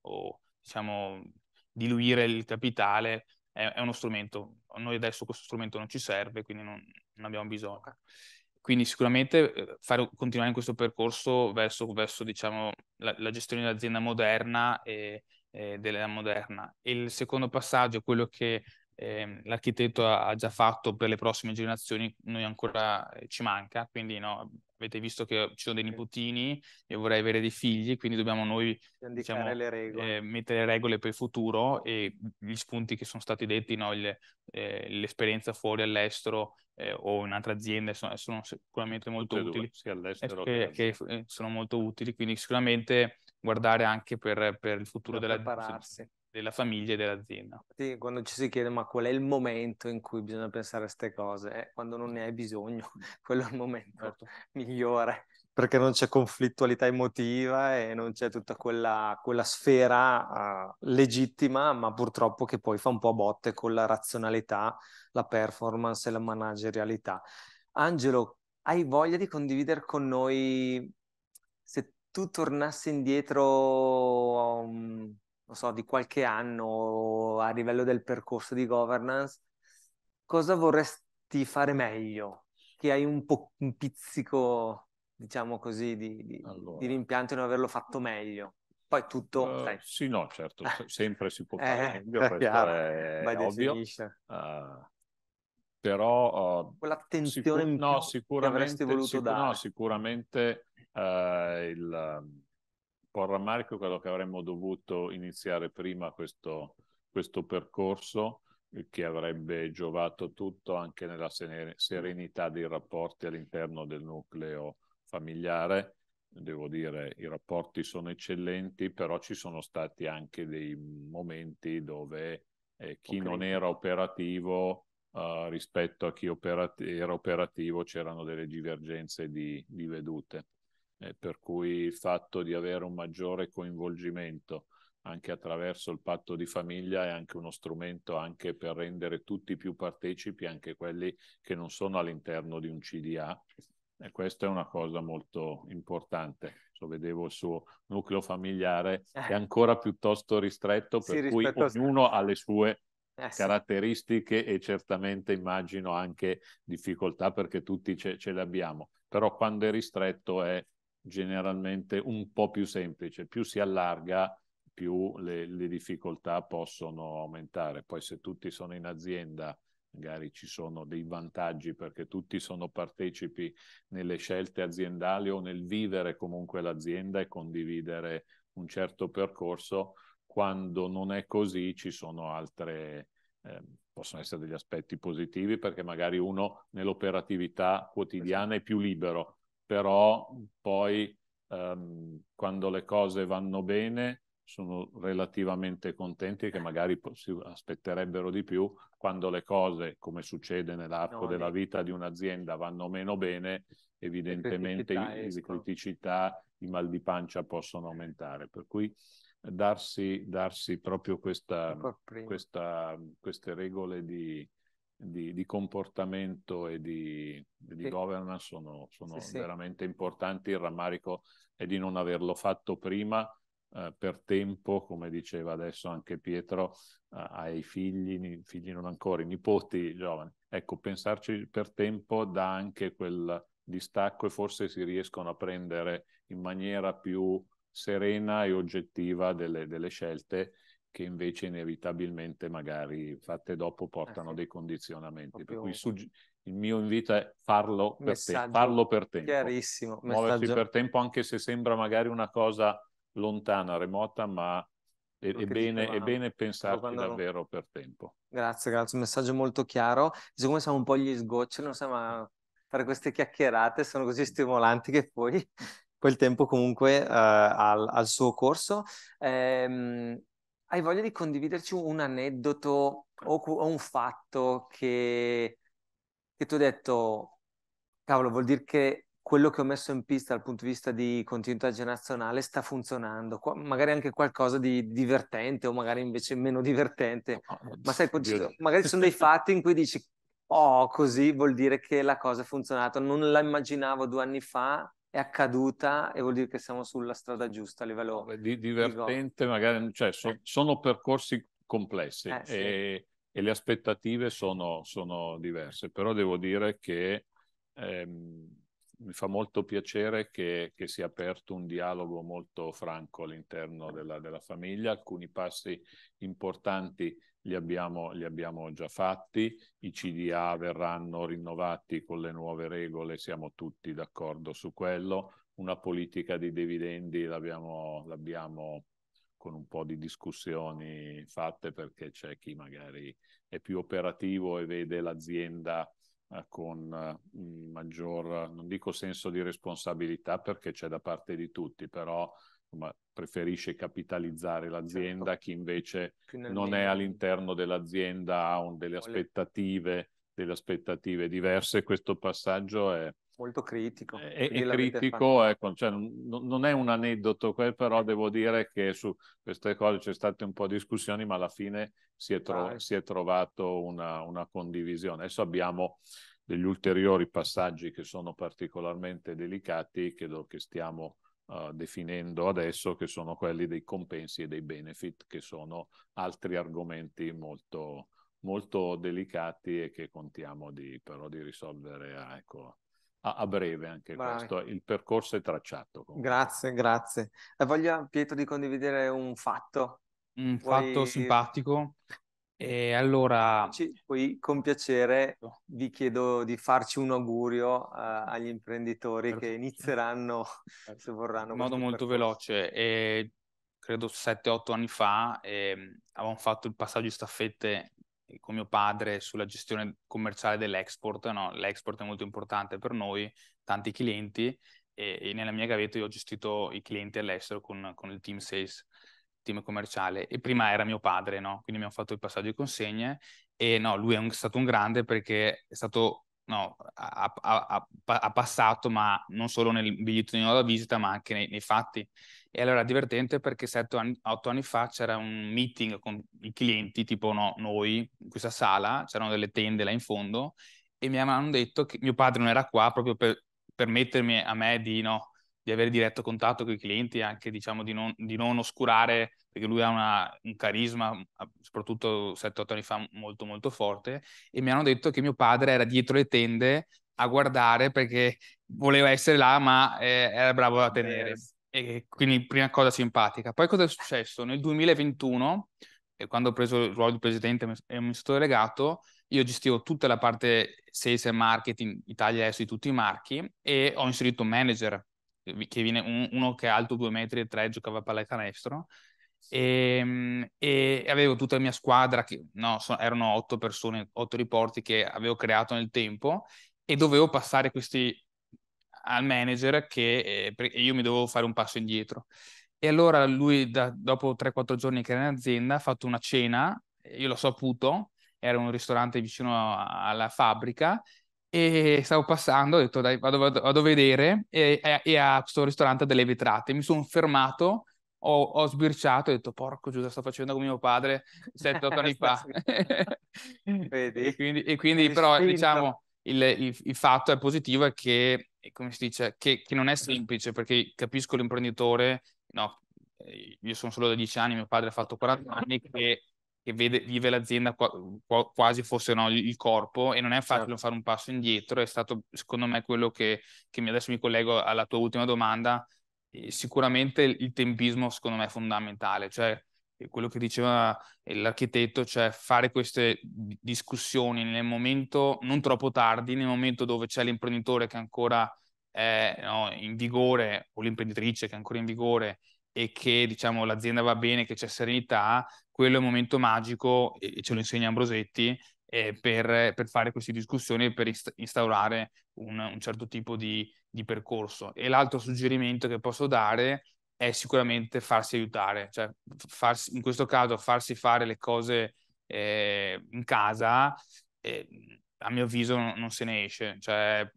o diciamo, diluire il capitale è, è, uno strumento. Noi adesso questo strumento non ci serve, quindi non, non abbiamo bisogno. Quindi sicuramente eh, fare, continuare in questo percorso verso, verso diciamo, la, la, gestione dell'azienda moderna e, eh, dell'era moderna. Il secondo passaggio è quello che eh, l'architetto ha già fatto per le prossime generazioni, noi ancora eh, ci manca, quindi no, avete visto che ci sono dei nipotini, io vorrei avere dei figli, quindi dobbiamo noi diciamo, le regole. Eh, mettere regole per il futuro e gli spunti che sono stati detti, no, il, eh, l'esperienza fuori all'estero eh, o in altre aziende sono, sono sicuramente molto Tutte utili, due, che, che eh, sono molto utili, quindi sicuramente guardare anche per, per il futuro per della, della, famiglia e dell'azienda. Sì, quando ci si chiede ma qual è il momento in cui bisogna pensare a queste cose, eh, quando non ne hai bisogno, [LAUGHS] quello è il momento certo. migliore, perché non c'è conflittualità emotiva e non c'è tutta quella, quella sfera uh, legittima, ma purtroppo che poi fa un po' a botte con la razionalità, la performance e la managerialità. Angelo, hai voglia di condividere con noi tu tornassi indietro, um, non so, di qualche anno a livello del percorso di governance, cosa vorresti fare meglio? Che hai un, po- un pizzico, diciamo così, di, di, allora. di rimpianto di non averlo fatto meglio. Poi tutto. Uh, sì, no, certo, [LAUGHS] sempre si può fare eh, [LAUGHS] chiaro, è ovvio. Uh, però uh, quell'attenzione sicur- no, che avresti voluto sicur- dare. No, sicuramente eh, il, ehm, po' il rammarico è quello che avremmo dovuto iniziare prima questo, questo percorso che avrebbe giovato tutto anche nella serenità dei rapporti all'interno del nucleo familiare. Devo dire, i rapporti sono eccellenti, però ci sono stati anche dei momenti dove eh, chi okay. non era operativo eh, rispetto a chi operati- era operativo c'erano delle divergenze di, di vedute eh, per cui il fatto di avere un maggiore coinvolgimento anche attraverso il patto di famiglia è anche uno strumento anche per rendere tutti più partecipi, anche quelli che non sono all'interno di un CDA. E questa è una cosa molto importante. So, vedevo il suo nucleo familiare eh. è ancora piuttosto ristretto, per sì, cui ognuno ha le sue eh, caratteristiche e certamente immagino anche difficoltà perché tutti ce, ce le abbiamo, però quando è ristretto è generalmente un po' più semplice, più si allarga, più le, le difficoltà possono aumentare. Poi se tutti sono in azienda, magari ci sono dei vantaggi perché tutti sono partecipi nelle scelte aziendali o nel vivere comunque l'azienda e condividere un certo percorso. Quando non è così ci sono altre, eh, possono essere degli aspetti positivi perché magari uno nell'operatività quotidiana è più libero, però poi ehm, quando le cose vanno bene sono relativamente contenti che magari si aspetterebbero di più quando le cose, come succede nell'arco no, della vita di un'azienda, vanno meno bene, evidentemente le criticità, le criticità i mal di pancia possono aumentare. Per cui darsi, darsi proprio questa, questa, queste regole di, di, di comportamento e di, di sì. governance sono, sono sì, veramente importanti. Il rammarico è di non averlo fatto prima eh, per tempo, come diceva adesso anche Pietro, eh, ai figli, figli non ancora, i nipoti giovani. Ecco, pensarci per tempo dà anche quel distacco e forse si riescono a prendere in maniera più serena e oggettiva delle, delle scelte che invece inevitabilmente magari fatte dopo eh, portano eh sì. dei condizionamenti. Proprio... Per cui sugge- il mio invito è farlo per, te- farlo per tempo. Chiarissimo. Muoversi messaggio. per tempo anche se sembra magari una cosa lontana, remota, ma è, è bene, è bene pensarci quando... davvero per tempo. Grazie, grazie. Un messaggio molto chiaro. Siccome siamo un po' gli sgoccioli, non siamo fare queste chiacchierate, sono così stimolanti che poi [LAUGHS] quel tempo comunque uh, al, al, suo corso. Ehm, hai voglia di condividerci un aneddoto o, o un fatto che, che tu hai detto, cavolo, vuol dire che quello che ho messo in pista dal punto di vista di continuità generazionale sta funzionando, Qua, magari anche qualcosa di divertente o magari invece meno divertente, oh, ma sai, Dio. magari ci sono dei fatti in cui dici, oh, così vuol dire che la cosa ha funzionato, non la immaginavo due anni fa, è accaduta e vuol dire che siamo sulla strada giusta a livello... Di, divertente dico... magari, cioè so, eh. sono percorsi complessi eh, sì. e, e, le aspettative sono, sono, diverse, però devo dire che ehm, mi fa molto piacere che, che, sia aperto un dialogo molto franco all'interno della, della famiglia, alcuni passi importanti li abbiamo, li abbiamo già fatti, i CDA verranno rinnovati con le nuove regole, siamo tutti d'accordo su quello, una politica di dividendi l'abbiamo, l'abbiamo con un po' di discussioni fatte perché c'è chi magari è più operativo e vede l'azienda eh, con mm, maggior, non dico senso di responsabilità perché c'è da parte di tutti, però preferisce capitalizzare l'azienda, certo. chi invece non è all'interno dell'azienda ha un, delle, aspettative, delle aspettative diverse. Questo passaggio è, molto critico. È, è critico, ecco, cioè, non, non, è un aneddoto, quel, però devo dire che su queste cose c'è stata un po' di discussioni, ma alla fine si è, tro- si è trovato una, una, condivisione. Adesso abbiamo degli ulteriori passaggi che sono particolarmente delicati, che, che stiamo uh, definendo adesso, che sono quelli dei compensi e dei benefit, che sono altri argomenti molto, molto delicati e che contiamo di, però di risolvere a, ecco, a, a breve anche Vai. questo. Il percorso è tracciato. Comunque. Grazie, grazie. E eh, voglio Pietro di condividere un fatto. Un Vuoi... fatto simpatico e allora... Poi con piacere vi chiedo di farci un augurio uh, agli imprenditori Perfetto. che inizieranno, [LAUGHS] Perfetto. se vorranno. In modo molto percorso. veloce. E credo 7-8 anni fa eh, avevamo fatto il passaggio di staffette con mio padre sulla gestione commerciale dell'export. No? L'export è molto importante per noi, tanti clienti. E, e nella mia gavetta io ho gestito i clienti all'estero con, con il team sales team commerciale e prima era mio padre, no? Quindi abbiamo fatto il passaggio di consegne e no, lui è un, stato un grande perché è stato, no, ha, passato, ma non solo nel biglietto di nuova visita, ma anche nei, nei fatti. E allora era divertente perché sette 8 otto anni, fa c'era un meeting con i clienti, tipo no, noi, in questa sala, c'erano delle tende là in fondo e mi hanno detto che mio padre non era qua proprio per permettermi a me di no, di avere diretto contatto con i clienti e anche diciamo, di, non, di non oscurare, perché lui ha una, un carisma, mm, soprattutto 7-8 anni fa, molto molto forte, e mi hanno detto che mio padre era dietro le tende a guardare perché voleva essere là, ma eh, era bravo da tenere. E quindi prima cosa simpatica. Poi cosa è successo? Nel 2021, eh, quando ho preso il ruolo di presidente e amministratore legato, io gestivo tutta la parte sales e marketing Italia e di tutti i marchi e ho inserito un manager che viene un, uno che è alto 2 metri e 3 giocava a pallacanestro e, ehm, e avevo tutta la mia squadra che no, so, erano otto persone, otto riporti che avevo creato nel tempo e dovevo passare questi al manager che eh, io mi dovevo fare un passo indietro e allora lui da, dopo 3-4 giorni che era in azienda ha fatto una cena io l'ho saputo era un ristorante vicino alla fabbrica e stavo passando, ho detto dai vado, vado, vado a vedere e, e, e a questo ristorante delle vetrate mi sono fermato, ho, ho sbirciato, ho detto porco Giuda sto facendo come mio padre 7-8 anni [LAUGHS] fa [LAUGHS] e quindi, e quindi però spinto. diciamo il, il, il, fatto è positivo è che, come si dice, che, che non è semplice perché capisco l'imprenditore, no, eh, io sono solo da dieci anni, mio padre ha fatto 40 anni, che che vede, vive l'azienda quasi fosse no, il corpo e non è facile certo. fare un passo indietro, è stato secondo me quello che, che mi, adesso mi collego alla tua ultima domanda, sicuramente il tempismo secondo me è fondamentale, cioè quello che diceva eh, l'architetto, cioè fare queste discussioni nel momento non troppo tardi, nel momento dove c'è l'imprenditore che ancora è no, in vigore o l'imprenditrice che è ancora in vigore e che diciamo, l'azienda va bene, che c'è serenità, quello è un momento magico, e ce lo insegna Ambrosetti, eh, per, per, fare queste discussioni e per instaurare un, un certo tipo di, di, percorso. E l'altro suggerimento che posso dare è sicuramente farsi aiutare, cioè farsi, in questo caso farsi fare le cose eh, in casa, eh, a mio avviso non, non, se ne esce, cioè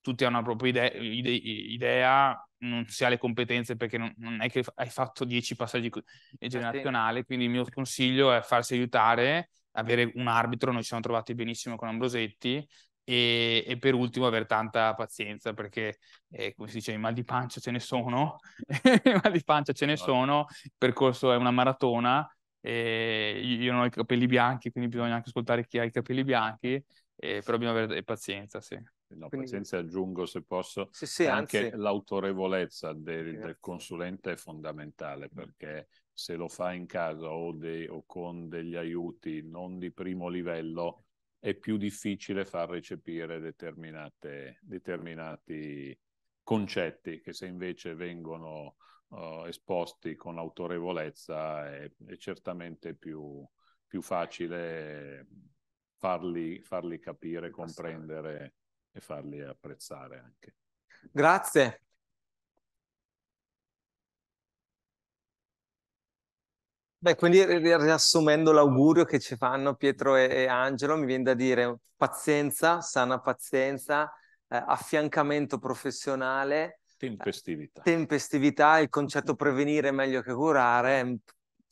tutti hanno una propria idea, idea non si ha le competenze perché non, non è che hai fatto 10 passaggi eh, generazionali, quindi il mio consiglio è farsi aiutare, avere un arbitro, noi ci siamo trovati benissimo con Ambrosetti e, e per ultimo avere tanta pazienza perché eh, come si dice i mal di pancia ce ne sono, [LAUGHS] i mal di pancia ce ne allora. Esatto. sono, il percorso è una maratona, io non ho i capelli bianchi quindi bisogna anche ascoltare chi ha i capelli bianchi, eh, però bisogna avere pazienza. Sì. No, Quindi... pazienza aggiungo se posso, sì, sì, anche anzi... l'autorevolezza del, del, consulente è fondamentale mm. perché se lo fa in casa o, de, o, con degli aiuti non di primo livello è più difficile far recepire determinati concetti che se invece vengono uh, esposti con autorevolezza è, è certamente più, più facile farli, farli capire, comprendere e farli apprezzare anche. Grazie. Beh, quindi riassumendo l'augurio che ci fanno Pietro e, e Angelo, mi viene da dire pazienza, sana pazienza, eh, affiancamento professionale, Tempestività. Tempestività, il concetto prevenire è meglio che curare,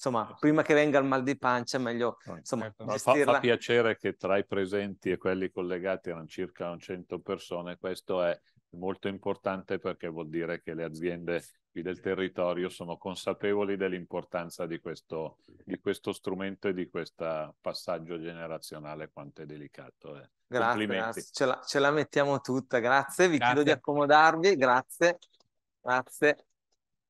insomma, prima che venga il mal di pancia, meglio insomma, gestirla. Certo. Fa, fa, piacere che tra i presenti e quelli collegati erano circa 100 persone, questo è molto importante perché vuol dire che le aziende qui del territorio sono consapevoli dell'importanza di questo, di questo strumento e di questo passaggio generazionale quanto è delicato. Eh. Grazie, grazie. Ce, la, ce, la, mettiamo tutta, grazie, vi grazie. chiedo di accomodarvi, grazie. grazie.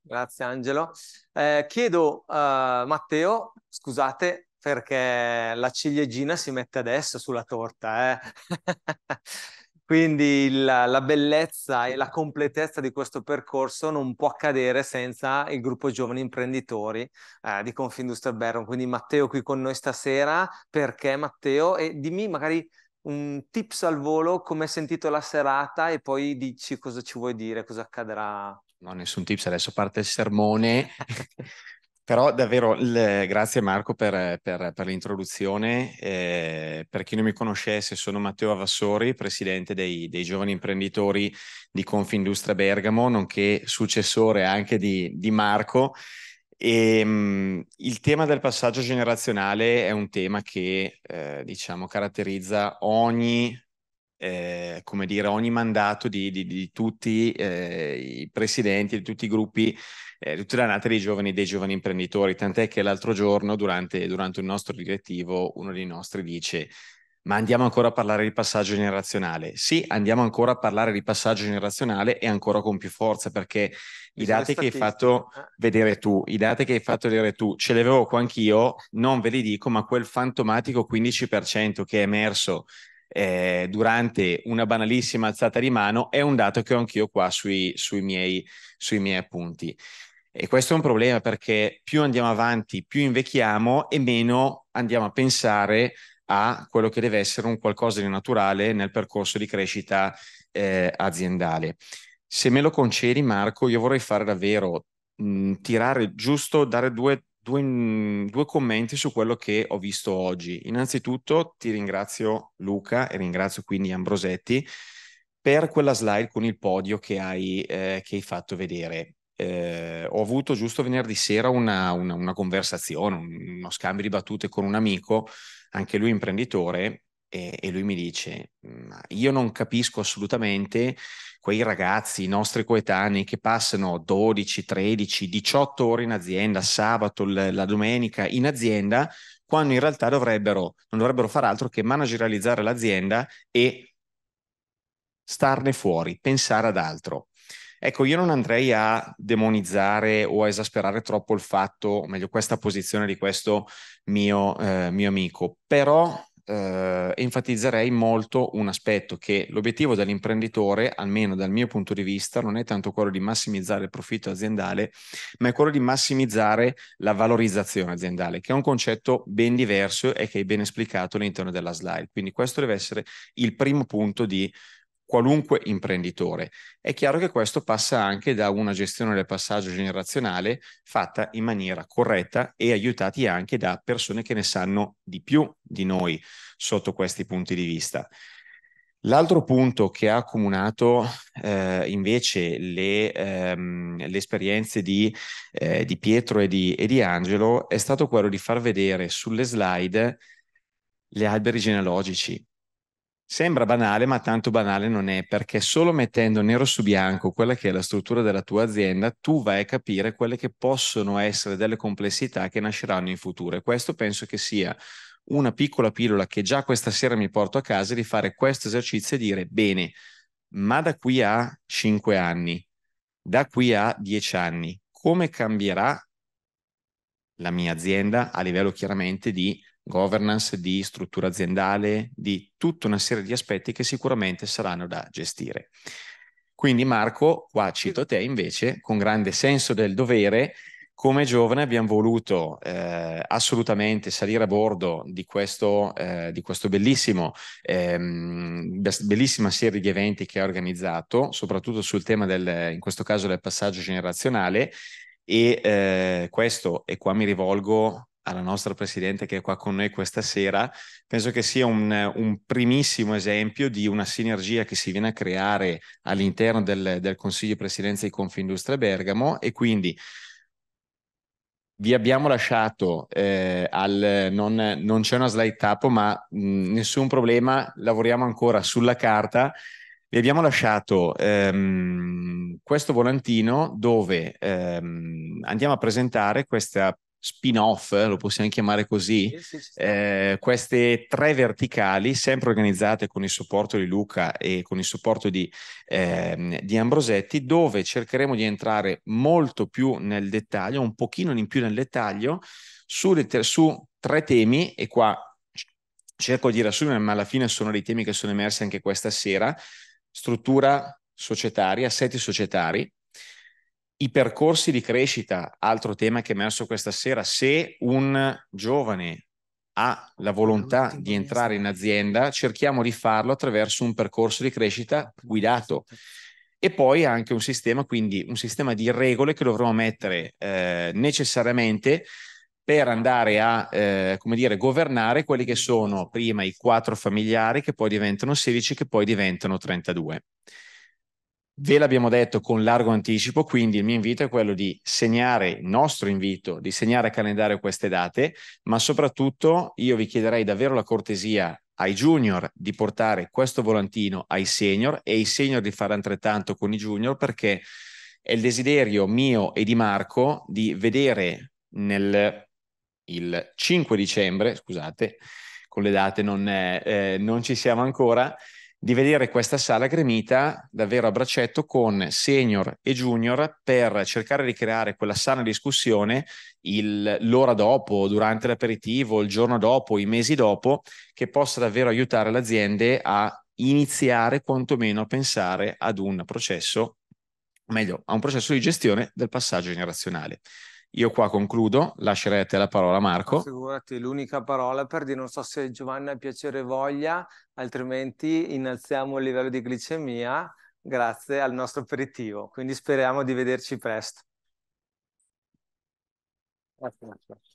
Grazie Angelo. Eh, chiedo a uh, eh, Matteo, scusate perché la ciliegina si mette adesso sulla torta. Eh? [LAUGHS] Quindi il, la bellezza e la completezza di questo percorso non può accadere senza il gruppo giovani imprenditori eh, di Confindustria Berron. Quindi Matteo qui con noi stasera, perché Matteo? E dimmi magari un tips al volo, come hai sentito la serata e poi dici cosa ci vuoi dire, cosa accadrà non nessun tips, adesso parte il sermone. [LAUGHS] Però davvero le, grazie Marco per, per, per l'introduzione. Eh, per chi non mi conoscesse, sono Matteo Avassori, presidente dei, dei, giovani imprenditori di Confindustria Bergamo, nonché successore anche di, di Marco. E, ehm, mh, il tema del passaggio generazionale è un tema che eh, diciamo, caratterizza ogni eh, come dire, ogni mandato di, di, di tutti eh, i presidenti, di tutti i gruppi, eh, tutta la nata dei giovani dei giovani imprenditori. Tant'è che l'altro giorno, durante, durante un nostro direttivo, uno dei nostri dice ma andiamo ancora a parlare di passaggio generazionale. Sì, andiamo ancora a parlare di passaggio generazionale e ancora con più forza perché i dati che hai fatto eh? vedere tu, i dati che hai fatto vedere tu, ce li avevo qua anch'io, non ve li dico, ma quel fantomatico 15% che è emerso eh, durante una banalissima alzata di mano è un dato che ho anch'io qua sui, sui, miei, sui miei appunti. E questo è un problema perché più andiamo avanti, più invecchiamo e meno andiamo a pensare a quello che deve essere un qualcosa di naturale nel percorso di crescita eh, aziendale. Se me lo concedi, Marco, io vorrei fare davvero mh, tirare giusto, dare due due, due commenti su quello che ho visto oggi. Innanzitutto ti ringrazio Luca e ringrazio quindi Ambrosetti per quella slide con il podio che hai, eh, che hai fatto vedere. Eh, ho avuto giusto venerdì sera una, una, una, conversazione, uno scambio di battute con un amico, anche lui imprenditore, e, e lui mi dice, io non capisco assolutamente quei ragazzi, i nostri coetanei che passano 12, 13, 18 ore in azienda, sabato, la domenica in azienda, quando in realtà dovrebbero, non dovrebbero far altro che managerializzare l'azienda e starne fuori, pensare ad altro. Ecco, io non andrei a demonizzare o a esasperare troppo il fatto, o meglio, questa posizione di questo mio, eh, mio amico, però eh, enfatizzerei molto un aspetto che l'obiettivo dell'imprenditore, almeno dal mio punto di vista, non è tanto quello di massimizzare il profitto aziendale, ma è quello di massimizzare la valorizzazione aziendale, che è un concetto ben diverso e che è ben esplicato all'interno della slide. Quindi questo deve essere il primo punto di qualunque imprenditore. È chiaro che questo passa anche da una gestione del passaggio generazionale fatta in maniera corretta e aiutati anche da persone che ne sanno di più di noi sotto questi punti di vista. L'altro punto che ha accomunato eh, invece le, ehm, le esperienze di, eh, di Pietro e di, e di Angelo è stato quello di far vedere sulle slide gli alberi genealogici, Sembra banale, ma tanto banale non è, perché solo mettendo nero su bianco quella che è la struttura della tua azienda, tu vai a capire quelle che possono essere delle complessità che nasceranno in futuro. E questo penso che sia una piccola pillola che già questa sera mi porto a casa di fare questo esercizio e dire, bene, ma da qui a 5 anni, da qui a 10 anni, come cambierà la mia azienda a livello chiaramente di governance, di struttura aziendale, di tutta una serie di aspetti che sicuramente saranno da gestire. Quindi Marco, qua cito te invece, con grande senso del dovere, come giovane abbiamo voluto eh, assolutamente salire a bordo di questo, eh, di questo bellissimo, ehm, bellissima serie di eventi che ha organizzato, soprattutto sul tema del, in questo caso del passaggio generazionale, e eh, questo, e qua mi rivolgo alla nostra Presidente che è qua con noi questa sera, penso che sia un, un primissimo esempio di una sinergia che si viene a creare all'interno del, del Consiglio di Presidenza di Confindustria Bergamo e quindi vi abbiamo lasciato, eh, al, non, non, c'è una slide tappo, ma mh, nessun problema, lavoriamo ancora sulla carta. Vi abbiamo lasciato ehm, questo volantino dove ehm, andiamo a presentare questa spin-off, eh, lo possiamo chiamare così, eh, queste tre verticali, sempre organizzate con il supporto di Luca e con il supporto di, eh, di, Ambrosetti, dove cercheremo di entrare molto più nel dettaglio, un pochino in più nel dettaglio, su, su tre temi, e qua cerco di riassumere, ma alla fine sono dei temi che sono emersi anche questa sera, struttura societaria, assetti societari, i percorsi di crescita, altro tema che è emerso questa sera, se un giovane ha la volontà di entrare in azienda, cerchiamo di farlo attraverso un percorso di crescita guidato e poi anche un sistema, quindi un sistema di regole che dovremo mettere eh, necessariamente per andare a, eh, come dire, governare quelli che sono prima i quattro familiari, che poi diventano 16, che poi diventano 32. Ve l'abbiamo detto con largo anticipo, quindi il mio invito è quello di segnare, il nostro invito, di segnare a calendario queste date, ma soprattutto io vi chiederei davvero la cortesia ai junior di portare questo volantino ai senior e ai senior di fare altrettanto con i junior perché è il desiderio mio e di Marco di vedere nel il 5 dicembre, scusate, con le date non, eh, non ci siamo ancora, di vedere questa sala gremita davvero a braccetto con senior e junior per cercare di creare quella sana discussione il, l'ora dopo, durante l'aperitivo, il giorno dopo, i mesi dopo, che possa davvero aiutare le aziende a iniziare quantomeno a pensare ad un processo, meglio, a un processo di gestione del passaggio generazionale. Io qua concludo, lascerei a te la parola Marco. Figurati, l'unica parola per dire non so se Giovanna ha piacere e voglia, altrimenti innalziamo il livello di glicemia grazie al nostro aperitivo. Quindi speriamo di vederci presto. Grazie, grazie.